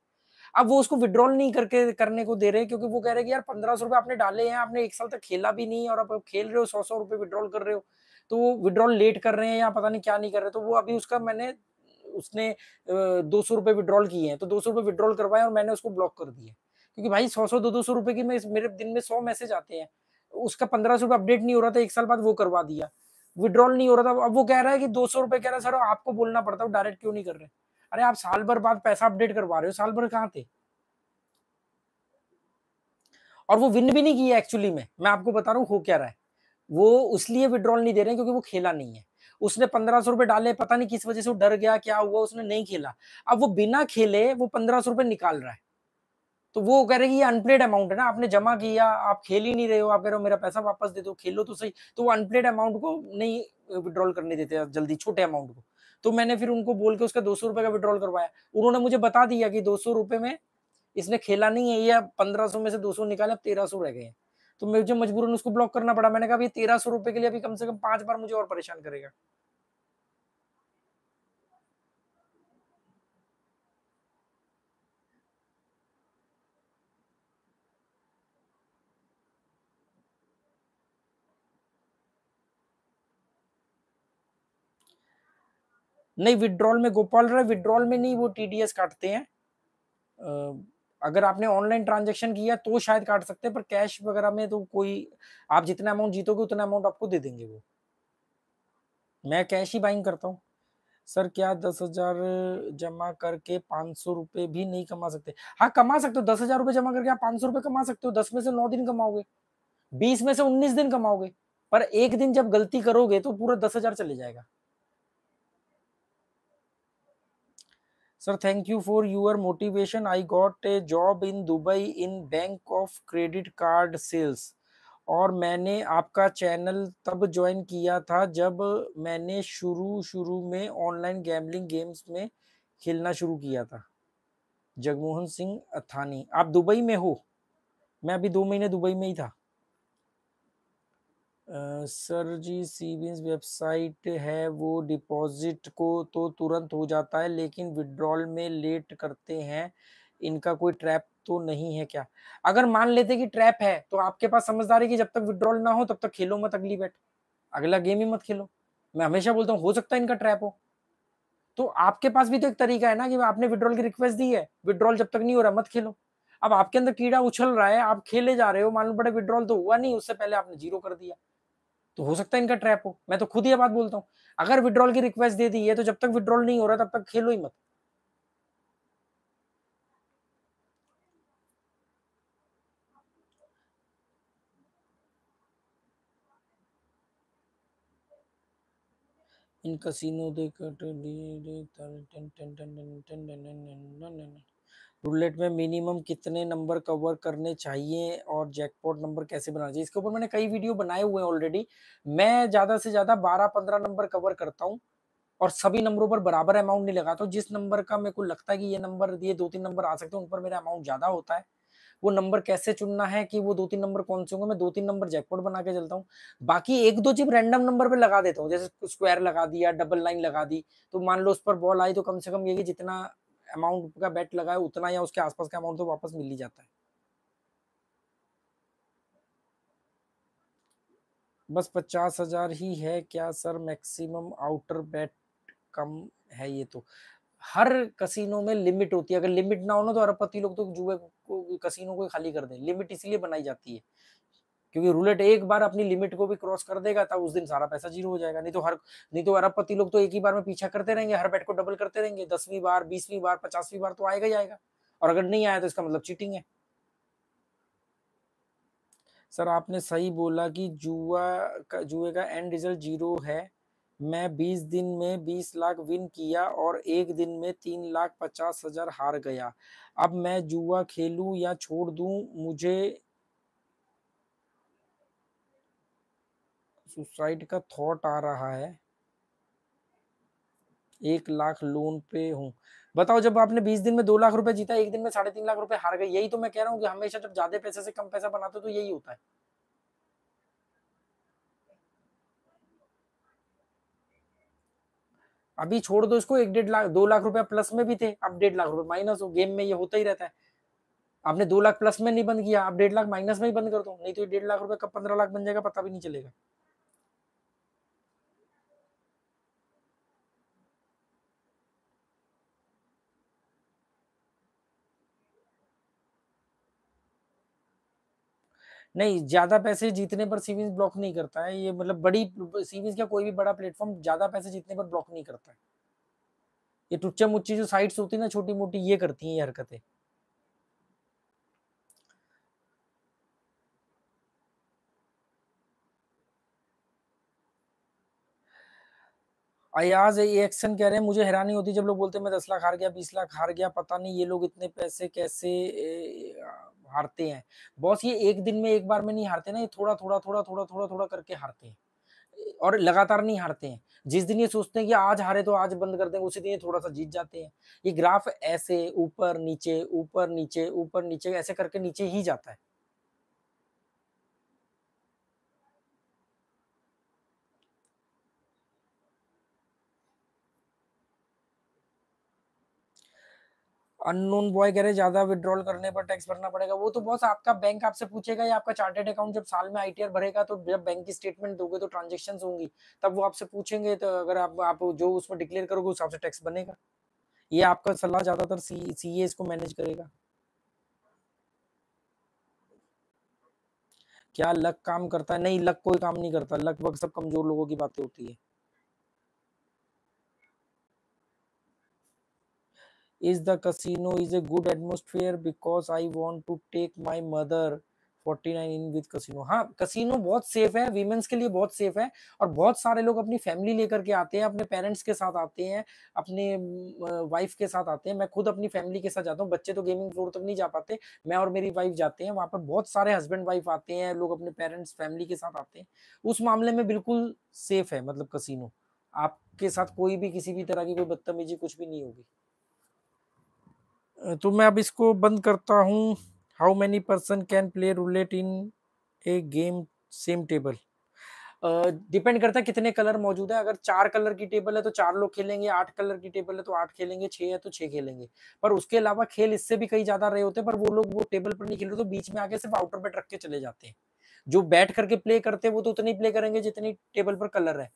अब वो उसको विड्रॉल नहीं करके करने को दे रहे क्योंकि वो कह रहे कि यार पंद्रह सौ रुपये आपने डाले हैं आपने एक साल तक खेला भी नहीं और आप खेल रहे हो सौ सौ रुपये विड्रॉल कर रहे हो तो वो विड्रॉल लेट कर रहे हैं या पता नहीं क्या नहीं कर रहे तो वो अभी उसका मैंने उसने दो सौ रुपए विड्रॉल किए हैं तो दो सौ रुपये विड्रॉल करवाए और मैंने उसको ब्लॉक कर दिया क्योंकि भाई सौ सौ दो दो सौ रुपये की मेरे दिन में सौ मैसेज आते हैं उसका पंद्रह सौ रुपये अपडेट नहीं हो रहा था एक साल बाद वो करवा दिया विड्रॉल नहीं हो रहा था अब वो कह रहा है कि दो सौ रुपये कह रहा है सर आपको बोलना पड़ता है डायरेक्ट क्यों नहीं कर रहे अरे आप साल भर बाद पैसा अपडेट करवा रहे हो साल भर कहाँ थे और वो विन भी नहीं किया एक्चुअली में मैं आपको बता रहा हूँ हो क्या रहा है वो इसलिए विड्रॉल नहीं दे रहे क्योंकि वो खेला नहीं है उसने पंद्रह सौ रुपए डाले पता नहीं किस वजह से डर गया क्या हुआ उसने नहीं खेला अब वो बिना खेले वो पंद्रह सौ रुपए निकाल रहा है तो वो कह रहे कि ये अनप्लेड अमाउंट है ना आपने जमा किया आप खेल ही नहीं रहे हो आप कह रहे हो मेरा पैसा वापस दे दो खेलो तो सही तो वो अनप्लेड अमाउंट को नहीं विड्रॉल करने देते जल्दी छोटे अमाउंट को तो मैंने फिर उनको बोल के उसका दो सौ रुपए का विड्रॉल करवाया उन्होंने मुझे बता दिया कि दो सौ रुपए में इसने खेला नहीं है या पंद्रह सौ में से दो सौ निकाले अब तेरह सौ रह गए तो मुझे मजबूरन उसको ब्लॉक करना पड़ा मैंने कहा तेरह सौ रुपए के लिए अभी कम से कम पांच बार मुझे और परेशान करेगा नहीं विड्रॉल में गोपाल रहा विड्रॉल में नहीं वो टीडीएस काटते हैं अगर आपने ऑनलाइन ट्रांजेक्शन किया तो शायद काट सकते हैं पर कैश वगैरह में तो कोई आप जितना अमाउंट जीतोगे उतना अमाउंट आपको दे देंगे वो मैं कैश ही बाइंग करता हूँ सर क्या दस हजार जमा करके पाँच सौ रुपये भी नहीं कमा सकते हाँ कमा सकते हो दस हजार रुपये जमा करके आप पाँच सौ रुपये कमा सकते हो दस में से नौ दिन कमाओगे बीस में से उन्नीस दिन कमाओगे पर एक दिन जब गलती करोगे तो पूरा दस हजार चले जाएगा sir thank you for your motivation I got a job in Dubai in bank of credit card sales और मैंने आपका चैनल तब ज्वाइन किया था जब मैंने शुरू शुरू में ऑनलाइन गैमलिंग गेम्स में खेलना शुरू किया था जगमोहन सिंह अथानी आप दुबई में हो मैं अभी दो महीने दुबई में ही था सर जी सी वेबसाइट है वो डिपॉजिट को तो तुरंत हो जाता है लेकिन विड्रॉल में लेट करते हैं इनका कोई ट्रैप तो नहीं है क्या अगर मान लेते कि ट्रैप है तो आपके पास समझदारी कि जब तक विड्रॉल ना हो तब तक खेलो मत अगली बैट अगला गेम ही मत खेलो मैं हमेशा बोलता हूँ हो सकता है इनका ट्रैप हो तो आपके पास भी तो एक तरीका है ना कि आपने विड्रॉल की रिक्वेस्ट दी है विड्रॉल जब तक नहीं हो रहा मत खेलो अब आपके अंदर कीड़ा उछल रहा है आप खेले जा रहे हो मालूम पड़े विड्रॉल तो हुआ नहीं उससे पहले आपने जीरो कर दिया तो हो सकता है इनका ट्रैप हो मैं तो खुद ही बात बोलता हूँ अगर विड्रॉल की रिक्वेस्ट दे दी है तो जब तक विड्रॉल नहीं हो रहा तब तक खेलो ही मत in casino they cut D D ten ten ten ten ten ten ten ten ten roulette में मिनिमम कितने नंबर कवर करने चाहिए और जैकपॉट नंबर कैसे बनाना चाहिए इसके ऊपर मैंने कई वीडियो बनाए हुए हैं ऑलरेडी मैं ज़्यादा से ज़्यादा बारह पंद्रह नंबर कवर करता हूँ और सभी नंबरों पर बराबर अमाउंट नहीं लगाता हूँ जिस नंबर का मेरे को लगता है कि ये नंबर ये दो तीन नंबर आ सकते हैं उन पर मेरा अमाउंट ज़्यादा होता है वो नंबर कैसे चुनना है कि वो दो तीन नंबर कौन से होंगे मैं दो तीन नंबर जैकपॉट बना के चलता हूँ बाकी एक दो चीज रैंडम नंबर पे लगा देता हूँ जैसे स्क्वायर लगा दिया डबल लाइन लगा दी तो मान लो उस पर बॉल आई तो कम से कम ये कि जितना अमाउंट का बेट लगाए उतना या उसके आसपास का अमाउंट तो वापस मिल ही जाता है बस पचास हजार ही है क्या सर मैक्सिमम आउटर बेट कम है ये तो हर कसिनो में लिमिट होती है अगर लिमिट ना हो ना तो अरबपति लोग तो जुए को कसिनो को खाली कर दें लिमिट इसलिए बनाई जाती है क्योंकि रूलेट एक बार अपनी लिमिट को भी क्रॉस कर देगा तब उस दिन सारा पैसा जीरो हो जाएगा नहीं तो हर नहीं तो अरबपति लोग तो एक ही बार में पीछा करते रहेंगे हर बैट को डबल करते रहेंगे दसवीं बार बीसवीं बार पचासवीं बार तो आएगा ही आएगा और अगर नहीं आया तो इसका मतलब चीटिंग है सर आपने सही बोला कि जुआ का जुए का एंड रिजल्ट जीरो है मैं बीस दिन में बीस लाख विन किया और एक दिन में तीन लाख पचास हजार हार गया अब मैं जुआ खेलूं या छोड़ दूं मुझे सुसाइड का थॉट आ रहा है एक लाख लोन पे हूँ बताओ जब आपने बीस दिन में दो लाख रुपए जीता एक दिन में साढ़े तीन लाख रुपए हार गए यही तो मैं कह रहा हूँ कि हमेशा जब ज्यादा पैसे से कम पैसा बनाते हो तो यही होता है अभी छोड़ दो इसको एक डेढ़ लाख दो लाख रुपया प्लस में भी थे अब डेढ़ लाख रुपए माइनस हो गेम में ये होता ही रहता है आपने दो लाख प्लस में नहीं बंद किया आप डेढ़ लाख माइनस में ही बंद कर दो नहीं तो डेढ़ लाख रुपए कब पंद्रह लाख बन जाएगा पता भी नहीं चलेगा नहीं ज्यादा पैसे जीतने पर सीवीज ब्लॉक नहीं करता है ये मतलब बड़ी सीवीज का कोई भी बड़ा प्लेटफॉर्म ज्यादा पैसे जीतने पर ब्लॉक नहीं करता है ये टुच्चा मुच्ची जो साइट्स होती है ना छोटी मोटी ये करती हैं ये हरकतें अयाज ये एक्शन कह रहे हैं मुझे हैरानी होती जब लोग बोलते हैं मैं दस लाख हार गया बीस लाख हार गया पता नहीं ये लोग इतने पैसे कैसे ए, हारते हैं बॉस ये एक दिन में एक बार में नहीं हारते ना ये थोड़ा थोड़ा थोड़ा थोड़ा थोड़ा थोड़ा करके हारते हैं और लगातार नहीं हारते हैं जिस दिन ये सोचते हैं कि आज हारे तो आज बंद कर देंगे उसी दिन ये थोड़ा सा जीत जाते हैं ये ग्राफ ऐसे ऊपर नीचे ऊपर नीचे ऊपर नीचे ऐसे करके नीचे ही जाता है अननोन बॉय कह रहे ज्यादा विद्रॉल करने पर टैक्स भरना पड़ेगा वो तो बॉस आपका बैंक आपसे पूछेगा या आपका चार्टेड अकाउंट जब साल में आईटीआर भरेगा तो जब बैंक की स्टेटमेंट दोगे तो ट्रांजेक्शन होंगी तब वो आपसे पूछेंगे तो अगर आप आप जो उसमें डिक्लेयर करोगे उस हिसाब से टैक्स बनेगा ये आपका सलाह ज्यादातर सी इसको मैनेज करेगा क्या लक काम करता है नहीं लक कोई काम नहीं करता लगभग सब कमजोर लोगों की बातें होती है is the casino is a good atmosphere because i want to take my mother 49 in with casino हाँ कसिनो बहुत सेफ है वीमेंस के लिए बहुत सेफ है और बहुत सारे लोग अपनी फैमिली लेकर के आते हैं अपने पेरेंट्स के साथ आते हैं अपने वाइफ के साथ आते हैं मैं खुद अपनी फैमिली के साथ जाता हूँ बच्चे तो गेमिंग फ्लोर तक नहीं जा पाते मैं और मेरी वाइफ जाते हैं वहाँ पर बहुत सारे हस्बैंड वाइफ आते हैं लोग अपने पेरेंट्स फैमिली के साथ आते हैं उस मामले में बिल्कुल सेफ है मतलब कसिनो आपके साथ कोई भी किसी भी तरह की कोई बदतमीजी कुछ भी नहीं होगी तो मैं अब इसको बंद करता हूँ how many person can play roulette in a game same table depend करता है कितने कलर मौजूद है अगर चार कलर की टेबल है तो चार लोग खेलेंगे आठ कलर की टेबल है तो आठ खेलेंगे छह है तो छह खेलेंगे पर उसके अलावा खेल इससे भी कई ज़्यादा रहे होते हैं पर वो लोग वो टेबल पर नहीं खेल रहे तो बीच में आके सिर्फ आउटर बैट रख के चले जाते हैं जो बैठ करके प्ले करते हैं वो तो उतने ही प्ले करेंगे जितनी टेबल पर कलर है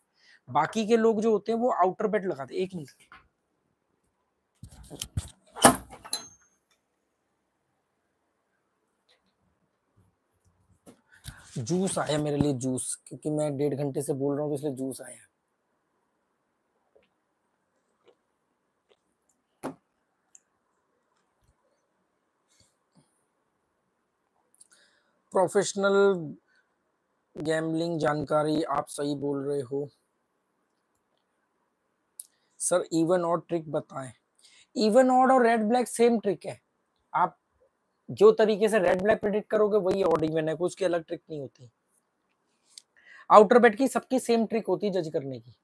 बाकी के लोग जो होते हैं वो आउटर बैट लगाते एक मिनट जूस आया मेरे लिए जूस क्योंकि मैं डेढ़ घंटे से बोल रहा हूँ तो इसलिए जूस आया प्रोफेशनल गैमलिंग जानकारी आप सही बोल रहे हो सर इवन और ट्रिक बताएं इवन ऑड और रेड ब्लैक सेम ट्रिक है आप जो तरीके से रेड ब्लैक प्रिडिक्ट करोगे वही ऑड इवन है कोई उसकी अलग ट्रिक नहीं होती आउटर बेट की सबकी सेम ट्रिक होती है जज करने की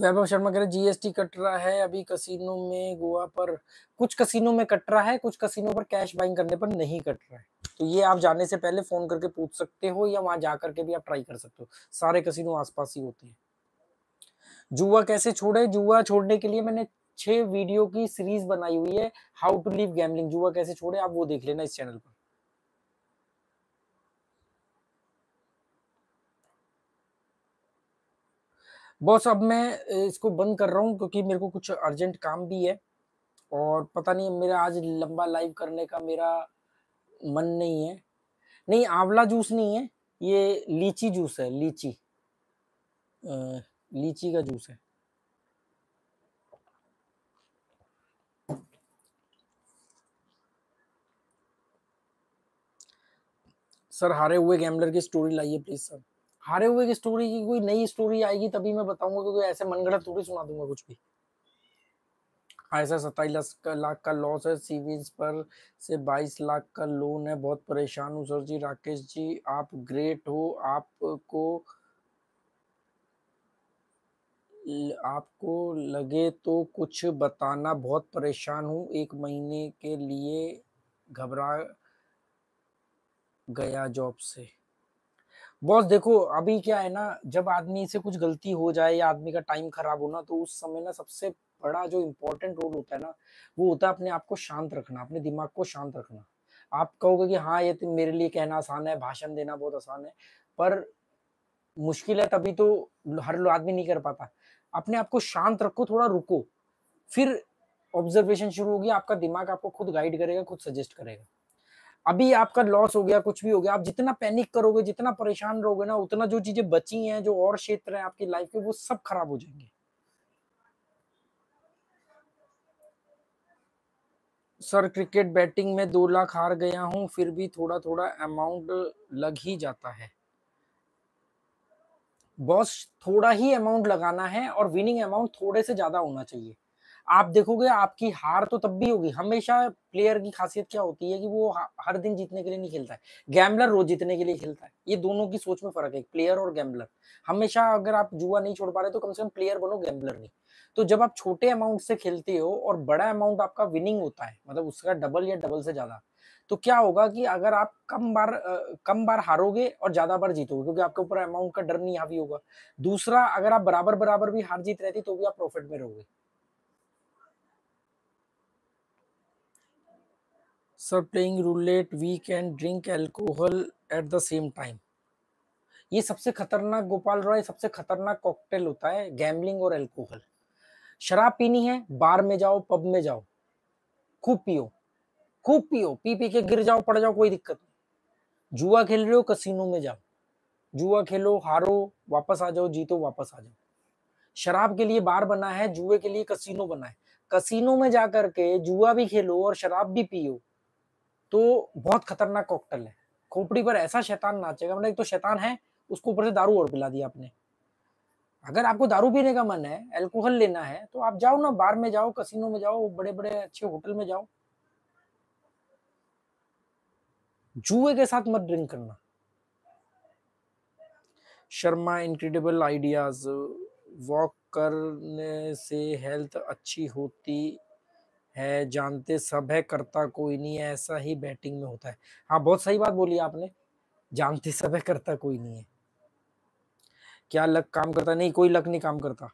वैभव शर्मा कह रहे जीएसटी कट रहा है अभी कसिनो में गोवा पर कुछ कसिनो में कट रहा है कुछ कसिनो पर कैश बाइंग करने पर नहीं कट रहा है तो ये आप जाने से पहले फोन करके पूछ सकते हो या वहां जाकर के भी आप ट्राई कर सकते हो सारे कसिनो आसपास ही होते हैं जुआ कैसे छोड़े जुआ छोड़ने के लिए मैंने छह वीडियो की सीरीज बनाई हुई है हाउ टू लीव गैमलिंग जुआ कैसे छोड़े आप वो देख लेना इस चैनल पर बॉस अब मैं इसको बंद कर रहा हूँ क्योंकि मेरे को कुछ अर्जेंट काम भी है और पता नहीं मेरा आज लंबा लाइव करने का मेरा मन नहीं है नहीं आंवला जूस नहीं है ये लीची जूस है लीची आ, लीची का जूस है सर हारे हुए गैम्बलर की स्टोरी लाइए प्लीज सर हारे हुए की स्टोरी की कोई नई स्टोरी आएगी तभी मैं बताऊंगा क्योंकि ऐसे मनगढ़ थोड़ी सुना दूंगा कुछ भी हाँ सर सत्ताईस लाख का लॉस है सीवीज पर से बाईस लाख का लोन है बहुत परेशान हूँ सर जी राकेश जी आप ग्रेट हो आपको आपको लगे तो कुछ बताना बहुत परेशान हूँ एक महीने के लिए घबरा गया जॉब से बॉस देखो अभी क्या है ना जब आदमी से कुछ गलती हो जाए या आदमी का टाइम खराब हो ना तो उस समय ना सबसे बड़ा जो इम्पोर्टेंट रोल होता है ना वो होता है अपने आप को शांत रखना अपने दिमाग को शांत रखना आप कहोगे कि हाँ ये तो मेरे लिए कहना आसान है भाषण देना बहुत आसान है पर मुश्किल है तभी तो हर आदमी नहीं कर पाता अपने आप को शांत रखो थोड़ा रुको फिर ऑब्जर्वेशन शुरू होगी आपका दिमाग आपको खुद गाइड करेगा खुद सजेस्ट करेगा अभी आपका लॉस हो गया कुछ भी हो गया आप जितना पैनिक करोगे जितना परेशान रहोगे ना उतना जो चीजें बची हैं जो और क्षेत्र हैं आपकी लाइफ के वो सब खराब हो जाएंगे सर क्रिकेट बैटिंग में दो लाख हार गया हूं फिर भी थोड़ा थोड़ा अमाउंट लग ही जाता है बॉस थोड़ा ही अमाउंट लगाना है और विनिंग अमाउंट थोड़े से ज्यादा होना चाहिए आप देखोगे आपकी हार तो तब भी होगी हमेशा प्लेयर की खासियत क्या होती है कि वो हर दिन जीतने के लिए नहीं खेलता है गैम्बलर रोज जीतने के लिए खेलता है ये दोनों की सोच में फर्क है प्लेयर और गैम्बलर हमेशा अगर आप जुआ नहीं छोड़ पा रहे तो कम से कम प्लेयर बनो गैम्बलर नहीं तो जब आप छोटे अमाउंट से खेलते हो और बड़ा अमाउंट आपका विनिंग होता है मतलब उसका डबल या डबल से ज्यादा तो क्या होगा कि अगर आप कम बार आ, कम बार हारोगे और ज्यादा बार जीतोगे क्योंकि आपके ऊपर अमाउंट का डर नहीं हावी होगा दूसरा अगर आप बराबर बराबर भी हार जीत रहती तो भी आप प्रॉफिट में रहोगे sir playing roulette we can drink alcohol at the same time ये सबसे खतरनाक गोपाल रॉय सबसे खतरनाक कॉकटेल होता है गैमलिंग और एल्कोहल शराब पीनी है बार में जाओ पब में जाओ खूब पियो खूब पियो पी पी के गिर जाओ पड़ जाओ कोई दिक्कत नहीं जुआ खेल रहे हो कसिनो में जाओ जुआ खेलो हारो वापस आ जाओ जीतो वापस आ जाओ शराब के लिए बार बना है जुए के लिए कसिनो बना है कसिनो में जा करके जुआ भी खेलो और शराब भी पियो तो बहुत खतरनाक कॉकटेल है खोपड़ी पर ऐसा शैतान नाचेगा मतलब एक तो शैतान है उसको ऊपर से दारू और पिला दिया आपने अगर आपको दारू पीने का मन है एल्कोहल लेना है तो आप जाओ ना बार में जाओ कसिनो में जाओ बड़े बड़े अच्छे होटल में जाओ जुए के साथ मत ड्रिंक करना शर्मा इनक्रेडिबल आइडियाज वॉक करने से हेल्थ अच्छी होती है जानते सब है करता कोई नहीं है ऐसा ही बैटिंग में होता है हाँ बहुत सही बात बोली आपने जानते सब है करता कोई नहीं है क्या लक काम करता नहीं कोई लक नहीं काम करता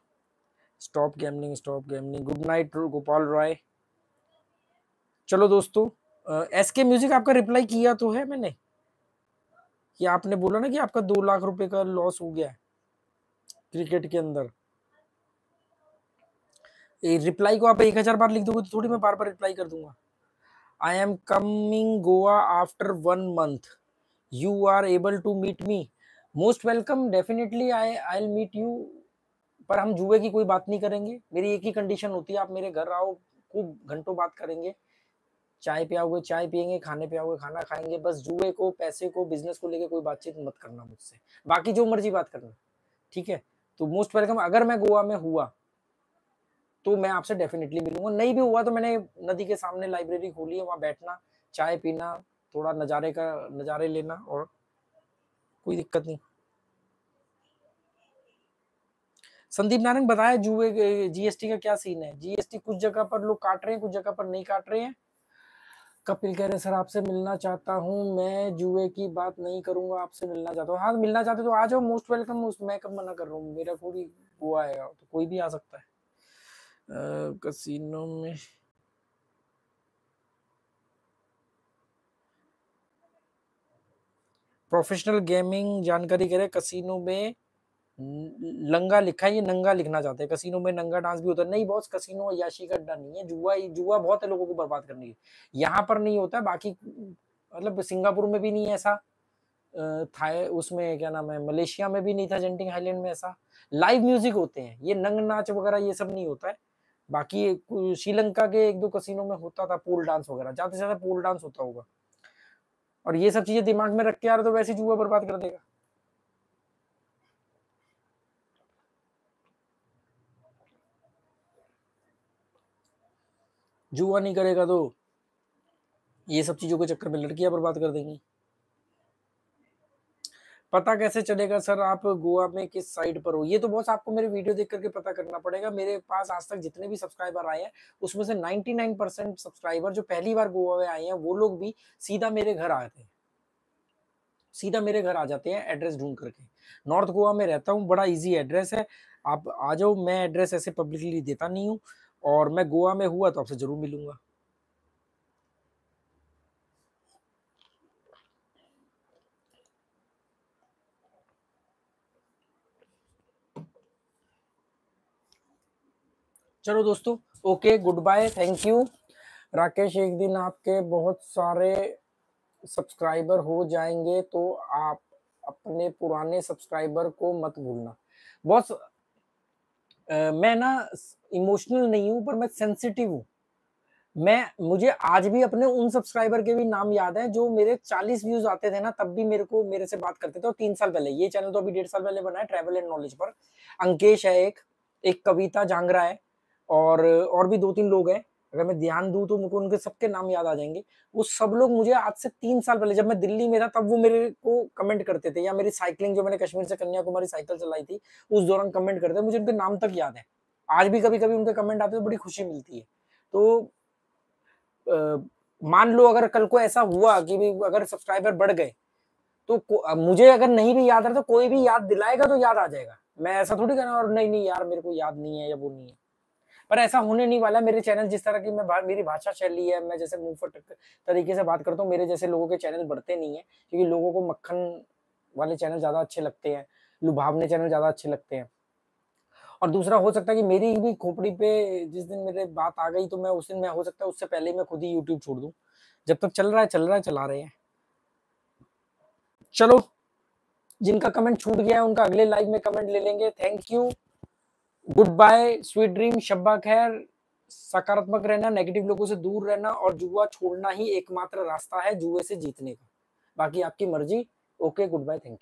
stop gambling stop gambling good night Gopal Roy चलो दोस्तों एस के म्यूजिक आपका रिप्लाई किया तो है मैंने कि आपने बोला ना कि आपका दो लाख रुपए का लॉस हो गया है क्रिकेट के अंदर रिप्लाई को आप एक हजार बार लिख दोगे तो थोड़ी मैं बार बार रिप्लाई कर दूंगा I am coming Goa after one month you are able to meet me most welcome definitely I I meet you पर हम जुए की कोई बात नहीं करेंगे मेरी एक ही कंडीशन होती है आप मेरे घर आओ खूब घंटों बात करेंगे चाय पे आओगे चाय पियेंगे खाने पे आओगे खाना खाएंगे बस जुए को पैसे को बिजनेस को लेके कोई बातचीत मत करना मुझसे बाकी जो मर्जी बात करना ठीक है तो मोस्ट वेलकम अगर मैं गोवा में हुआ तो मैं आपसे डेफिनेटली मिलूंगा नहीं भी हुआ तो मैंने नदी के सामने लाइब्रेरी खोली है वहां बैठना चाय पीना थोड़ा नज़ारे का नज़ारे लेना और कोई दिक्कत नहीं संदीप नारायण बताया जुए जीएसटी का क्या सीन है जीएसटी कुछ जगह पर लोग काट रहे हैं कुछ जगह पर नहीं काट रहे हैं कपिल कह रहे सर आपसे मिलना चाहता हूँ मैं जुए की बात नहीं करूंगा आपसे मिलना चाहता हूँ हाँ मिलना चाहते तो आ जाओ मोस्ट वेलकम मैं कब मना कर रहा हूँ मेरा कोई वो आएगा तो कोई भी आ सकता है कसिनो में प्रोफेशनल गेमिंग जानकारी करें कसिनो में लंगा लिखा है ये नंगा लिखना चाहते हैं कसिनो में नंगा डांस भी होता है नहीं बॉस कसिनो याशी का अड्डा नहीं है जुआ जुआ बहुत है लोगों को बर्बाद करने की यहाँ पर नहीं होता है बाकी मतलब सिंगापुर में भी नहीं ऐसा था उसमें क्या नाम है मलेशिया में भी नहीं था जेंटिंग हाईलैंड में ऐसा लाइव म्यूजिक होते हैं ये नंग नाच वगैरह ये सब नहीं होता है बाकी श्रीलंका के एक दो कसीनों में होता था पोल डांस वगैरह ज्यादा से ज्यादा पोल डांस होता होगा और ये सब चीजें दिमाग में रख के आ रहे तो वैसे जुआ बर्बाद कर देगा जुआ नहीं करेगा तो ये सब चीजों के चक्कर में लड़कियां बर्बाद कर देंगी पता कैसे चलेगा सर आप गोवा में किस साइड पर हो ये तो बॉस आपको मेरे वीडियो देख करके पता करना पड़ेगा मेरे पास आज तक जितने भी सब्सक्राइबर आए हैं उसमें से 99 परसेंट सब्सक्राइबर जो पहली बार गोवा में आए हैं वो लोग भी सीधा मेरे घर आते हैं सीधा मेरे घर आ जाते हैं एड्रेस ढूंढ करके नॉर्थ गोवा में रहता हूँ बड़ा इजी एड्रेस है आप आ जाओ मैं एड्रेस ऐसे पब्लिकली देता नहीं हूँ और मैं गोवा में हुआ तो आपसे जरूर मिलूंगा चलो दोस्तों okay good bye thank you Rakesh एक दिन आपके बहुत सारे सब्सक्राइबर हो जाएंगे तो आप अपने पुराने सब्सक्राइबर को मत भूलना बॉस मैं ना इमोशनल नहीं हूं पर मैं सेंसिटिव हूं मैं मुझे आज भी अपने उन सब्सक्राइबर के भी नाम याद है जो मेरे 40 व्यूज आते थे ना तब भी मेरे को मेरे से बात करते थे और तीन साल पहले ये चैनल तो अभी डेढ़ साल पहले बना है ट्रेवल एंड नॉलेज पर अंकेश है एक एक कविता झांगरा है और और भी दो तीन लोग हैं अगर मैं ध्यान दूं तो मुझको उनके सबके नाम याद आ जाएंगे वो सब लोग मुझे आज से तीन साल पहले जब मैं दिल्ली में था तब वो मेरे को कमेंट करते थे या मेरी साइकिलिंग जो मैंने कश्मीर से कन्याकुमारी साइकिल चलाई थी उस दौरान कमेंट करते मुझे उनके नाम तक याद है आज भी कभी कभी उनके कमेंट आते तो बड़ी खुशी मिलती है तो मान लो अगर कल को ऐसा हुआ कि अगर सब्सक्राइबर बढ़ गए तो मुझे अगर नहीं भी याद रहा तो कोई भी याद दिलाएगा तो याद आ जाएगा मैं ऐसा थोड़ी करना और नहीं नहीं यार मेरे को याद नहीं है या वो नहीं है पर ऐसा होने नहीं वाला मेरे चैनल जिस तरह की मैं बा, मेरी भाषा शैली है मैं जैसे मुंह फट तरीके से बात करता हूँ मेरे जैसे लोगों के चैनल बढ़ते नहीं है क्योंकि लोगों को मक्खन वाले चैनल ज़्यादा अच्छे लगते हैं लुभावने चैनल ज़्यादा अच्छे लगते हैं और दूसरा हो सकता है कि मेरी भी खोपड़ी पे जिस दिन मेरे बात आ गई तो मैं उस दिन मैं हो सकता है उससे पहले मैं खुद ही यूट्यूब छोड़ दूँ जब तक चल रहा है चल रहा है चला रहे हैं चलो जिनका कमेंट छूट गया है उनका अगले लाइव में कमेंट ले लेंगे thank you good bye sweet dream शब्बा खैर सकारात्मक रहना नेगेटिव लोगों से दूर रहना और जुआ छोड़ना ही एकमात्र रास्ता है जुए से जीतने का बाकी आपकी मर्जी okay good bye thank you